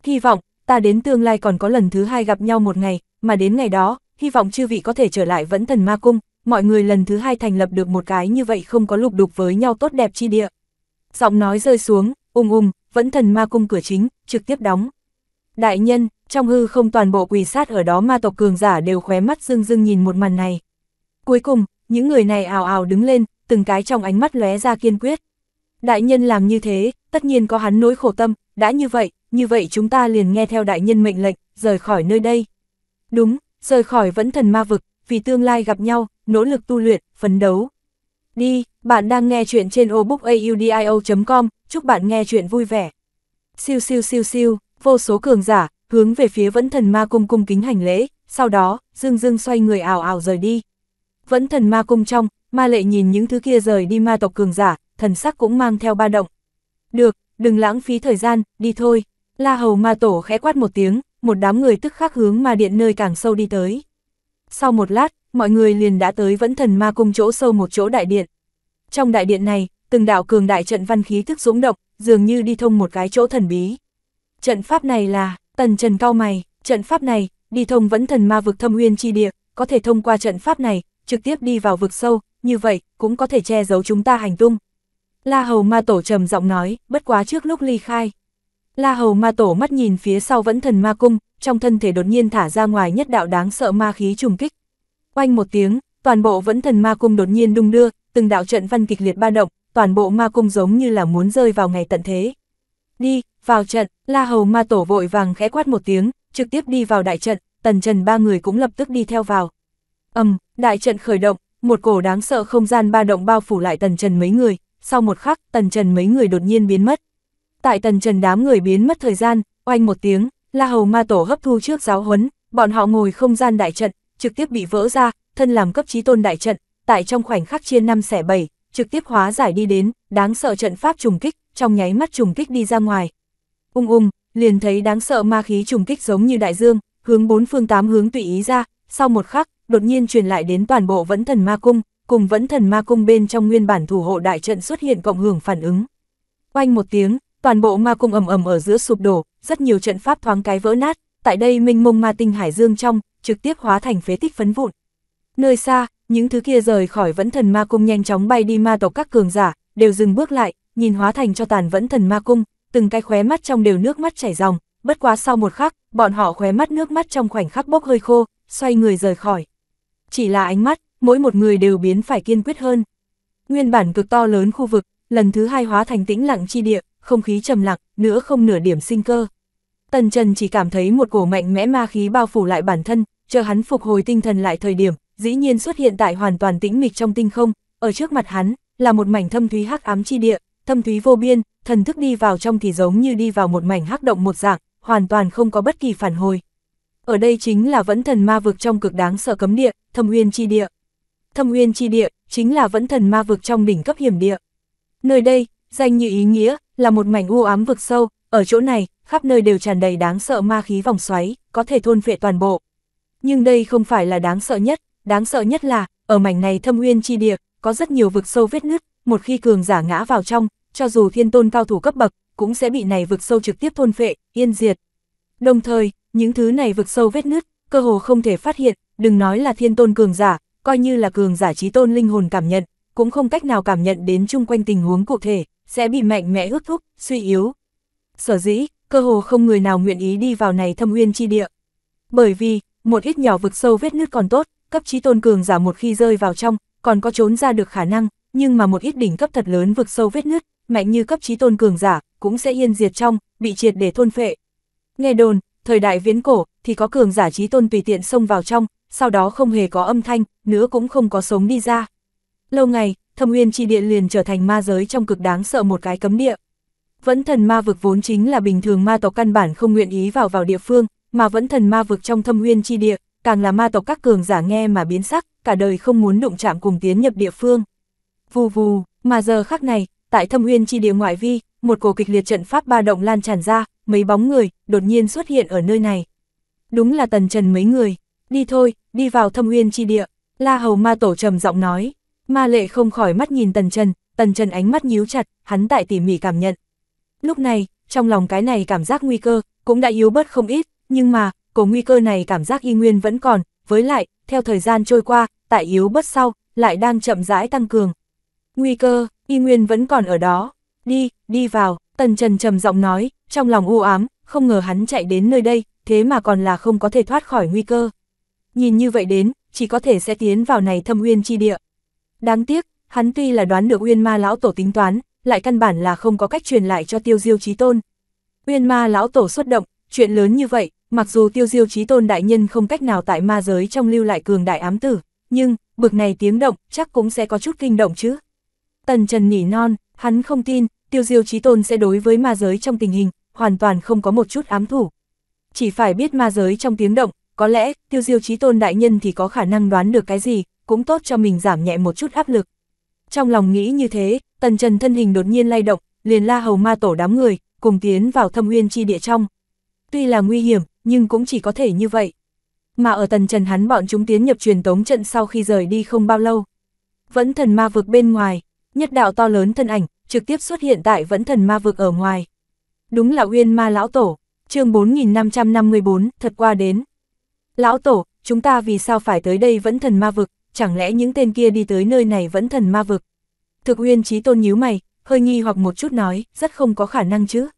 Hy vọng, ta đến tương lai còn có lần thứ hai gặp nhau một ngày, mà đến ngày đó, hy vọng chư vị có thể trở lại vẫn thần ma cung, mọi người lần thứ hai thành lập được một cái như vậy không có lục đục với nhau tốt đẹp chi địa. Giọng nói rơi xuống, ung um ung, um, vẫn thần ma cung cửa chính, trực tiếp đóng. Đại nhân, trong hư không toàn bộ quỳ sát ở đó ma tộc cường giả đều khóe mắt dưng dưng nhìn một màn này. Cuối cùng, những người này ào ào đứng lên, từng cái trong ánh mắt lóe ra kiên quyết. Đại nhân làm như thế, tất nhiên có hắn nỗi khổ tâm, đã như vậy, như vậy chúng ta liền nghe theo đại nhân mệnh lệnh, rời khỏi nơi đây. Đúng, rời khỏi vẫn thần ma vực, vì tương lai gặp nhau, nỗ lực tu luyện, phấn đấu. Đi, bạn đang nghe chuyện trên obookaudio.com, chúc bạn nghe chuyện vui vẻ. Siêu siêu siêu siêu, vô số cường giả, hướng về phía vẫn thần ma cung cung kính hành lễ, sau đó, dương dương xoay người ảo ảo rời đi. Vẫn thần ma cung trong, ma lệ nhìn những thứ kia rời đi ma tộc cường giả, thần sắc cũng mang theo ba động. Được, đừng lãng phí thời gian, đi thôi. La hầu ma tổ khẽ quát một tiếng, một đám người tức khắc hướng ma điện nơi càng sâu đi tới. Sau một lát, mọi người liền đã tới vẫn thần ma cung chỗ sâu một chỗ đại điện. Trong đại điện này, từng đạo cường đại trận văn khí thức dũng độc, dường như đi thông một cái chỗ thần bí. Trận pháp này là, tần trần cao mày, trận pháp này, đi thông vẫn thần ma vực thâm uyên chi địa, có thể thông qua trận pháp này, trực tiếp đi vào vực sâu, như vậy, cũng có thể che giấu chúng ta hành tung. La Hầu Ma Tổ trầm giọng nói, bất quá trước lúc ly khai. La Hầu Ma Tổ mắt nhìn phía sau vẫn thần ma cung, trong thân thể đột nhiên thả ra ngoài nhất đạo đáng sợ ma khí trùng kích, Oanh một tiếng, toàn bộ vẫn thần ma cung đột nhiên đung đưa, từng đạo trận văn kịch liệt ba động, toàn bộ ma cung giống như là muốn rơi vào ngày tận thế. Đi, vào trận, la hầu ma tổ vội vàng khẽ quát một tiếng, trực tiếp đi vào đại trận, tần trần ba người cũng lập tức đi theo vào. âm đại trận khởi động, một cổ đáng sợ không gian ba động bao phủ lại tần trần mấy người, sau một khắc tần trần mấy người đột nhiên biến mất. Tại tần trần đám người biến mất thời gian, oanh một tiếng, la hầu ma tổ hấp thu trước giáo huấn, bọn họ ngồi không gian đại trận, trực tiếp bị vỡ ra, thân làm cấp trí tôn đại trận, tại trong khoảnh khắc chia năm xẻ bảy, trực tiếp hóa giải đi đến, đáng sợ trận pháp trùng kích, trong nháy mắt trùng kích đi ra ngoài. Ung ung, liền thấy đáng sợ ma khí trùng kích giống như đại dương, hướng bốn phương tám hướng tùy ý ra, sau một khắc, đột nhiên truyền lại đến toàn bộ vẫn thần ma cung, cùng vẫn thần ma cung bên trong nguyên bản thủ hộ đại trận xuất hiện cộng hưởng phản ứng. quanh một tiếng, toàn bộ ma cung ầm ầm ở giữa sụp đổ, rất nhiều trận pháp thoáng cái vỡ nát, tại đây minh mông ma tinh hải dương trong, trực tiếp hóa thành phế tích phấn vụn. Nơi xa, những thứ kia rời khỏi vẫn thần ma cung nhanh chóng bay đi ma tộc các cường giả, đều dừng bước lại, nhìn hóa thành cho tàn vẫn thần ma cung, từng cái khóe mắt trong đều nước mắt chảy ròng, bất quá sau một khắc, bọn họ khóe mắt nước mắt trong khoảnh khắc bốc hơi khô, xoay người rời khỏi. Chỉ là ánh mắt, mỗi một người đều biến phải kiên quyết hơn. Nguyên bản cực to lớn khu vực, lần thứ hai hóa thành tĩnh lặng chi địa, không khí trầm lặng, nữa không nửa điểm sinh cơ. Tần Trần chỉ cảm thấy một cổ mạnh mẽ ma khí bao phủ lại bản thân, chờ hắn phục hồi tinh thần lại thời điểm, dĩ nhiên xuất hiện tại hoàn toàn tĩnh mịch trong tinh không, ở trước mặt hắn là một mảnh thâm thúy hắc ám chi địa, thâm thúy vô biên, thần thức đi vào trong thì giống như đi vào một mảnh hắc động một dạng, hoàn toàn không có bất kỳ phản hồi. Ở đây chính là vẫn thần ma vực trong cực đáng sợ cấm địa, Thâm Uyên chi địa. Thâm Uyên chi địa chính là vẫn thần ma vực trong đỉnh cấp hiểm địa. Nơi đây, danh như ý nghĩa, là một mảnh u ám vực sâu, ở chỗ này, khắp nơi đều tràn đầy đáng sợ ma khí vòng xoáy, có thể thôn phệ toàn bộ. Nhưng đây không phải là đáng sợ nhất, đáng sợ nhất là, ở mảnh này thâm nguyên chi địa, có rất nhiều vực sâu vết nứt, một khi cường giả ngã vào trong, cho dù thiên tôn cao thủ cấp bậc, cũng sẽ bị này vực sâu trực tiếp thôn phệ, yên diệt. Đồng thời, những thứ này vực sâu vết nứt, cơ hồ không thể phát hiện, đừng nói là thiên tôn cường giả, coi như là cường giả trí tôn linh hồn cảm nhận, cũng không cách nào cảm nhận đến chung quanh tình huống cụ thể, sẽ bị mạnh mẽ ước thúc, suy yếu. Sở dĩ, cơ hồ không người nào nguyện ý đi vào này thâm uyên chi địa. Bởi vì, một ít nhỏ vực sâu vết nứt còn tốt, cấp trí tôn cường giả một khi rơi vào trong, còn có trốn ra được khả năng, nhưng mà một ít đỉnh cấp thật lớn vực sâu vết nứt, mạnh như cấp trí tôn cường giả, cũng sẽ yên diệt trong, bị triệt để thôn phệ. Nghe đồn, thời đại viễn cổ, thì có cường giả trí tôn tùy tiện xông vào trong, sau đó không hề có âm thanh, nữa cũng không có sống đi ra. Lâu ngày, thâm uyên chi địa liền trở thành ma giới trong cực đáng sợ một cái cấm địa. Vẫn thần ma vực vốn chính là bình thường ma tộc căn bản không nguyện ý vào vào địa phương, mà vẫn thần ma vực trong thâm huyên chi địa, càng là ma tộc các cường giả nghe mà biến sắc, cả đời không muốn đụng chạm cùng tiến nhập địa phương. Vù vù, mà giờ khắc này, tại thâm huyên chi địa ngoại vi, một cổ kịch liệt trận pháp ba động lan tràn ra, mấy bóng người đột nhiên xuất hiện ở nơi này. Đúng là tần trần mấy người, đi thôi, đi vào thâm huyên chi địa, la hầu ma tổ trầm giọng nói. Ma lệ không khỏi mắt nhìn tần trần, tần trần ánh mắt nhíu chặt, hắn tại tỉ mỉ cảm nhận, Lúc này, trong lòng cái này cảm giác nguy cơ, cũng đã yếu bớt không ít, nhưng mà, cổ nguy cơ này cảm giác y nguyên vẫn còn, với lại, theo thời gian trôi qua, tại yếu bớt sau, lại đang chậm rãi tăng cường. Nguy cơ, y nguyên vẫn còn ở đó. Đi, đi vào, tần trần trầm giọng nói, trong lòng u ám, không ngờ hắn chạy đến nơi đây, thế mà còn là không có thể thoát khỏi nguy cơ. Nhìn như vậy đến, chỉ có thể sẽ tiến vào này thâm uyên chi địa. Đáng tiếc, hắn tuy là đoán được uyên ma lão tổ tính toán, lại căn bản là không có cách truyền lại cho tiêu diêu trí tôn. Uyên ma lão tổ xuất động, chuyện lớn như vậy, mặc dù tiêu diêu trí tôn đại nhân không cách nào tại ma giới trong lưu lại cường đại ám tử, nhưng, bực này tiếng động, chắc cũng sẽ có chút kinh động chứ. Tần Trần nỉ non, hắn không tin, tiêu diêu trí tôn sẽ đối với ma giới trong tình hình, hoàn toàn không có một chút ám thủ. Chỉ phải biết ma giới trong tiếng động, có lẽ, tiêu diêu trí tôn đại nhân thì có khả năng đoán được cái gì, cũng tốt cho mình giảm nhẹ một chút áp lực. Trong lòng nghĩ như thế, Tần Trần thân hình đột nhiên lay động, liền la hầu ma tổ đám người, cùng tiến vào thâm nguyên chi địa trong. Tuy là nguy hiểm, nhưng cũng chỉ có thể như vậy. Mà ở Tần Trần hắn bọn chúng tiến nhập truyền tống trận sau khi rời đi không bao lâu. Vẫn thần ma vực bên ngoài, nhất đạo to lớn thân ảnh, trực tiếp xuất hiện tại vẫn thần ma vực ở ngoài. Đúng là uyên ma lão tổ, chương 4554, thật qua đến. Lão tổ, chúng ta vì sao phải tới đây vẫn thần ma vực, chẳng lẽ những tên kia đi tới nơi này vẫn thần ma vực thực uyên trí tôn nhíu mày, hơi nghi hoặc một chút nói, rất không có khả năng chứ.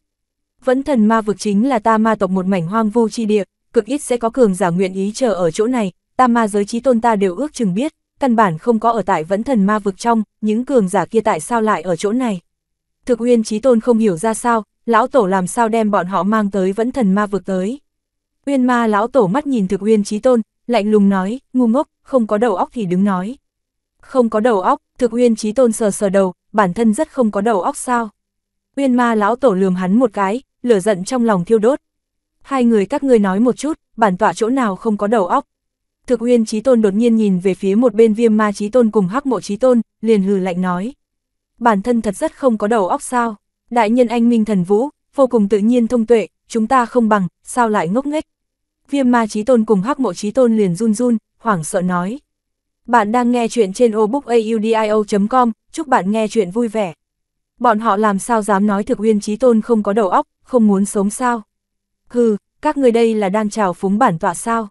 Vẫn thần ma vực chính là ta ma tộc một mảnh hoang vu chi địa, cực ít sẽ có cường giả nguyện ý chờ ở chỗ này, ta ma giới trí tôn ta đều ước chừng biết, căn bản không có ở tại vẫn thần ma vực trong, những cường giả kia tại sao lại ở chỗ này. Thực uyên trí tôn không hiểu ra sao, lão tổ làm sao đem bọn họ mang tới vẫn thần ma vực tới. Uyên ma lão tổ mắt nhìn thực uyên trí tôn, lạnh lùng nói, ngu ngốc, không có đầu óc thì đứng nói. Không có đầu óc, thực uyên trí tôn sờ sờ đầu, bản thân rất không có đầu óc sao. Uyên ma lão tổ lườm hắn một cái, lửa giận trong lòng thiêu đốt. Hai người các ngươi nói một chút, bản tọa chỗ nào không có đầu óc. Thực uyên trí tôn đột nhiên nhìn về phía một bên viêm ma trí tôn cùng hắc mộ trí tôn, liền hừ lạnh nói. Bản thân thật rất không có đầu óc sao. Đại nhân anh minh thần vũ, vô cùng tự nhiên thông tuệ, chúng ta không bằng, sao lại ngốc nghếch. Viêm ma trí tôn cùng hắc mộ trí tôn liền run run, hoảng sợ nói. Bạn đang nghe chuyện trên obookaudio.com, chúc bạn nghe chuyện vui vẻ. Bọn họ làm sao dám nói thực uyên trí tôn không có đầu óc, không muốn sống sao? Hừ, các ngươi đây là đang trào phúng bản tọa sao?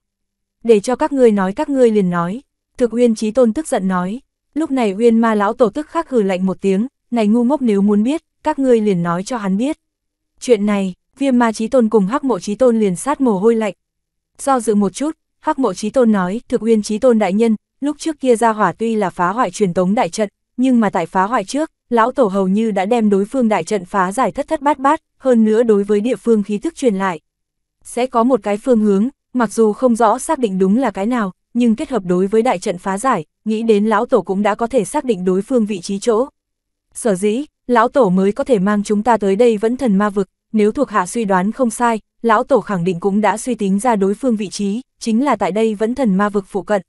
Để cho các ngươi nói các ngươi liền nói. Thực uyên trí tôn tức giận nói. Lúc này uyên ma lão tổ tức khắc hừ lạnh một tiếng, này ngu ngốc nếu muốn biết, các ngươi liền nói cho hắn biết. Chuyện này, viêm ma trí tôn cùng hắc mộ trí tôn liền sát mồ hôi lạnh. Do dự một chút, hắc mộ trí tôn nói, thực uyên trí tôn đại nhân, lúc trước kia ra hỏa tuy là phá hoại truyền tống đại trận, nhưng mà tại phá hoại trước, lão tổ hầu như đã đem đối phương đại trận phá giải thất thất bát bát, hơn nữa đối với địa phương khí thức truyền lại. Sẽ có một cái phương hướng, mặc dù không rõ xác định đúng là cái nào, nhưng kết hợp đối với đại trận phá giải, nghĩ đến lão tổ cũng đã có thể xác định đối phương vị trí chỗ. Sở dĩ, lão tổ mới có thể mang chúng ta tới đây vẫn thần ma vực, nếu thuộc hạ suy đoán không sai, lão tổ khẳng định cũng đã suy tính ra đối phương vị trí, chính là tại đây vẫn thần ma vực phụ cận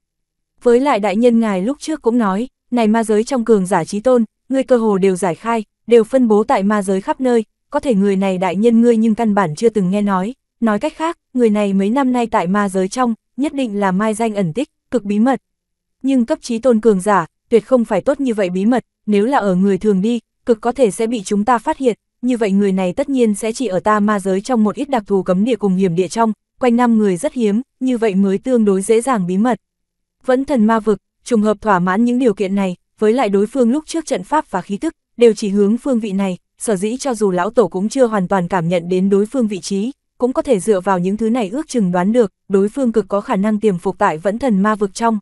với lại đại nhân ngài lúc trước cũng nói, này ma giới trong cường giả trí tôn, ngươi cơ hồ đều giải khai, đều phân bố tại ma giới khắp nơi, có thể người này đại nhân ngươi nhưng căn bản chưa từng nghe nói, nói cách khác, người này mấy năm nay tại ma giới trong, nhất định là mai danh ẩn tích, cực bí mật. Nhưng cấp trí tôn cường giả, tuyệt không phải tốt như vậy bí mật, nếu là ở người thường đi, cực có thể sẽ bị chúng ta phát hiện, như vậy người này tất nhiên sẽ chỉ ở ta ma giới trong một ít đặc thù cấm địa cùng hiểm địa trong, quanh năm người rất hiếm, như vậy mới tương đối dễ dàng bí mật. Vẫn thần ma vực, trùng hợp thỏa mãn những điều kiện này, với lại đối phương lúc trước trận pháp và khí tức, đều chỉ hướng phương vị này, sở dĩ cho dù lão tổ cũng chưa hoàn toàn cảm nhận đến đối phương vị trí, cũng có thể dựa vào những thứ này ước chừng đoán được, đối phương cực có khả năng tiềm phục tại vẫn thần ma vực trong.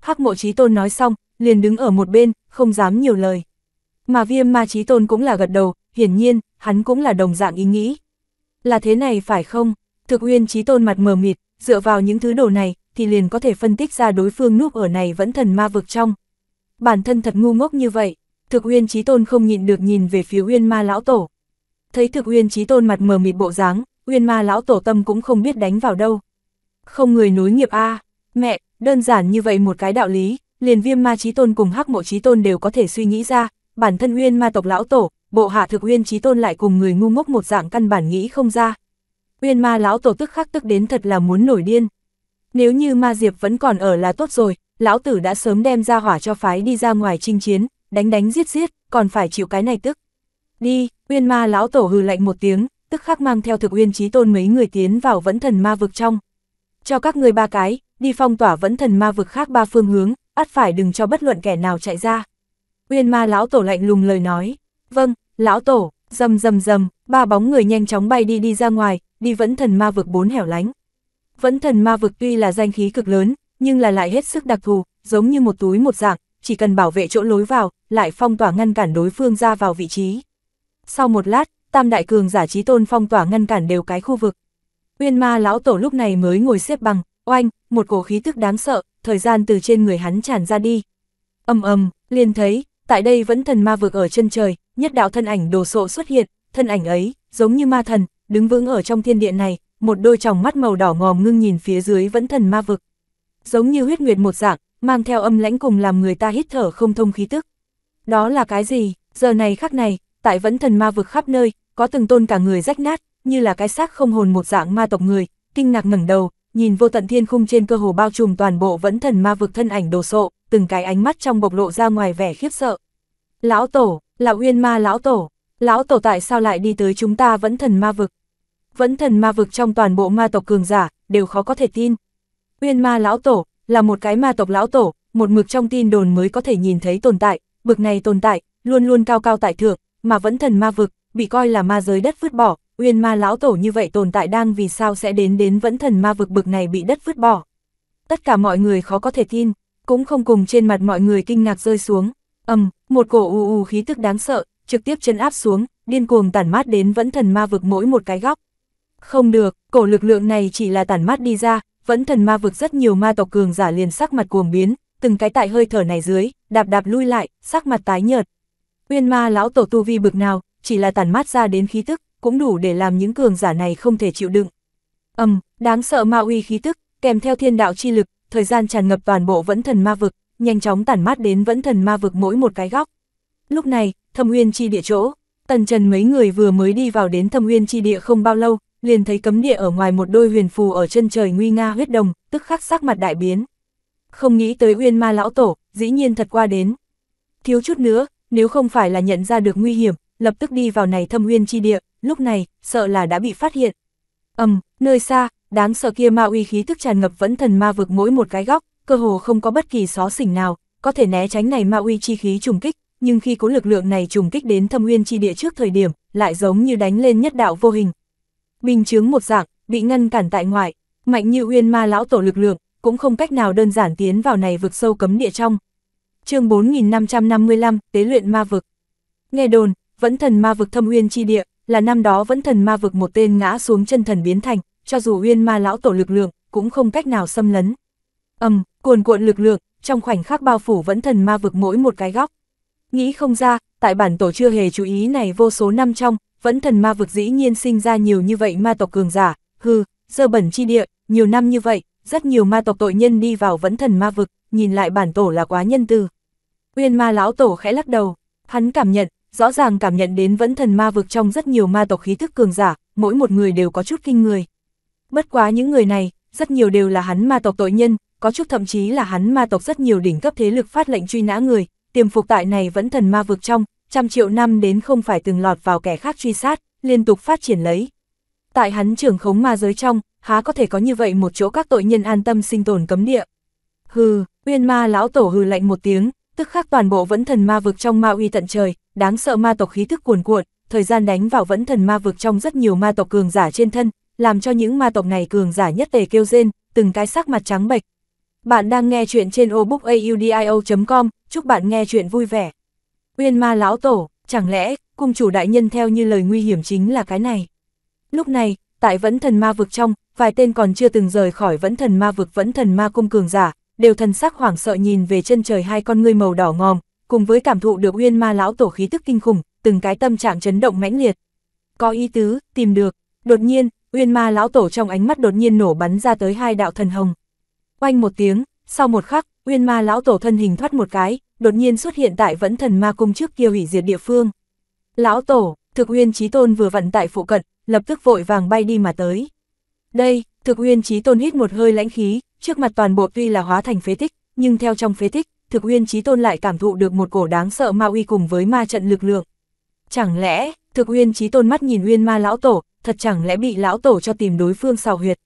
Hắc mộ trí tôn nói xong, liền đứng ở một bên, không dám nhiều lời. Mà viêm ma trí tôn cũng là gật đầu, hiển nhiên, hắn cũng là đồng dạng ý nghĩ. Là thế này phải không? Thực uyên trí tôn mặt mờ mịt, dựa vào những thứ đồ này, thì liền có thể phân tích ra đối phương núp ở này vẫn thần ma vực trong. Bản thân thật ngu ngốc như vậy, thực uyên trí tôn không nhịn được nhìn về phía uyên ma lão tổ. Thấy thực uyên trí tôn mặt mờ mịt bộ dáng, uyên ma lão tổ tâm cũng không biết đánh vào đâu. Không người nối nghiệp a mẹ, đơn giản như vậy một cái đạo lý, liền viêm ma trí tôn cùng hắc mộ trí tôn đều có thể suy nghĩ ra, bản thân uyên ma tộc lão tổ, bộ hạ thực uyên trí tôn lại cùng người ngu ngốc một dạng căn bản nghĩ không ra. Uyên ma lão tổ tức khắc tức đến thật là muốn nổi điên. Nếu như ma diệp vẫn còn ở là tốt rồi, lão tử đã sớm đem ra hỏa cho phái đi ra ngoài chinh chiến, đánh đánh giết giết, còn phải chịu cái này tức. Đi, uyên ma lão tổ hừ lạnh một tiếng, tức khắc mang theo thực uyên trí tôn mấy người tiến vào vẫn thần ma vực trong. Cho các người ba cái, đi phong tỏa vẫn thần ma vực khác ba phương hướng, ắt phải đừng cho bất luận kẻ nào chạy ra. Uyên ma lão tổ lạnh lùng lời nói, vâng, lão tổ, dầm dầm dầm, ba bóng người nhanh chóng bay đi đi ra ngoài, đi vẫn thần ma vực bốn hẻo lánh. Vẫn thần ma vực tuy là danh khí cực lớn, nhưng là lại hết sức đặc thù, giống như một túi một dạng, chỉ cần bảo vệ chỗ lối vào, lại phong tỏa ngăn cản đối phương ra vào vị trí. Sau một lát, tam đại cường giả trí tôn phong tỏa ngăn cản đều cái khu vực. Uyên ma lão tổ lúc này mới ngồi xếp bằng, oanh, một cổ khí tức đáng sợ, thời gian từ trên người hắn tràn ra đi. Âm ầm, liền thấy, tại đây vẫn thần ma vực ở chân trời, nhất đạo thân ảnh đồ sộ xuất hiện, thân ảnh ấy, giống như ma thần, đứng vững ở trong thiên địa này, một đôi tròng mắt màu đỏ ngòm ngưng nhìn phía dưới vẫn thần ma vực. Giống như huyết nguyệt một dạng, mang theo âm lãnh cùng làm người ta hít thở không thông khí tức. Đó là cái gì, giờ này khắc này, tại vẫn thần ma vực khắp nơi, có từng tôn cả người rách nát, như là cái xác không hồn một dạng ma tộc người, kinh ngạc ngẩng đầu, nhìn vô tận thiên khung trên cơ hồ bao trùm toàn bộ vẫn thần ma vực thân ảnh đồ sộ, từng cái ánh mắt trong bộc lộ ra ngoài vẻ khiếp sợ. Lão tổ, là uyên ma lão tổ, lão tổ tại sao lại đi tới chúng ta vẫn thần ma vực? vẫn thần ma vực trong toàn bộ ma tộc cường giả, đều khó có thể tin. Uyên ma lão tổ, là một cái ma tộc lão tổ, một mực trong tin đồn mới có thể nhìn thấy tồn tại, bực này tồn tại, luôn luôn cao cao tại thượng, mà vẫn thần ma vực, bị coi là ma giới đất vứt bỏ, uyên ma lão tổ như vậy tồn tại đang vì sao sẽ đến đến vẫn thần ma vực bực này bị đất vứt bỏ. Tất cả mọi người khó có thể tin, cũng không cùng trên mặt mọi người kinh ngạc rơi xuống, ầm, một cổ u u khí tức đáng sợ, trực tiếp chân áp xuống, điên cuồng tản mát đến vẫn thần ma vực mỗi một cái góc. Không được, cổ lực lượng này chỉ là tản mát đi ra, vẫn thần ma vực rất nhiều ma tộc cường giả liền sắc mặt cuồng biến, từng cái tại hơi thở này dưới, đạp đạp lui lại, sắc mặt tái nhợt. Uyên ma lão tổ tu vi bực nào, chỉ là tản mát ra đến khí tức, cũng đủ để làm những cường giả này không thể chịu đựng. ầm um, đáng sợ ma uy khí tức, kèm theo thiên đạo chi lực, thời gian tràn ngập toàn bộ vẫn thần ma vực, nhanh chóng tản mát đến vẫn thần ma vực mỗi một cái góc. Lúc này, thâm uyên chi địa chỗ, tần trần mấy người vừa mới đi vào đến thâm uyên chi địa không bao lâu, liền thấy cấm địa ở ngoài một đôi huyền phù ở chân trời nguy nga huyết đồng, tức khắc sắc mặt đại biến. Không nghĩ tới uyên ma lão tổ, dĩ nhiên thật qua đến. Thiếu chút nữa, nếu không phải là nhận ra được nguy hiểm, lập tức đi vào này thâm uyên chi địa, lúc này, sợ là đã bị phát hiện. ầm nơi xa, đáng sợ kia ma uy khí tức tràn ngập vẫn thần ma vực mỗi một cái góc, cơ hồ không có bất kỳ xó xỉnh nào, có thể né tránh này ma uy chi khí trùng kích, nhưng khi có lực lượng này trùng kích đến thâm uyên chi địa trước thời điểm, lại giống như đánh lên nhất đạo vô hình, Bình chướng một dạng, bị ngăn cản tại ngoại, mạnh như uyên ma lão tổ lực lượng, cũng không cách nào đơn giản tiến vào này vực sâu cấm địa trong. chương 4555, Tế luyện ma vực. Nghe đồn, vẫn thần ma vực thâm uyên chi địa, là năm đó vẫn thần ma vực một tên ngã xuống chân thần biến thành, cho dù uyên ma lão tổ lực lượng, cũng không cách nào xâm lấn. Ầm, um, cuồn cuộn lực lượng, trong khoảnh khắc bao phủ vẫn thần ma vực mỗi một cái góc. Nghĩ không ra, tại bản tổ chưa hề chú ý này vô số năm trong, vẫn thần ma vực dĩ nhiên sinh ra nhiều như vậy ma tộc cường giả, hư, sơ bẩn chi địa, nhiều năm như vậy, rất nhiều ma tộc tội nhân đi vào vẫn thần ma vực, nhìn lại bản tổ là quá nhân từ. Uyên ma lão tổ khẽ lắc đầu, hắn cảm nhận, rõ ràng cảm nhận đến vẫn thần ma vực trong rất nhiều ma tộc khí thức cường giả, mỗi một người đều có chút kinh người. Bất quá những người này, rất nhiều đều là hắn ma tộc tội nhân, có chút thậm chí là hắn ma tộc rất nhiều đỉnh cấp thế lực phát lệnh truy nã người, tiềm phục tại này vẫn thần ma vực trong, trăm triệu năm đến không phải từng lọt vào kẻ khác truy sát, liên tục phát triển lấy. Tại hắn trưởng khống ma giới trong, há có thể có như vậy một chỗ các tội nhân an tâm sinh tồn cấm địa. Hừ, uyên ma lão tổ hừ lạnh một tiếng, tức khắc toàn bộ vẫn thần ma vực trong ma uy tận trời, đáng sợ ma tộc khí thức cuồn cuộn, thời gian đánh vào vẫn thần ma vực trong rất nhiều ma tộc cường giả trên thân, làm cho những ma tộc này cường giả nhất tề kêu rên, từng cái sắc mặt trắng bệch. Bạn đang nghe chuyện trên obookaudio.com, chúc bạn nghe chuyện vui vẻ. Uyên ma lão tổ, chẳng lẽ, cung chủ đại nhân theo như lời nguy hiểm chính là cái này. Lúc này, tại vẫn thần ma vực trong, vài tên còn chưa từng rời khỏi vẫn thần ma vực vẫn thần ma cung cường giả, đều thần sắc hoảng sợ nhìn về chân trời hai con ngươi màu đỏ ngòm, cùng với cảm thụ được uyên ma lão tổ khí tức kinh khủng, từng cái tâm trạng chấn động mãnh liệt. Có ý tứ, tìm được. Đột nhiên, uyên ma lão tổ trong ánh mắt đột nhiên nổ bắn ra tới hai đạo thần hồng. Oanh một tiếng, sau một khắc, uyên ma lão tổ thân hình thoát một cái, đột nhiên xuất hiện tại vẫn thần ma cung trước kia hủy diệt địa phương. Lão Tổ, Thực Uyên Trí Tôn vừa vặn tại phụ cận, lập tức vội vàng bay đi mà tới. Đây, Thực Uyên Trí Tôn hít một hơi lãnh khí, trước mặt toàn bộ tuy là hóa thành phế tích, nhưng theo trong phế tích, Thực Uyên Trí Tôn lại cảm thụ được một cổ đáng sợ ma uy cùng với ma trận lực lượng. Chẳng lẽ, Thực Uyên Trí Tôn mắt nhìn Uyên Ma lão tổ, thật chẳng lẽ bị lão tổ cho tìm đối phương xào huyệt.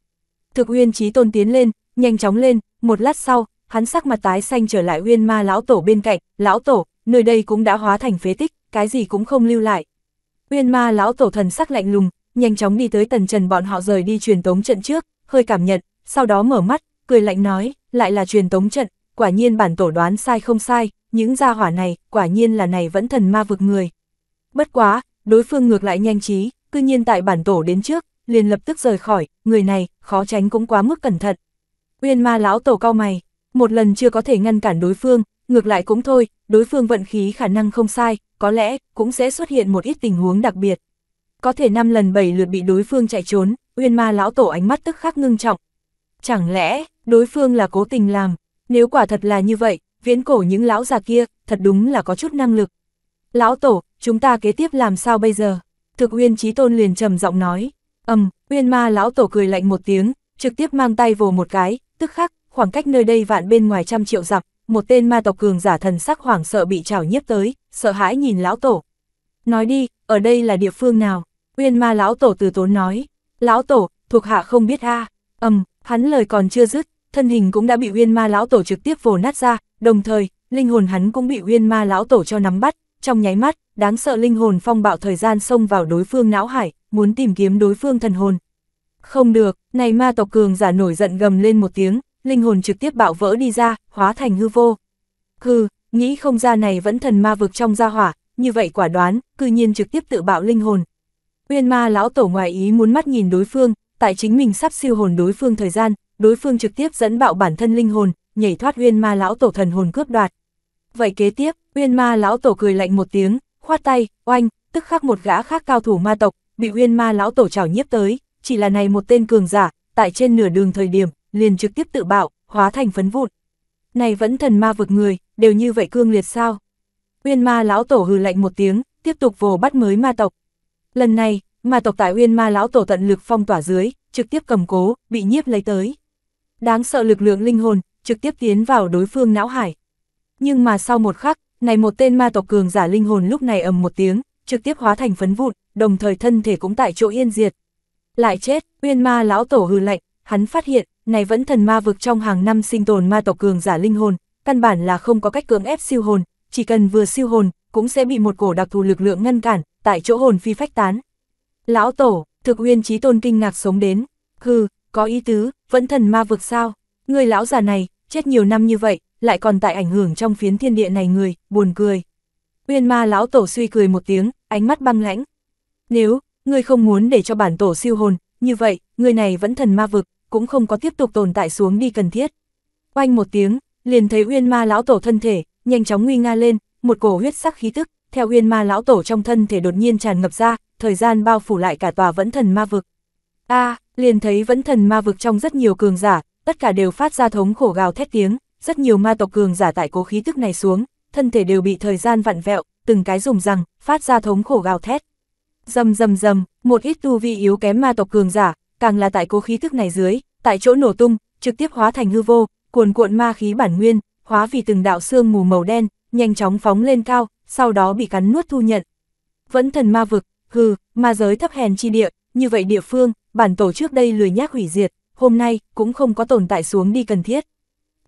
Thực Uyên Trí Tôn tiến lên, nhanh chóng lên, một lát sau, hắn sắc mặt tái xanh trở lại huyên ma lão tổ bên cạnh, lão tổ, nơi đây cũng đã hóa thành phế tích, cái gì cũng không lưu lại. Huyên ma lão tổ thần sắc lạnh lùng, nhanh chóng đi tới tần trần bọn họ rời đi truyền tống trận trước, hơi cảm nhận, sau đó mở mắt, cười lạnh nói, lại là truyền tống trận, quả nhiên bản tổ đoán sai không sai, những gia hỏa này, quả nhiên là này vẫn thần ma vực người. Bất quá, đối phương ngược lại nhanh trí, cư nhiên tại bản tổ đến trước, liền lập tức rời khỏi, người này, khó tránh cũng quá mức cẩn thận. Uyên ma lão tổ cao mày, một lần chưa có thể ngăn cản đối phương, ngược lại cũng thôi, đối phương vận khí khả năng không sai, có lẽ cũng sẽ xuất hiện một ít tình huống đặc biệt. Có thể năm lần bảy lượt bị đối phương chạy trốn, Uyên Ma lão tổ ánh mắt tức khắc ngưng trọng. Chẳng lẽ, đối phương là cố tình làm, nếu quả thật là như vậy, viễn cổ những lão già kia, thật đúng là có chút năng lực. Lão tổ, chúng ta kế tiếp làm sao bây giờ? Thực Uyên Chí Tôn liền trầm giọng nói. Ầm, Uyên Ma lão tổ cười lạnh một tiếng, trực tiếp mang tay vồ một cái, tức khắc, khoảng cách nơi đây vạn bên ngoài trăm triệu dặm, một tên ma tộc cường giả thần sắc hoảng sợ bị trảo nhiếp tới, sợ hãi nhìn lão tổ. Nói đi, ở đây là địa phương nào? Uyên ma lão tổ từ tốn nói, lão tổ, thuộc hạ không biết a ầm, um, hắn lời còn chưa dứt, thân hình cũng đã bị uyên ma lão tổ trực tiếp vồ nát ra, đồng thời, linh hồn hắn cũng bị uyên ma lão tổ cho nắm bắt, trong nháy mắt, đáng sợ linh hồn phong bạo thời gian xông vào đối phương não hải, muốn tìm kiếm đối phương thần hồn. Không được, này ma tộc cường giả nổi giận gầm lên một tiếng, linh hồn trực tiếp bạo vỡ đi ra, hóa thành hư vô. Hừ, nghĩ không ra này vẫn thần ma vực trong gia hỏa, như vậy quả đoán, cư nhiên trực tiếp tự bạo linh hồn. Uyên ma lão tổ ngoài ý muốn mắt nhìn đối phương, tại chính mình sắp siêu hồn đối phương thời gian, đối phương trực tiếp dẫn bạo bản thân linh hồn, nhảy thoát uyên ma lão tổ thần hồn cướp đoạt. Vậy kế tiếp, uyên ma lão tổ cười lạnh một tiếng, khoát tay, oanh, tức khắc một gã khác cao thủ ma tộc, bị uyên ma lão tổ chảo nhiếp tới, chỉ là này một tên cường giả, tại trên nửa đường thời điểm, liền trực tiếp tự bạo, hóa thành phấn vụn. Này vẫn thần ma vực người, đều như vậy cương liệt sao? Uyên ma lão tổ hừ lạnh một tiếng, tiếp tục vồ bắt mới ma tộc. Lần này, ma tộc tại Uyên ma lão tổ tận lực phong tỏa dưới, trực tiếp cầm cố, bị nhiếp lấy tới. Đáng sợ lực lượng linh hồn, trực tiếp tiến vào đối phương não hải. Nhưng mà sau một khắc, này một tên ma tộc cường giả linh hồn lúc này ầm một tiếng, trực tiếp hóa thành phấn vụn, đồng thời thân thể cũng tại chỗ yên diệt. Lại chết, Uyên ma lão tổ hừ lạnh, hắn phát hiện, này vẫn thần ma vực trong hàng năm sinh tồn ma tộc cường giả linh hồn, căn bản là không có cách cưỡng ép siêu hồn, chỉ cần vừa siêu hồn, cũng sẽ bị một cổ đặc thù lực lượng ngăn cản, tại chỗ hồn phi phách tán. Lão tổ, thực uyên trí tôn kinh ngạc sống đến, hừ, có ý tứ, vẫn thần ma vực sao, người lão già này, chết nhiều năm như vậy, lại còn tại ảnh hưởng trong phiến thiên địa này người, buồn cười. Uyên ma lão tổ suy cười một tiếng, ánh mắt băng lãnh. Nếu, ngươi không muốn để cho bản tổ siêu hồn, như vậy, người này vẫn thần ma vực, cũng không có tiếp tục tồn tại xuống đi cần thiết. Oanh một tiếng, liền thấy Uyên Ma lão tổ thân thể nhanh chóng nguy nga lên, một cổ huyết sắc khí tức theo Uyên Ma lão tổ trong thân thể đột nhiên tràn ngập ra, thời gian bao phủ lại cả tòa Vẫn Thần Ma vực. A, liền thấy Vẫn Thần Ma vực trong rất nhiều cường giả, tất cả đều phát ra thống khổ gào thét tiếng, rất nhiều ma tộc cường giả tại cố khí tức này xuống, thân thể đều bị thời gian vặn vẹo, từng cái rùng răng, phát ra thống khổ gào thét. Dầm dầm dầm, một ít tu vi yếu kém ma tộc cường giả, càng là tại cố khí thức này dưới, tại chỗ nổ tung, trực tiếp hóa thành hư vô, cuồn cuộn ma khí bản nguyên, hóa vì từng đạo xương mù màu đen, nhanh chóng phóng lên cao, sau đó bị cắn nuốt thu nhận. Vẫn thần ma vực, hừ, ma giới thấp hèn chi địa, như vậy địa phương, bản tổ trước đây lười nhác hủy diệt, hôm nay cũng không có tồn tại xuống đi cần thiết.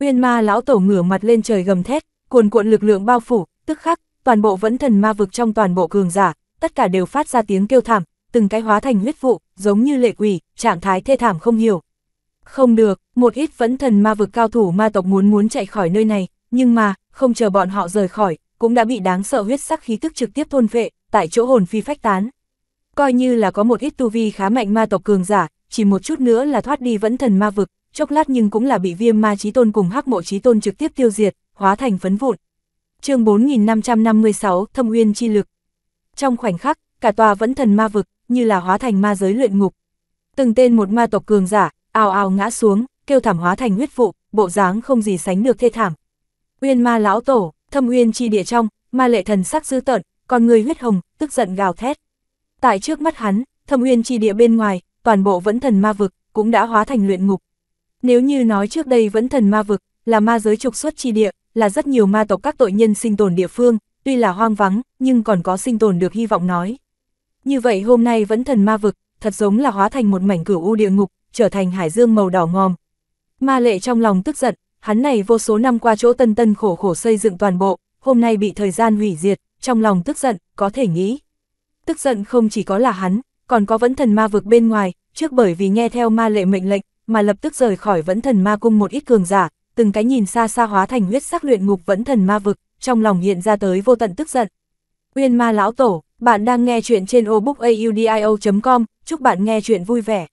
Uyên ma lão tổ ngửa mặt lên trời gầm thét, cuồn cuộn lực lượng bao phủ, tức khắc, toàn bộ vẫn thần ma vực trong toàn bộ cường giả, tất cả đều phát ra tiếng kêu thảm, từng cái hóa thành huyết vụ, giống như lệ quỷ, trạng thái thê thảm không hiểu. Không được, một ít vẫn thần ma vực cao thủ ma tộc muốn muốn chạy khỏi nơi này, nhưng mà, không chờ bọn họ rời khỏi, cũng đã bị đáng sợ huyết sắc khí tức trực tiếp thôn vệ, tại chỗ hồn phi phách tán. Coi như là có một ít tu vi khá mạnh ma tộc cường giả, chỉ một chút nữa là thoát đi vẫn thần ma vực, chốc lát nhưng cũng là bị viêm ma trí tôn cùng hắc mộ trí tôn trực tiếp tiêu diệt, hóa thành phấn vụn. chương 4556, Thâm Uyên Chi Lực Trong khoảnh khắc, cả tòa vẫn thần ma vực, như là hóa thành ma giới luyện ngục. Từng tên một ma tộc cường giả, ào ào ngã xuống, kêu thảm hóa thành huyết vụ, bộ dáng không gì sánh được thê thảm. Uyên ma lão tổ, thâm uyên chi địa trong, ma lệ thần sắc dữ tợn, còn người huyết hồng, tức giận gào thét. Tại trước mắt hắn, thâm uyên chi địa bên ngoài, toàn bộ vẫn thần ma vực, cũng đã hóa thành luyện ngục. Nếu như nói trước đây vẫn thần ma vực, là ma giới trục xuất chi địa, là rất nhiều ma tộc các tội nhân sinh tồn địa phương, tuy là hoang vắng, nhưng còn có sinh tồn được hy vọng nói như vậy hôm nay vẫn thần ma vực, thật giống là hóa thành một mảnh cửu u địa ngục, trở thành hải dương màu đỏ ngòm. Ma lệ trong lòng tức giận, hắn này vô số năm qua chỗ tân tân khổ khổ xây dựng toàn bộ, hôm nay bị thời gian hủy diệt, trong lòng tức giận, có thể nghĩ. Tức giận không chỉ có là hắn, còn có vẫn thần ma vực bên ngoài, trước bởi vì nghe theo ma lệ mệnh lệnh, mà lập tức rời khỏi vẫn thần ma cung một ít cường giả, từng cái nhìn xa xa hóa thành huyết sắc luyện ngục vẫn thần ma vực, trong lòng hiện ra tới vô tận tức giận, Uyên Ma Lão Tổ, bạn đang nghe chuyện trên obookaudio.com, chúc bạn nghe chuyện vui vẻ.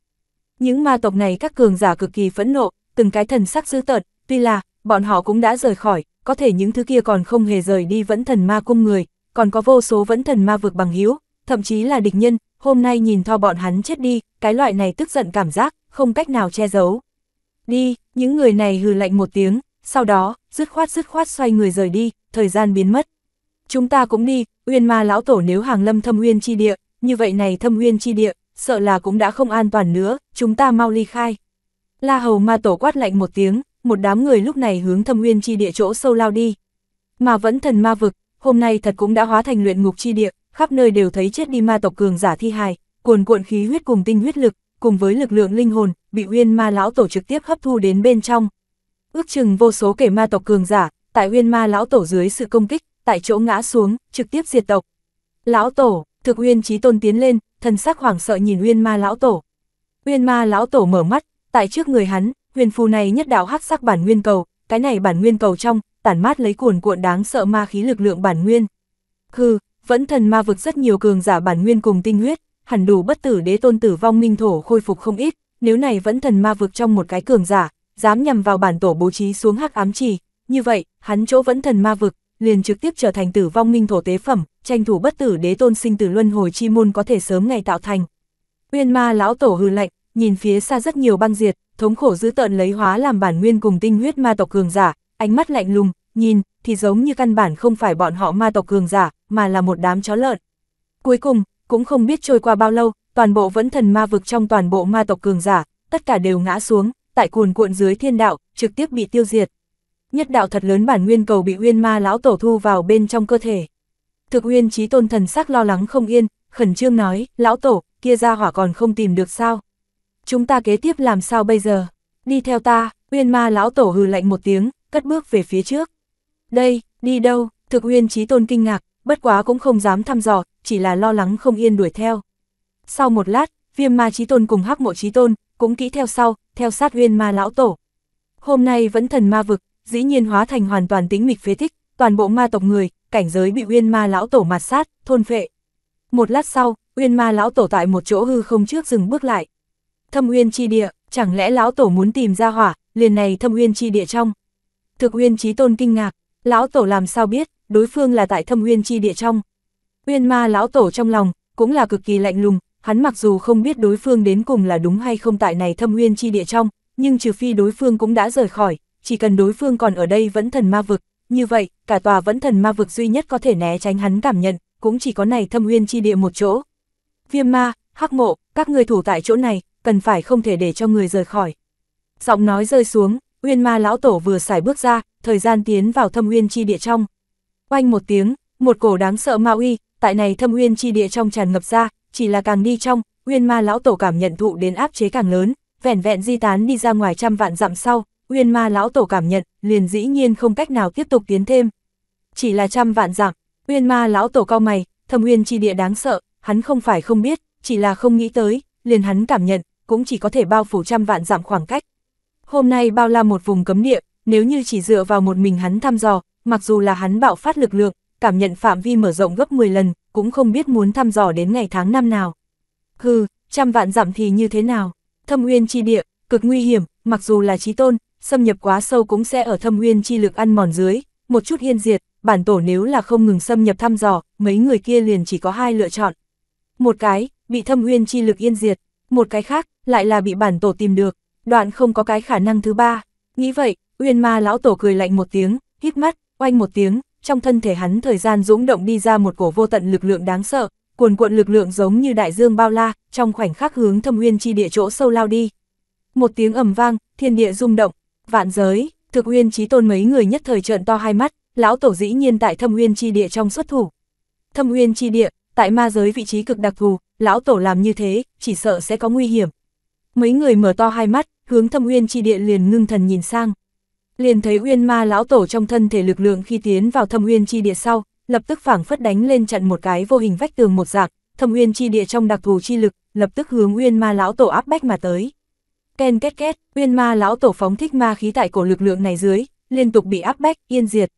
Những ma tộc này các cường giả cực kỳ phẫn nộ, từng cái thần sắc dữ tợn, tuy là, bọn họ cũng đã rời khỏi, có thể những thứ kia còn không hề rời đi vẫn thần ma cung người, còn có vô số vẫn thần ma vực bằng hiếu, thậm chí là địch nhân, hôm nay nhìn tho bọn hắn chết đi, cái loại này tức giận cảm giác, không cách nào che giấu. Đi, những người này hừ lạnh một tiếng, sau đó, dứt khoát dứt khoát xoay người rời đi, thời gian biến mất. Chúng ta cũng đi, Uyên Ma lão tổ nếu hàng lâm thâm uyên chi địa, như vậy này thâm uyên chi địa, sợ là cũng đã không an toàn nữa, chúng ta mau ly khai. La Hầu Ma tổ quát lạnh một tiếng, một đám người lúc này hướng thâm uyên chi địa chỗ sâu lao đi. Mà vẫn thần ma vực, hôm nay thật cũng đã hóa thành luyện ngục chi địa, khắp nơi đều thấy chết đi ma tộc cường giả thi hài, cuồn cuộn khí huyết cùng tinh huyết lực, cùng với lực lượng linh hồn, bị Uyên Ma lão tổ trực tiếp hấp thu đến bên trong. Ước chừng vô số kẻ ma tộc cường giả, tại Uyên Ma lão tổ dưới sự công kích, tại chỗ ngã xuống, trực tiếp diệt tộc. Lão tổ, thực uyên trí tôn tiến lên, thần sắc hoảng sợ nhìn uyên ma lão tổ. Uyên ma lão tổ mở mắt, tại trước người hắn, huyền phù này nhất đạo hắc sắc bản nguyên cầu, cái này bản nguyên cầu trong, tản mát lấy cuồn cuộn đáng sợ ma khí lực lượng bản nguyên. khư vẫn thần ma vực rất nhiều cường giả bản nguyên cùng tinh huyết, hẳn đủ bất tử đế tôn tử vong minh thổ khôi phục không ít, nếu này vẫn thần ma vực trong một cái cường giả, dám nhằm vào bản tổ bố trí xuống hắc ám trì, như vậy, hắn chỗ vẫn thần ma vực, liền trực tiếp trở thành tử vong minh thổ tế phẩm, tranh thủ bất tử đế tôn sinh tử luân hồi chi môn có thể sớm ngày tạo thành. Uyên ma lão tổ hư lạnh, nhìn phía xa rất nhiều băng diệt, thống khổ dữ tợn lấy hóa làm bản nguyên cùng tinh huyết ma tộc cường giả, ánh mắt lạnh lùng, nhìn, thì giống như căn bản không phải bọn họ ma tộc cường giả, mà là một đám chó lợn. Cuối cùng, cũng không biết trôi qua bao lâu, toàn bộ vẫn thần ma vực trong toàn bộ ma tộc cường giả, tất cả đều ngã xuống, tại cuồn cuộn dưới thiên đạo, trực tiếp bị tiêu diệt nhất đạo thật lớn bản nguyên cầu bị uyên ma lão tổ thu vào bên trong cơ thể. Thực uyên trí tôn thần sắc lo lắng không yên, khẩn trương nói, lão tổ, kia ra hỏa còn không tìm được sao. Chúng ta kế tiếp làm sao bây giờ? Đi theo ta, uyên ma lão tổ hừ lạnh một tiếng, cất bước về phía trước. Đây, đi đâu? Thực uyên trí tôn kinh ngạc, bất quá cũng không dám thăm dò, chỉ là lo lắng không yên đuổi theo. Sau một lát, viêm ma trí tôn cùng hắc mộ trí tôn, cũng kỹ theo sau, theo sát uyên ma lão tổ. Hôm nay vẫn thần ma vực, dĩ nhiên hóa thành hoàn toàn tính mịch phế thích, toàn bộ ma tộc người, cảnh giới bị uyên ma lão tổ mạt sát, thôn phệ. Một lát sau, uyên ma lão tổ tại một chỗ hư không trước dừng bước lại. Thâm uyên chi địa, chẳng lẽ lão tổ muốn tìm ra hỏa, liền này thâm uyên chi địa trong. Thực uyên chí tôn kinh ngạc, lão tổ làm sao biết, đối phương là tại thâm uyên chi địa trong. Uyên ma lão tổ trong lòng, cũng là cực kỳ lạnh lùng, hắn mặc dù không biết đối phương đến cùng là đúng hay không tại này thâm uyên chi địa trong, nhưng trừ phi đối phương cũng đã rời khỏi, chỉ cần đối phương còn ở đây vẫn thần ma vực, như vậy, cả tòa vẫn thần ma vực duy nhất có thể né tránh hắn cảm nhận, cũng chỉ có này thâm uyên chi địa một chỗ. Viêm ma, hắc mộ, các người thủ tại chỗ này, cần phải không thể để cho người rời khỏi. Giọng nói rơi xuống, uyên ma lão tổ vừa xài bước ra, thời gian tiến vào thâm uyên chi địa trong. Oanh một tiếng, một cổ đáng sợ ma uy, tại này thâm uyên chi địa trong tràn ngập ra, chỉ là càng đi trong, uyên ma lão tổ cảm nhận thụ đến áp chế càng lớn, vẻn vẹn di tán đi ra ngoài trăm vạn dặm sau, uyên ma lão tổ cảm nhận, liền dĩ nhiên không cách nào tiếp tục tiến thêm. Chỉ là trăm vạn dặm uyên ma lão tổ cao mày, thâm uyên chi địa đáng sợ, hắn không phải không biết, chỉ là không nghĩ tới, liền hắn cảm nhận, cũng chỉ có thể bao phủ trăm vạn dặm khoảng cách. Hôm nay bao la một vùng cấm địa, nếu như chỉ dựa vào một mình hắn thăm dò, mặc dù là hắn bạo phát lực lượng, cảm nhận phạm vi mở rộng gấp 10 lần, cũng không biết muốn thăm dò đến ngày tháng năm nào. Hừ, trăm vạn dặm thì như thế nào? Thâm uyên chi địa, cực nguy hiểm, mặc dù là chí tôn, xâm nhập quá sâu cũng sẽ ở thâm nguyên chi lực ăn mòn dưới, một chút hiên diệt, bản tổ nếu là không ngừng xâm nhập thăm dò, mấy người kia liền chỉ có hai lựa chọn. Một cái, bị thâm nguyên chi lực yên diệt, một cái khác, lại là bị bản tổ tìm được, đoạn không có cái khả năng thứ ba. Nghĩ vậy, uyên ma lão tổ cười lạnh một tiếng, hít mắt, oanh một tiếng, trong thân thể hắn thời gian dũng động đi ra một cổ vô tận lực lượng đáng sợ, cuồn cuộn lực lượng giống như đại dương bao la, trong khoảnh khắc hướng thâm nguyên chi địa chỗ sâu lao đi. Một tiếng ầm vang, thiên địa rung động, vạn giới, thực nguyên trí tôn mấy người nhất thời trợn to hai mắt, lão tổ dĩ nhiên tại thâm nguyên chi địa trong xuất thủ. Thâm nguyên chi địa, tại ma giới vị trí cực đặc thù, lão tổ làm như thế, chỉ sợ sẽ có nguy hiểm. Mấy người mở to hai mắt, hướng thâm nguyên chi địa liền ngưng thần nhìn sang. Liền thấy uyên ma lão tổ trong thân thể lực lượng khi tiến vào thâm nguyên chi địa sau, lập tức phảng phất đánh lên chặn một cái vô hình vách tường một dạng, thâm nguyên chi địa trong đặc thù chi lực, lập tức hướng uyên ma lão tổ áp bách mà tới. Ken két két, uyên ma lão tổ phóng thích ma khí tại cổ lực lượng này dưới, liên tục bị áp bách, yên diệt.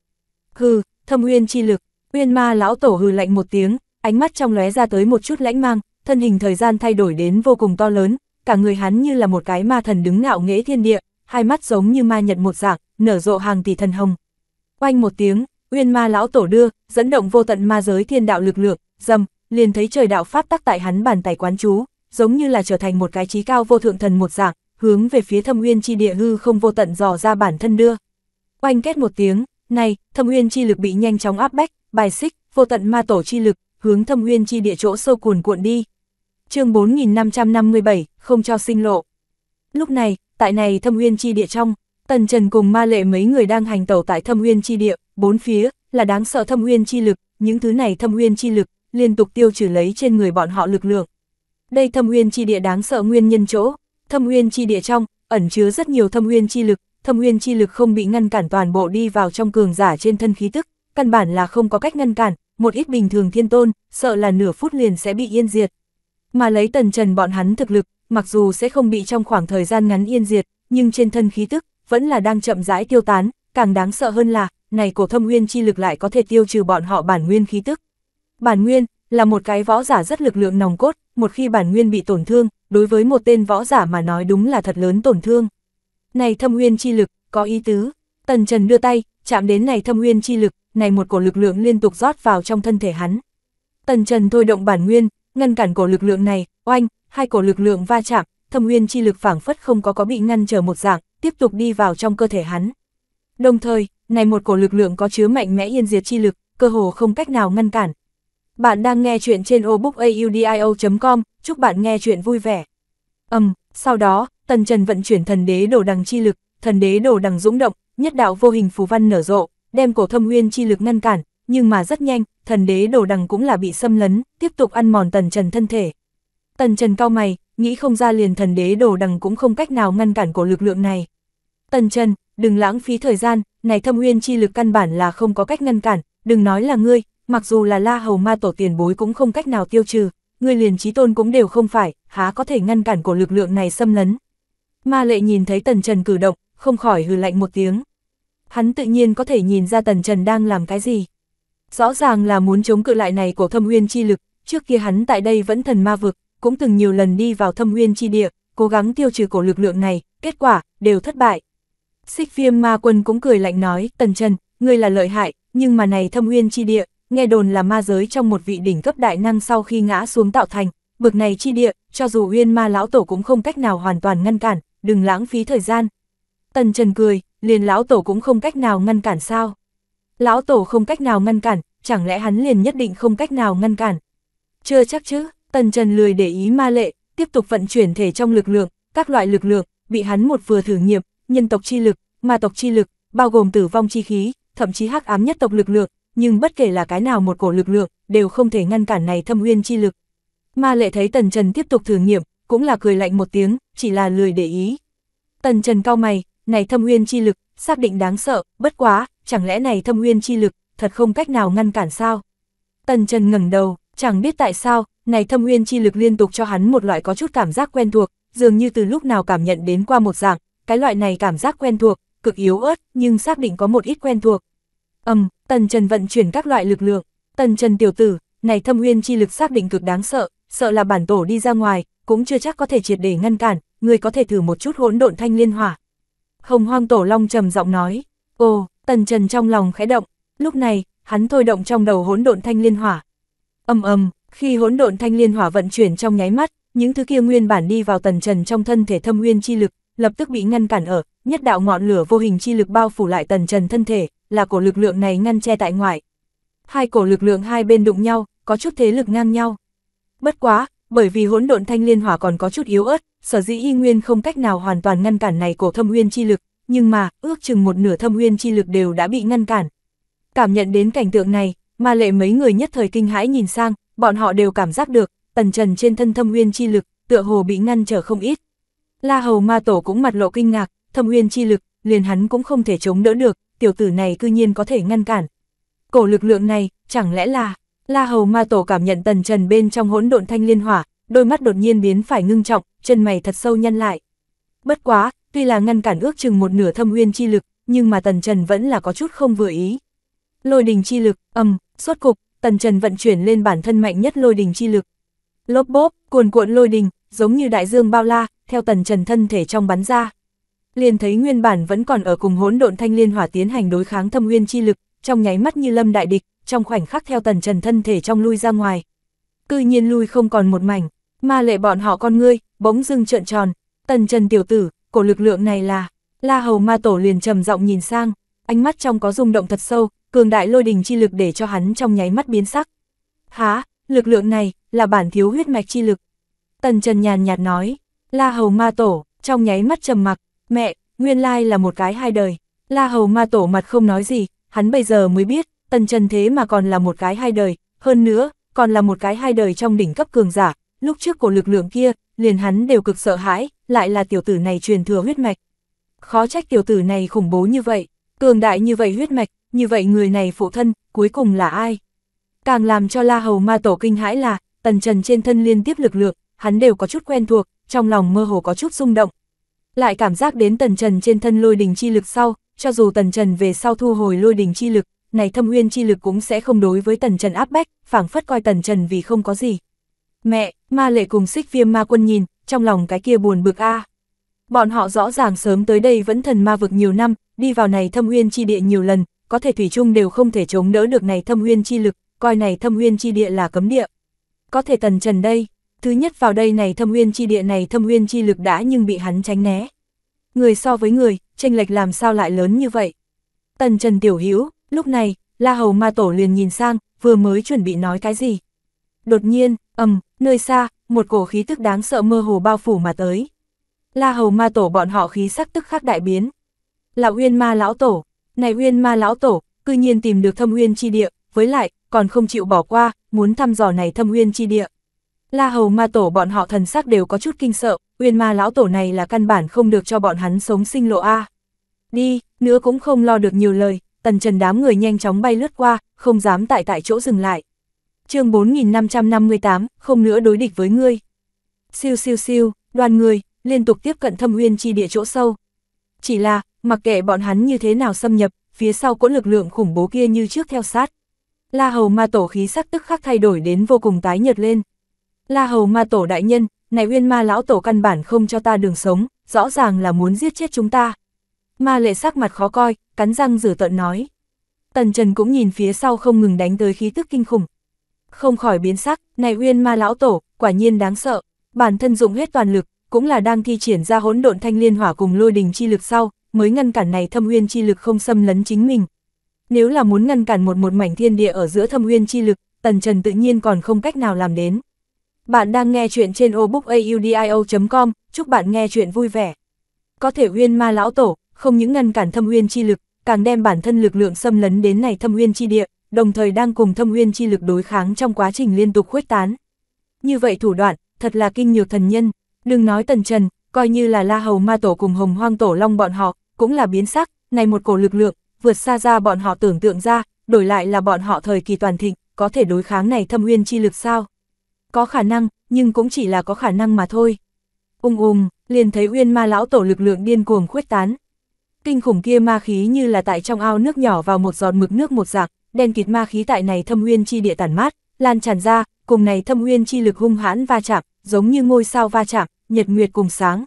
Hừ, thâm uyên chi lực, uyên ma lão tổ hừ lạnh một tiếng, ánh mắt trong lóe ra tới một chút lãnh mang, thân hình thời gian thay đổi đến vô cùng to lớn, cả người hắn như là một cái ma thần đứng ngạo nghễ thiên địa, hai mắt giống như ma nhật một dạng, nở rộ hàng tỷ thần hồng. quanh một tiếng, uyên ma lão tổ đưa, dẫn động vô tận ma giới thiên đạo lực lượng, dầm, liền thấy trời đạo pháp tắc tại hắn bàn tay quán chú, giống như là trở thành một cái trí cao vô thượng thần một dạng, hướng về phía thâm uyên chi địa hư không vô tận dò ra bản thân đưa. Oanh kết một tiếng, này, thâm uyên chi lực bị nhanh chóng áp bách, bài xích, vô tận ma tổ chi lực, hướng thâm uyên chi địa chỗ sâu cuồn cuộn đi. chương 4557, không cho sinh lộ. Lúc này, tại này thâm uyên chi địa trong, tần trần cùng ma lệ mấy người đang hành tẩu tại thâm uyên chi địa, bốn phía, là đáng sợ thâm uyên chi lực, những thứ này thâm uyên chi lực, liên tục tiêu trừ lấy trên người bọn họ lực lượng. Đây thâm uyên chi địa đáng sợ nguyên nhân chỗ, thâm uyên chi địa trong, ẩn chứa rất nhiều thâm uyên chi lực, thâm uyên chi lực không bị ngăn cản toàn bộ đi vào trong cường giả trên thân khí tức, căn bản là không có cách ngăn cản, một ít bình thường thiên tôn, sợ là nửa phút liền sẽ bị yên diệt. Mà lấy tần trần bọn hắn thực lực, mặc dù sẽ không bị trong khoảng thời gian ngắn yên diệt, nhưng trên thân khí tức, vẫn là đang chậm rãi tiêu tán, càng đáng sợ hơn là, này cổ thâm uyên chi lực lại có thể tiêu trừ bọn họ bản nguyên khí tức. Bản nguyên, là một cái võ giả rất lực lượng nòng cốt, một khi bản nguyên bị tổn thương, đối với một tên võ giả mà nói đúng là thật lớn tổn thương. Này thâm nguyên chi lực, có ý tứ, tần trần đưa tay, chạm đến này thâm nguyên chi lực, này một cổ lực lượng liên tục rót vào trong thân thể hắn. Tần trần thôi động bản nguyên, ngăn cản cổ lực lượng này, oanh, hai cổ lực lượng va chạm, thâm nguyên chi lực phảng phất không có có bị ngăn trở một dạng, tiếp tục đi vào trong cơ thể hắn. Đồng thời, này một cổ lực lượng có chứa mạnh mẽ yên diệt chi lực, cơ hồ không cách nào ngăn cản, bạn đang nghe chuyện trên obookaudio.com, chúc bạn nghe chuyện vui vẻ. Âm, um, sau đó, Tần Trần vận chuyển thần đế đồ đằng chi lực, thần đế đồ đằng dũng động, nhất đạo vô hình phù văn nở rộ, đem cổ thâm uyên chi lực ngăn cản, nhưng mà rất nhanh, thần đế đồ đằng cũng là bị xâm lấn, tiếp tục ăn mòn Tần Trần thân thể. Tần Trần cao mày, nghĩ không ra liền thần đế đồ đằng cũng không cách nào ngăn cản cổ lực lượng này. Tần Trần, đừng lãng phí thời gian, này thâm uyên chi lực căn bản là không có cách ngăn cản, đừng nói là ngươi, mặc dù là la hầu ma tổ tiền bối cũng không cách nào tiêu trừ, người liền trí tôn cũng đều không phải, há có thể ngăn cản của lực lượng này xâm lấn. Ma lệ nhìn thấy tần trần cử động, không khỏi hừ lạnh một tiếng. Hắn tự nhiên có thể nhìn ra tần trần đang làm cái gì. Rõ ràng là muốn chống cự lại này của thâm uyên chi lực, trước kia hắn tại đây vẫn thần ma vực, cũng từng nhiều lần đi vào thâm uyên chi địa, cố gắng tiêu trừ cổ lực lượng này, kết quả, đều thất bại. Xích viêm ma quân cũng cười lạnh nói, tần trần, người là lợi hại, nhưng mà này thâm uyên chi địa, nghe đồn là ma giới trong một vị đỉnh cấp đại năng sau khi ngã xuống tạo thành, bực này chi địa, cho dù uyên ma lão tổ cũng không cách nào hoàn toàn ngăn cản, đừng lãng phí thời gian. Tần Trần cười, liền lão tổ cũng không cách nào ngăn cản sao. Lão tổ không cách nào ngăn cản, chẳng lẽ hắn liền nhất định không cách nào ngăn cản. Chưa chắc chứ, Tần Trần lười để ý ma lệ, tiếp tục vận chuyển thể trong lực lượng, các loại lực lượng, bị hắn một vừa thử nghiệm, nhân tộc chi lực, ma tộc chi lực, bao gồm tử vong chi khí, thậm chí hắc ám nhất tộc lực lượng, nhưng bất kể là cái nào một cổ lực lượng, đều không thể ngăn cản này thâm uyên chi lực. Mà lệ thấy Tần Trần tiếp tục thử nghiệm, cũng là cười lạnh một tiếng, chỉ là lười để ý. Tần Trần cao mày, này thâm uyên chi lực, xác định đáng sợ, bất quá, chẳng lẽ này thâm uyên chi lực, thật không cách nào ngăn cản sao? Tần Trần ngẩng đầu, chẳng biết tại sao, này thâm uyên chi lực liên tục cho hắn một loại có chút cảm giác quen thuộc, dường như từ lúc nào cảm nhận đến qua một dạng, cái loại này cảm giác quen thuộc, cực yếu ớt, nhưng xác định có một ít quen thuộc, âm um, Tần Trần vận chuyển các loại lực lượng, Tần Trần tiểu tử, này thâm uyên chi lực xác định cực đáng sợ, sợ là bản tổ đi ra ngoài, cũng chưa chắc có thể triệt để ngăn cản, người có thể thử một chút hỗn độn thanh liên hỏa. Hồng Hoang Tổ Long trầm giọng nói, "Ồ, Tần Trần trong lòng khẽ động." Lúc này, hắn thôi động trong đầu hỗn độn thanh liên hỏa. âm âm khi hỗn độn thanh liên hỏa vận chuyển trong nháy mắt, những thứ kia nguyên bản đi vào Tần Trần trong thân thể thâm uyên chi lực, lập tức bị ngăn cản ở, nhất đạo ngọn lửa vô hình chi lực bao phủ lại Tần Trần thân thể, là cổ lực lượng này ngăn che tại ngoại. Hai cổ lực lượng hai bên đụng nhau, có chút thế lực ngang nhau. Bất quá, bởi vì hỗn độn thanh liên hỏa còn có chút yếu ớt, sở dĩ y nguyên không cách nào hoàn toàn ngăn cản này cổ thâm uyên chi lực, nhưng mà, ước chừng một nửa thâm uyên chi lực đều đã bị ngăn cản. Cảm nhận đến cảnh tượng này, mà lệ mấy người nhất thời kinh hãi nhìn sang, bọn họ đều cảm giác được, tần trần trên thân thâm uyên chi lực, tựa hồ bị ngăn trở không ít. La Hầu Ma Tổ cũng mặt lộ kinh ngạc, thâm uyên chi lực, liền hắn cũng không thể chống đỡ được, tiểu tử này cư nhiên có thể ngăn cản. Cổ lực lượng này, chẳng lẽ là... La Hầu Ma Tổ cảm nhận tần trần bên trong hỗn độn thanh liên hỏa, đôi mắt đột nhiên biến phải ngưng trọng, chân mày thật sâu nhăn lại. Bất quá, tuy là ngăn cản ước chừng một nửa thâm uyên chi lực, nhưng mà tần trần vẫn là có chút không vừa ý. Lôi đình chi lực, ầm, um, suốt cục, tần trần vận chuyển lên bản thân mạnh nhất lôi đình chi lực. Lốp bốp, cuồn cuộn lôi đình, giống như đại dương bao la, theo tần trần thân thể trong bắn ra liền thấy nguyên bản vẫn còn ở cùng hỗn độn thanh liên hỏa tiến hành đối kháng thâm nguyên chi lực, trong nháy mắt như lâm đại địch, trong khoảnh khắc theo tần trần thân thể trong lui ra ngoài. Cư nhiên lui không còn một mảnh, mà lệ bọn họ con ngươi, bỗng dưng trợn tròn, tần trần tiểu tử, cổ lực lượng này là, la hầu ma tổ liền trầm giọng nhìn sang, ánh mắt trong có rung động thật sâu, cường đại lôi đình chi lực để cho hắn trong nháy mắt biến sắc. Há, lực lượng này, là bản thiếu huyết mạch chi lực. Tần Trần nhàn nhạt nói, la hầu ma tổ, trong nháy mắt trầm mặc, Mẹ, nguyên lai là một cái hai đời. La Hầu Ma Tổ mặt không nói gì, hắn bây giờ mới biết, Tần Trần thế mà còn là một cái hai đời, hơn nữa, còn là một cái hai đời trong đỉnh cấp cường giả, lúc trước của lực lượng kia, liền hắn đều cực sợ hãi, lại là tiểu tử này truyền thừa huyết mạch. Khó trách tiểu tử này khủng bố như vậy, cường đại như vậy huyết mạch, như vậy người này phụ thân, cuối cùng là ai? Càng làm cho La Hầu Ma Tổ kinh hãi là, Tần Trần trên thân liên tiếp lực lượng, hắn đều có chút quen thuộc, trong lòng mơ hồ có chút rung động, lại cảm giác đến tần trần trên thân lôi đình chi lực sau, cho dù tần trần về sau thu hồi lôi đình chi lực, này thâm uyên chi lực cũng sẽ không đối với tần trần áp bách, phảng phất coi tần trần vì không có gì. Mẹ, ma lệ cùng xích viêm ma quân nhìn, trong lòng cái kia buồn bực a. Bọn họ rõ ràng sớm tới đây vẫn thần ma vực nhiều năm, đi vào này thâm uyên chi địa nhiều lần, có thể thủy chung đều không thể chống đỡ được này thâm uyên chi lực, coi này thâm uyên chi địa là cấm địa. Có thể tần trần đây, Thứ nhất vào đây này thâm uyên chi địa này thâm uyên chi lực đã nhưng bị hắn tránh né. Người so với người, tranh lệch làm sao lại lớn như vậy? Tần Trần Tiểu Hữu lúc này, La Hầu Ma Tổ liền nhìn sang, vừa mới chuẩn bị nói cái gì. Đột nhiên, ầm, nơi xa, một cổ khí tức đáng sợ mơ hồ bao phủ mà tới. La Hầu Ma Tổ bọn họ khí sắc tức khắc đại biến. Là Uyên Ma lão tổ, này Uyên Ma lão tổ, cư nhiên tìm được Thâm Uyên chi địa, với lại còn không chịu bỏ qua, muốn thăm dò này Thâm Uyên chi địa. La Hầu ma tổ bọn họ thần sắc đều có chút kinh sợ, uyên ma lão tổ này là căn bản không được cho bọn hắn sống sinh lộ A. Đi, nữa cũng không lo được nhiều lời, tần trần đám người nhanh chóng bay lướt qua, không dám tại tại chỗ dừng lại. chương 4558, không nữa đối địch với ngươi. Siêu siêu siêu, đoàn người, liên tục tiếp cận thâm uyên chi địa chỗ sâu. Chỉ là, mặc kệ bọn hắn như thế nào xâm nhập, phía sau cỗ lực lượng khủng bố kia như trước theo sát. La Hầu ma tổ khí sắc tức khắc thay đổi đến vô cùng tái nhợt lên. La hầu ma tổ đại nhân, này uyên ma lão tổ căn bản không cho ta đường sống, rõ ràng là muốn giết chết chúng ta. Ma lệ sắc mặt khó coi, cắn răng rửa tận nói. Tần Trần cũng nhìn phía sau không ngừng đánh tới khí tức kinh khủng. Không khỏi biến sắc, này uyên ma lão tổ, quả nhiên đáng sợ, bản thân dụng hết toàn lực, cũng là đang thi triển ra hỗn độn thanh liên hỏa cùng lôi đình chi lực sau, mới ngăn cản này thâm uyên chi lực không xâm lấn chính mình. Nếu là muốn ngăn cản một một mảnh thiên địa ở giữa thâm uyên chi lực, Tần Trần tự nhiên còn không cách nào làm đến. Bạn đang nghe chuyện trên obookaudio.com, chúc bạn nghe chuyện vui vẻ. Có thể huyên ma lão tổ, không những ngăn cản thâm huyên chi lực, càng đem bản thân lực lượng xâm lấn đến này thâm huyên chi địa, đồng thời đang cùng thâm huyên chi lực đối kháng trong quá trình liên tục khuếch tán. Như vậy thủ đoạn, thật là kinh nhược thần nhân, đừng nói tần trần, coi như là la hầu ma tổ cùng hồng hoang tổ long bọn họ, cũng là biến sắc, này một cổ lực lượng, vượt xa ra bọn họ tưởng tượng ra, đổi lại là bọn họ thời kỳ toàn thịnh, có thể đối kháng này thâm huyên chi lực sao? Có khả năng, nhưng cũng chỉ là có khả năng mà thôi. Ung ung, liền thấy uyên ma lão tổ lực lượng điên cuồng khuếch tán. Kinh khủng kia ma khí như là tại trong ao nước nhỏ vào một giọt mực nước một giạc, đen kịt ma khí tại này thâm uyên chi địa tản mát, lan tràn ra, cùng này thâm uyên chi lực hung hãn va chạm, giống như ngôi sao va chạm, nhật nguyệt cùng sáng.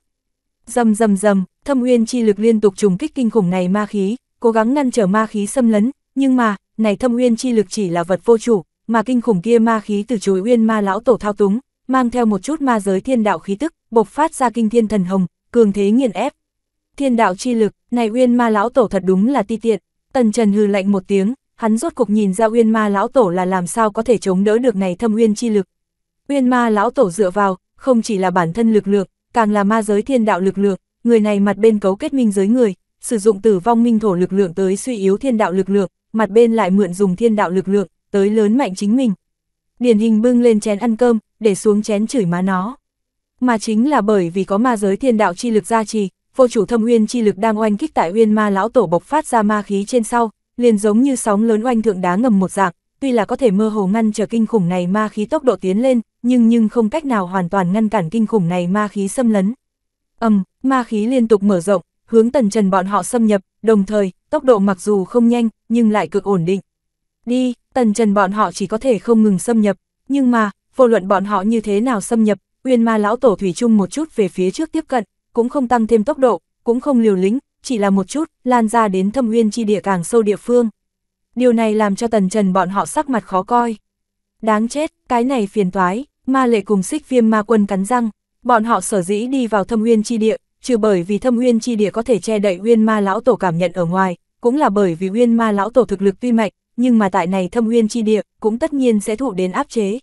Dầm dầm dầm, thâm uyên chi lực liên tục trùng kích kinh khủng này ma khí, cố gắng ngăn trở ma khí xâm lấn, nhưng mà, này thâm uyên chi lực chỉ là vật vô chủ, mà kinh khủng kia ma khí từ chối uyên ma lão tổ thao túng, mang theo một chút ma giới thiên đạo khí tức, bộc phát ra kinh thiên thần hồng, cường thế nghiền ép. Thiên đạo chi lực, này uyên ma lão tổ thật đúng là ti tiện, tần trần hư lạnh một tiếng, hắn rốt cục nhìn ra uyên ma lão tổ là làm sao có thể chống đỡ được này thâm uyên chi lực. Uyên ma lão tổ dựa vào, không chỉ là bản thân lực lượng, càng là ma giới thiên đạo lực lượng, người này mặt bên cấu kết minh giới người, sử dụng tử vong minh thổ lực lượng tới suy yếu thiên đạo lực lượng, mặt bên lại mượn dùng thiên đạo lực lượng, tới lớn mạnh chính mình. Điển hình bưng lên chén ăn cơm, để xuống chén chửi má nó. Mà chính là bởi vì có ma giới thiên đạo chi lực gia trì, vô chủ thâm uyên chi lực đang oanh kích tại uyên ma lão tổ bộc phát ra ma khí trên sau, liền giống như sóng lớn oanh thượng đá ngầm một dạng, tuy là có thể mơ hồ ngăn trở kinh khủng này ma khí tốc độ tiến lên, nhưng nhưng không cách nào hoàn toàn ngăn cản kinh khủng này ma khí xâm lấn. Ầm, um, ma khí liên tục mở rộng, hướng Tần Trần bọn họ xâm nhập, đồng thời, tốc độ mặc dù không nhanh, nhưng lại cực ổn định. Đi, tần trần bọn họ chỉ có thể không ngừng xâm nhập, nhưng mà, vô luận bọn họ như thế nào xâm nhập, uyên ma lão tổ thủy chung một chút về phía trước tiếp cận, cũng không tăng thêm tốc độ, cũng không liều lĩnh, chỉ là một chút, lan ra đến thâm uyên chi địa càng sâu địa phương. Điều này làm cho tần trần bọn họ sắc mặt khó coi. Đáng chết, cái này phiền toái, ma lệ cùng xích viêm ma quân cắn răng, bọn họ sở dĩ đi vào thâm uyên chi địa, trừ bởi vì thâm uyên chi địa có thể che đậy uyên ma lão tổ cảm nhận ở ngoài, cũng là bởi vì uyên ma lão tổ thực lực tuy mạnh, nhưng mà tại này thâm uyên chi địa, cũng tất nhiên sẽ thụ đến áp chế.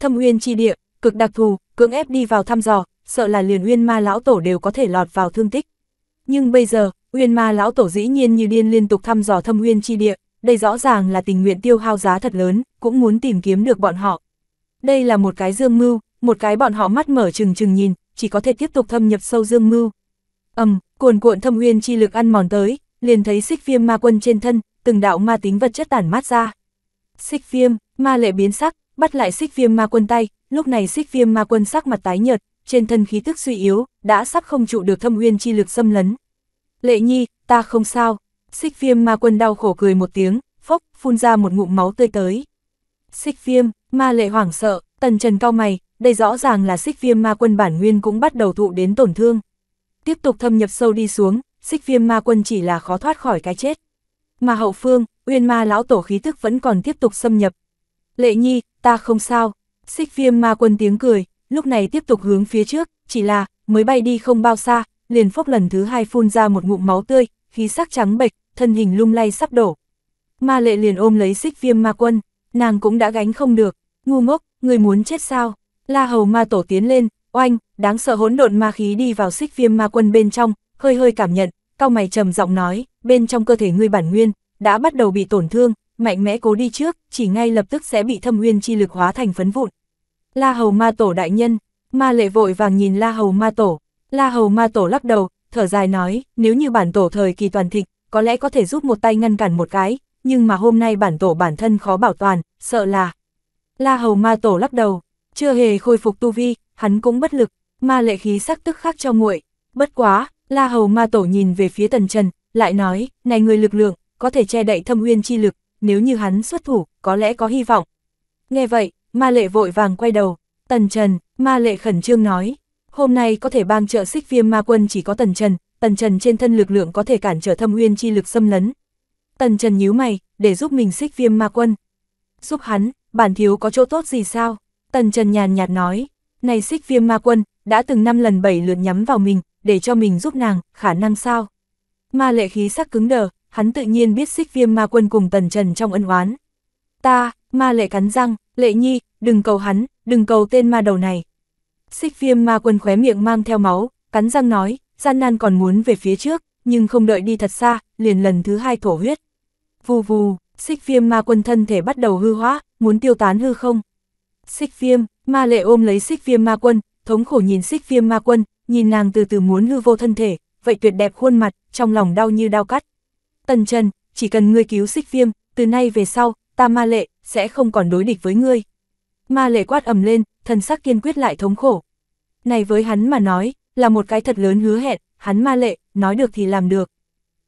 Thâm uyên chi địa, cực đặc thù, cưỡng ép đi vào thăm dò, sợ là liền uyên ma lão tổ đều có thể lọt vào thương tích. Nhưng bây giờ, uyên ma lão tổ dĩ nhiên như điên liên tục thăm dò thâm uyên chi địa, đây rõ ràng là tình nguyện tiêu hao giá thật lớn, cũng muốn tìm kiếm được bọn họ. Đây là một cái dương mưu, một cái bọn họ mắt mở chừng chừng nhìn, chỉ có thể tiếp tục thâm nhập sâu dương mưu. Ầm, um, cuồn cuộn thâm uyên chi lực ăn mòn tới, liền thấy xích viêm ma quân trên thân, từng đạo ma tính vật chất tản mát ra. Xích viêm, ma lệ biến sắc, bắt lại xích viêm ma quân tay, lúc này xích viêm ma quân sắc mặt tái nhợt, trên thân khí tức suy yếu, đã sắp không trụ được thâm nguyên chi lực xâm lấn. Lệ nhi, ta không sao. Xích viêm ma quân đau khổ cười một tiếng, phốc, phun ra một ngụm máu tươi tới. Xích viêm, ma lệ hoảng sợ, tần trần cao mày, đây rõ ràng là xích viêm ma quân bản nguyên cũng bắt đầu thụ đến tổn thương. Tiếp tục thâm nhập sâu đi xuống, xích viêm ma quân chỉ là khó thoát khỏi cái chết. Mà hậu phương, uyên ma lão tổ khí thức vẫn còn tiếp tục xâm nhập. Lệ nhi, ta không sao. Xích viêm ma quân tiếng cười, lúc này tiếp tục hướng phía trước, chỉ là, mới bay đi không bao xa, liền phốc lần thứ hai phun ra một ngụm máu tươi, khí sắc trắng bệch, thân hình lung lay sắp đổ. Ma lệ liền ôm lấy xích viêm ma quân, nàng cũng đã gánh không được, ngu ngốc, người muốn chết sao. La hầu ma tổ tiến lên, oanh, đáng sợ hỗn độn ma khí đi vào xích viêm ma quân bên trong, hơi hơi cảm nhận, cao mày trầm giọng nói, bên trong cơ thể ngươi bản nguyên, đã bắt đầu bị tổn thương, mạnh mẽ cố đi trước, chỉ ngay lập tức sẽ bị thâm nguyên chi lực hóa thành phấn vụn. La Hầu Ma Tổ đại nhân, Ma Lệ vội vàng nhìn La Hầu Ma Tổ, La Hầu Ma Tổ lắc đầu, thở dài nói, nếu như bản tổ thời kỳ toàn thịnh, có lẽ có thể giúp một tay ngăn cản một cái, nhưng mà hôm nay bản tổ bản thân khó bảo toàn, sợ là. La Hầu Ma Tổ lắc đầu, chưa hề khôi phục tu vi, hắn cũng bất lực, ma lệ khí sắc tức khắc cho nguội, bất quá, La Hầu Ma Tổ nhìn về phía Tần Trần, lại nói, này người lực lượng, có thể che đậy thâm uyên chi lực, nếu như hắn xuất thủ, có lẽ có hy vọng. Nghe vậy, ma lệ vội vàng quay đầu, Tần Trần, ma lệ khẩn trương nói, hôm nay có thể bang trợ xích viêm ma quân chỉ có Tần Trần, Tần Trần trên thân lực lượng có thể cản trở thâm uyên chi lực xâm lấn. Tần Trần nhíu mày, để giúp mình xích viêm ma quân. Giúp hắn, bản thiếu có chỗ tốt gì sao? Tần Trần nhàn nhạt nói, này xích viêm ma quân, đã từng năm lần bảy lượt nhắm vào mình, để cho mình giúp nàng, khả năng sao? Ma lệ khí sắc cứng đờ, hắn tự nhiên biết xích viêm ma quân cùng tần trần trong ân oán. Ta, ma lệ cắn răng, lệ nhi, đừng cầu hắn, đừng cầu tên ma đầu này. Xích viêm ma quân khóe miệng mang theo máu, cắn răng nói, gian nan còn muốn về phía trước, nhưng không đợi đi thật xa, liền lần thứ hai thổ huyết. Vù vù, xích viêm ma quân thân thể bắt đầu hư hóa, muốn tiêu tán hư không. Xích viêm, ma lệ ôm lấy xích viêm ma quân, thống khổ nhìn xích viêm ma quân, nhìn nàng từ từ muốn hư vô thân thể, vậy tuyệt đẹp khuôn mặt, trong lòng đau như đau cắt. Tần Trần, chỉ cần ngươi cứu xích viêm, từ nay về sau, ta ma lệ, sẽ không còn đối địch với ngươi. Ma lệ quát ầm lên, thần sắc kiên quyết lại thống khổ. Này với hắn mà nói, là một cái thật lớn hứa hẹn, hắn ma lệ, nói được thì làm được.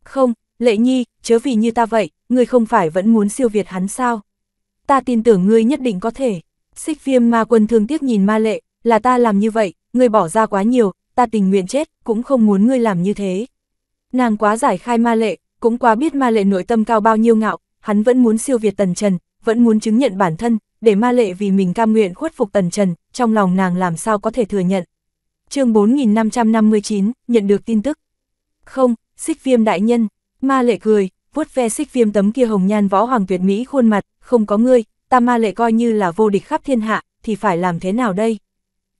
Không, lệ nhi, chớ vì như ta vậy, ngươi không phải vẫn muốn siêu việt hắn sao? Ta tin tưởng ngươi nhất định có thể. Xích viêm ma quân thương tiếc nhìn ma lệ, là ta làm như vậy, ngươi bỏ ra quá nhiều, ta tình nguyện chết, cũng không muốn ngươi làm như thế. Nàng quá giải khai ma lệ, cũng quá biết ma lệ nội tâm cao bao nhiêu ngạo, hắn vẫn muốn siêu việt tần trần, vẫn muốn chứng nhận bản thân, để ma lệ vì mình cam nguyện khuất phục tần trần, trong lòng nàng làm sao có thể thừa nhận. chương 4559, nhận được tin tức. Không, xích viêm đại nhân, ma lệ cười, vuốt ve xích viêm tấm kia hồng nhan võ hoàng tuyệt mỹ khuôn mặt, không có ngươi, ta ma lệ coi như là vô địch khắp thiên hạ, thì phải làm thế nào đây?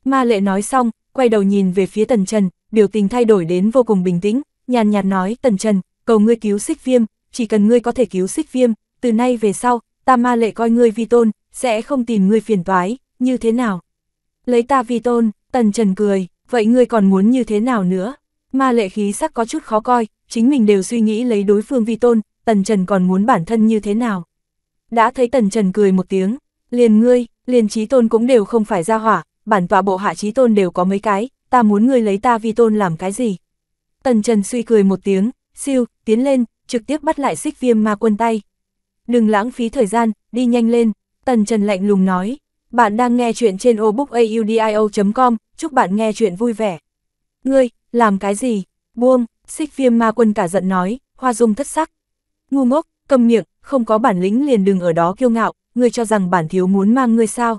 Ma lệ nói xong, quay đầu nhìn về phía Tần Trần, biểu tình thay đổi đến vô cùng bình tĩnh, nhàn nhạt nói, Tần Trần, cầu ngươi cứu xích viêm, chỉ cần ngươi có thể cứu xích viêm, từ nay về sau, ta ma lệ coi ngươi vi tôn, sẽ không tìm ngươi phiền toái, như thế nào? Lấy ta vi tôn, Tần Trần cười, vậy ngươi còn muốn như thế nào nữa? Ma lệ khí sắc có chút khó coi, chính mình đều suy nghĩ lấy đối phương vi tôn, Tần Trần còn muốn bản thân như thế nào? Đã thấy Tần Trần cười một tiếng, liền ngươi, liền trí tôn cũng đều không phải ra hỏa, bản tọa bộ hạ trí tôn đều có mấy cái, ta muốn ngươi lấy ta vi tôn làm cái gì? Tần Trần suy cười một tiếng, siêu, tiến lên, trực tiếp bắt lại xích viêm ma quân tay. Đừng lãng phí thời gian, đi nhanh lên, Tần Trần lạnh lùng nói. Bạn đang nghe chuyện trên obookaudio.com, chúc bạn nghe chuyện vui vẻ. Ngươi, làm cái gì? Buông, xích viêm ma quân cả giận nói, hoa dung thất sắc. Ngu ngốc, cầm miệng, không có bản lĩnh liền đừng ở đó kiêu ngạo, ngươi cho rằng bản thiếu muốn mang ngươi sao?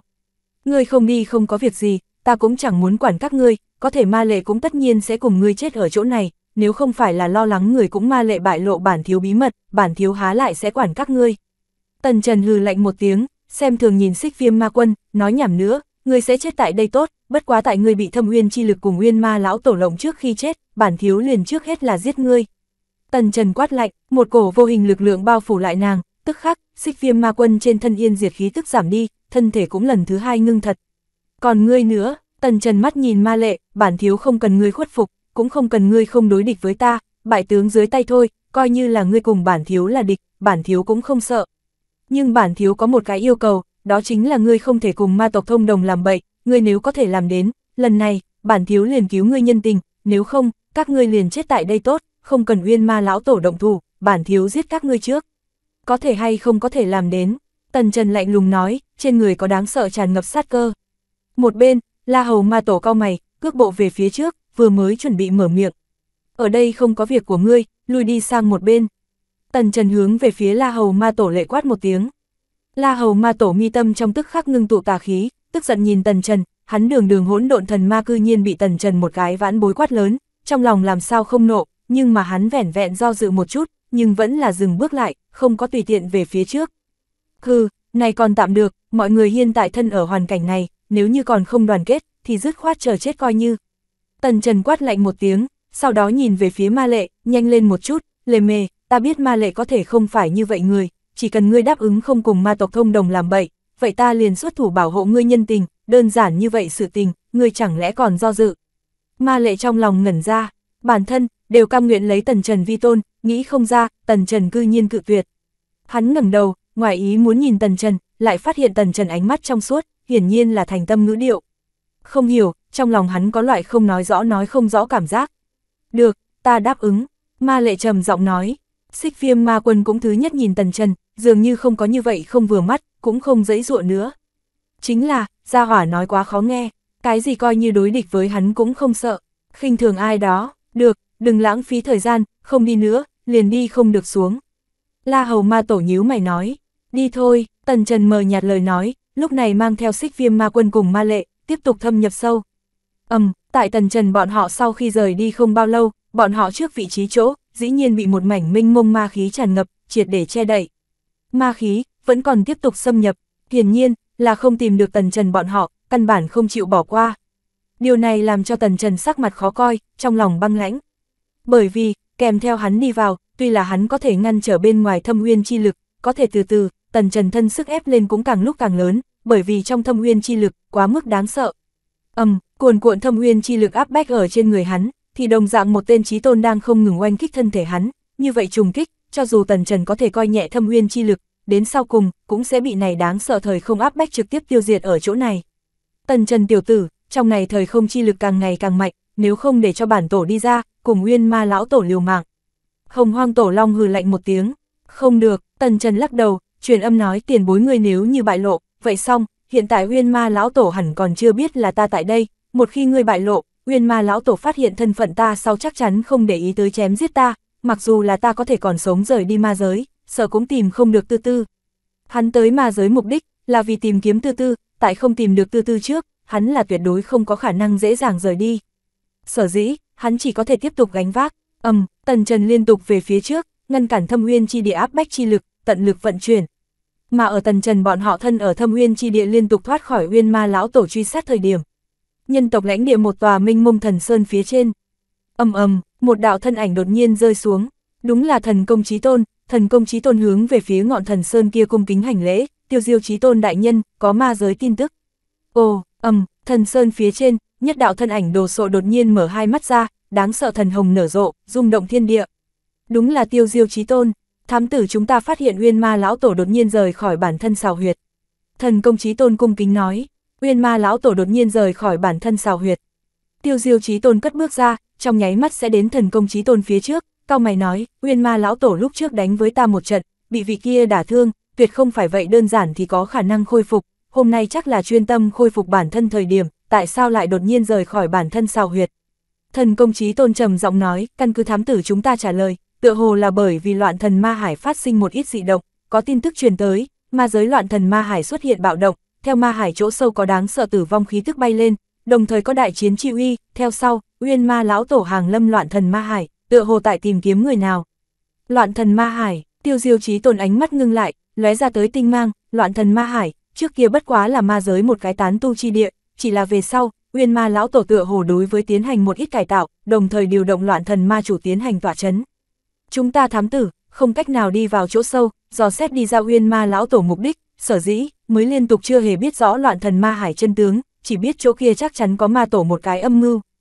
ngươi không đi không có việc gì, ta cũng chẳng muốn quản các ngươi, có thể ma lệ cũng tất nhiên sẽ cùng ngươi chết ở chỗ này, nếu không phải là lo lắng người cũng ma lệ bại lộ bản thiếu bí mật, bản thiếu há lại sẽ quản các ngươi. Tần Trần hừ lạnh một tiếng, xem thường nhìn xích viêm ma quân, nói nhảm nữa, ngươi sẽ chết tại đây tốt, bất quá tại ngươi bị thâm uyên chi lực cùng uyên ma lão tổ lộng trước khi chết, bản thiếu liền trước hết là giết ngươi. Tần Trần quát lạnh, một cổ vô hình lực lượng bao phủ lại nàng, tức khắc, xích viêm ma quân trên thân yên diệt khí tức giảm đi, thân thể cũng lần thứ hai ngưng thật. Còn ngươi nữa, tần trần mắt nhìn ma lệ, bản thiếu không cần ngươi khuất phục, cũng không cần ngươi không đối địch với ta, bại tướng dưới tay thôi, coi như là ngươi cùng bản thiếu là địch, bản thiếu cũng không sợ. Nhưng bản thiếu có một cái yêu cầu, đó chính là ngươi không thể cùng ma tộc thông đồng làm bậy, ngươi nếu có thể làm đến, lần này, bản thiếu liền cứu ngươi nhân tình, nếu không, các ngươi liền chết tại đây tốt, không cần uyên ma lão tổ động thủ, bản thiếu giết các ngươi trước có thể hay không có thể làm đến. Tần Trần lạnh lùng nói, trên người có đáng sợ tràn ngập sát cơ. Một bên, La Hầu Ma Tổ cao mày, cước bộ về phía trước, vừa mới chuẩn bị mở miệng. Ở đây không có việc của ngươi, lui đi sang một bên. Tần Trần hướng về phía La Hầu Ma Tổ lệ quát một tiếng. La Hầu Ma Tổ mi tâm trong tức khắc ngưng tụ tà khí, tức giận nhìn Tần Trần, hắn đường đường hỗn độn thần ma cư nhiên bị Tần Trần một cái vãn bối quát lớn, trong lòng làm sao không nộ, nhưng mà hắn vẻn vẹn do dự một chút, nhưng vẫn là dừng bước lại, không có tùy tiện về phía trước. Hừ, này còn tạm được, mọi người hiện tại thân ở hoàn cảnh này, nếu như còn không đoàn kết, thì dứt khoát chờ chết coi như. Tần Trần quát lạnh một tiếng, sau đó nhìn về phía ma lệ, nhanh lên một chút, lề mề, ta biết ma lệ có thể không phải như vậy người, chỉ cần ngươi đáp ứng không cùng ma tộc thông đồng làm bậy, vậy ta liền xuất thủ bảo hộ ngươi nhân tình, đơn giản như vậy sự tình, ngươi chẳng lẽ còn do dự. Ma lệ trong lòng ngẩn ra, bản thân, đều cam nguyện lấy Tần Trần vi tôn, nghĩ không ra, Tần Trần cư nhiên cự tuyệt. Hắn ngẩng đầu, ngoài ý muốn nhìn Tần Trần, lại phát hiện Tần Trần ánh mắt trong suốt, hiển nhiên là thành tâm ngữ điệu. Không hiểu, trong lòng hắn có loại không nói rõ nói không rõ cảm giác. Được, ta đáp ứng, ma lệ trầm giọng nói. Xích viêm ma quân cũng thứ nhất nhìn Tần Trần, dường như không có như vậy không vừa mắt, cũng không dễ dụa nữa. Chính là, gia hỏa nói quá khó nghe, cái gì coi như đối địch với hắn cũng không sợ, khinh thường ai đó, được, đừng lãng phí thời gian, không đi nữa, liền đi không được xuống. La hầu ma tổ nhíu mày nói, đi thôi, tần trần mờ nhạt lời nói, lúc này mang theo xích viêm ma quân cùng ma lệ, tiếp tục thâm nhập sâu. Ầm, tại tần trần bọn họ sau khi rời đi không bao lâu, bọn họ trước vị trí chỗ, dĩ nhiên bị một mảnh minh mông ma khí tràn ngập, triệt để che đậy. Ma khí, vẫn còn tiếp tục xâm nhập, hiển nhiên, là không tìm được tần trần bọn họ, căn bản không chịu bỏ qua. Điều này làm cho tần trần sắc mặt khó coi, trong lòng băng lãnh. Bởi vì, kèm theo hắn đi vào, tuy là hắn có thể ngăn trở bên ngoài thâm uyên chi lực, có thể từ từ, tần trần thân sức ép lên cũng càng lúc càng lớn, bởi vì trong thâm uyên chi lực, quá mức đáng sợ. ầm um, cuồn cuộn thâm uyên chi lực áp bách ở trên người hắn, thì đồng dạng một tên trí tôn đang không ngừng oanh kích thân thể hắn, như vậy trùng kích, cho dù tần trần có thể coi nhẹ thâm uyên chi lực, đến sau cùng, cũng sẽ bị này đáng sợ thời không áp bách trực tiếp tiêu diệt ở chỗ này. Tần trần tiểu tử, trong này thời không chi lực càng ngày càng mạnh, nếu không để cho bản tổ đi ra, cùng Uyên Ma lão tổ liều mạng. Hồng Hoang Tổ Long hừ lạnh một tiếng, không được, Tần Trần lắc đầu, truyền âm nói tiền bối người nếu như bại lộ, vậy xong, hiện tại Uyên Ma lão tổ hẳn còn chưa biết là ta tại đây, một khi ngươi bại lộ, Uyên Ma lão tổ phát hiện thân phận ta sau chắc chắn không để ý tới chém giết ta, mặc dù là ta có thể còn sống rời đi ma giới, sợ cũng tìm không được tư tư. Hắn tới ma giới mục đích là vì tìm kiếm tư tư, tại không tìm được tư tư trước, hắn là tuyệt đối không có khả năng dễ dàng rời đi sở dĩ, hắn chỉ có thể tiếp tục gánh vác, ầm, tần trần liên tục về phía trước, ngăn cản thâm uyên chi địa áp bách chi lực, tận lực vận chuyển. Mà ở tần trần bọn họ thân ở thâm uyên chi địa liên tục thoát khỏi uyên ma lão tổ truy sát thời điểm. Nhân tộc lãnh địa một tòa minh mông thần sơn phía trên. ầm ầm, một đạo thân ảnh đột nhiên rơi xuống, đúng là thần công chí tôn, thần công chí tôn hướng về phía ngọn thần sơn kia cung kính hành lễ, tiêu diêu chí tôn đại nhân, có ma giới tin tức. Ồ, ầm, thần sơn phía trên, nhất đạo thân ảnh đồ sộ đột nhiên mở hai mắt ra, đáng sợ thần hồng nở rộ, rung động thiên địa. Đúng là tiêu diêu trí tôn, thám tử chúng ta phát hiện uyên ma lão tổ đột nhiên rời khỏi bản thân xào huyệt. Thần công trí tôn cung kính nói, uyên ma lão tổ đột nhiên rời khỏi bản thân xào huyệt. Tiêu diêu trí tôn cất bước ra, trong nháy mắt sẽ đến thần công trí tôn phía trước, cao mày nói, uyên ma lão tổ lúc trước đánh với ta một trận, bị vị kia đả thương, tuyệt không phải vậy đơn giản thì có khả năng khôi phục, hôm nay chắc là chuyên tâm khôi phục bản thân thời điểm, tại sao lại đột nhiên rời khỏi bản thân xào huyệt. Thần công Chí tôn trầm giọng nói, căn cứ thám tử chúng ta trả lời, tựa hồ là bởi vì loạn thần ma hải phát sinh một ít dị động, có tin tức truyền tới, ma giới loạn thần ma hải xuất hiện bạo động, theo ma hải chỗ sâu có đáng sợ tử vong khí tức bay lên, đồng thời có đại chiến chi uy, theo sau, uyên ma lão tổ hàng lâm loạn thần ma hải, tựa hồ tại tìm kiếm người nào. Loạn thần ma hải, tiêu diêu chí tôn ánh mắt ngưng lại, lóe ra tới tinh mang, loạn thần ma hải, trước kia bất quá là ma giới một cái tán tu chi địa, chỉ là về sau, Uyên Ma lão tổ tựa hồ đối với tiến hành một ít cải tạo, đồng thời điều động loạn thần ma chủ tiến hành tỏa chấn. Chúng ta thám tử, không cách nào đi vào chỗ sâu, dò xét đi ra Uyên Ma lão tổ mục đích, sở dĩ mới liên tục chưa hề biết rõ loạn thần ma hải chân tướng, chỉ biết chỗ kia chắc chắn có ma tổ một cái âm mưu,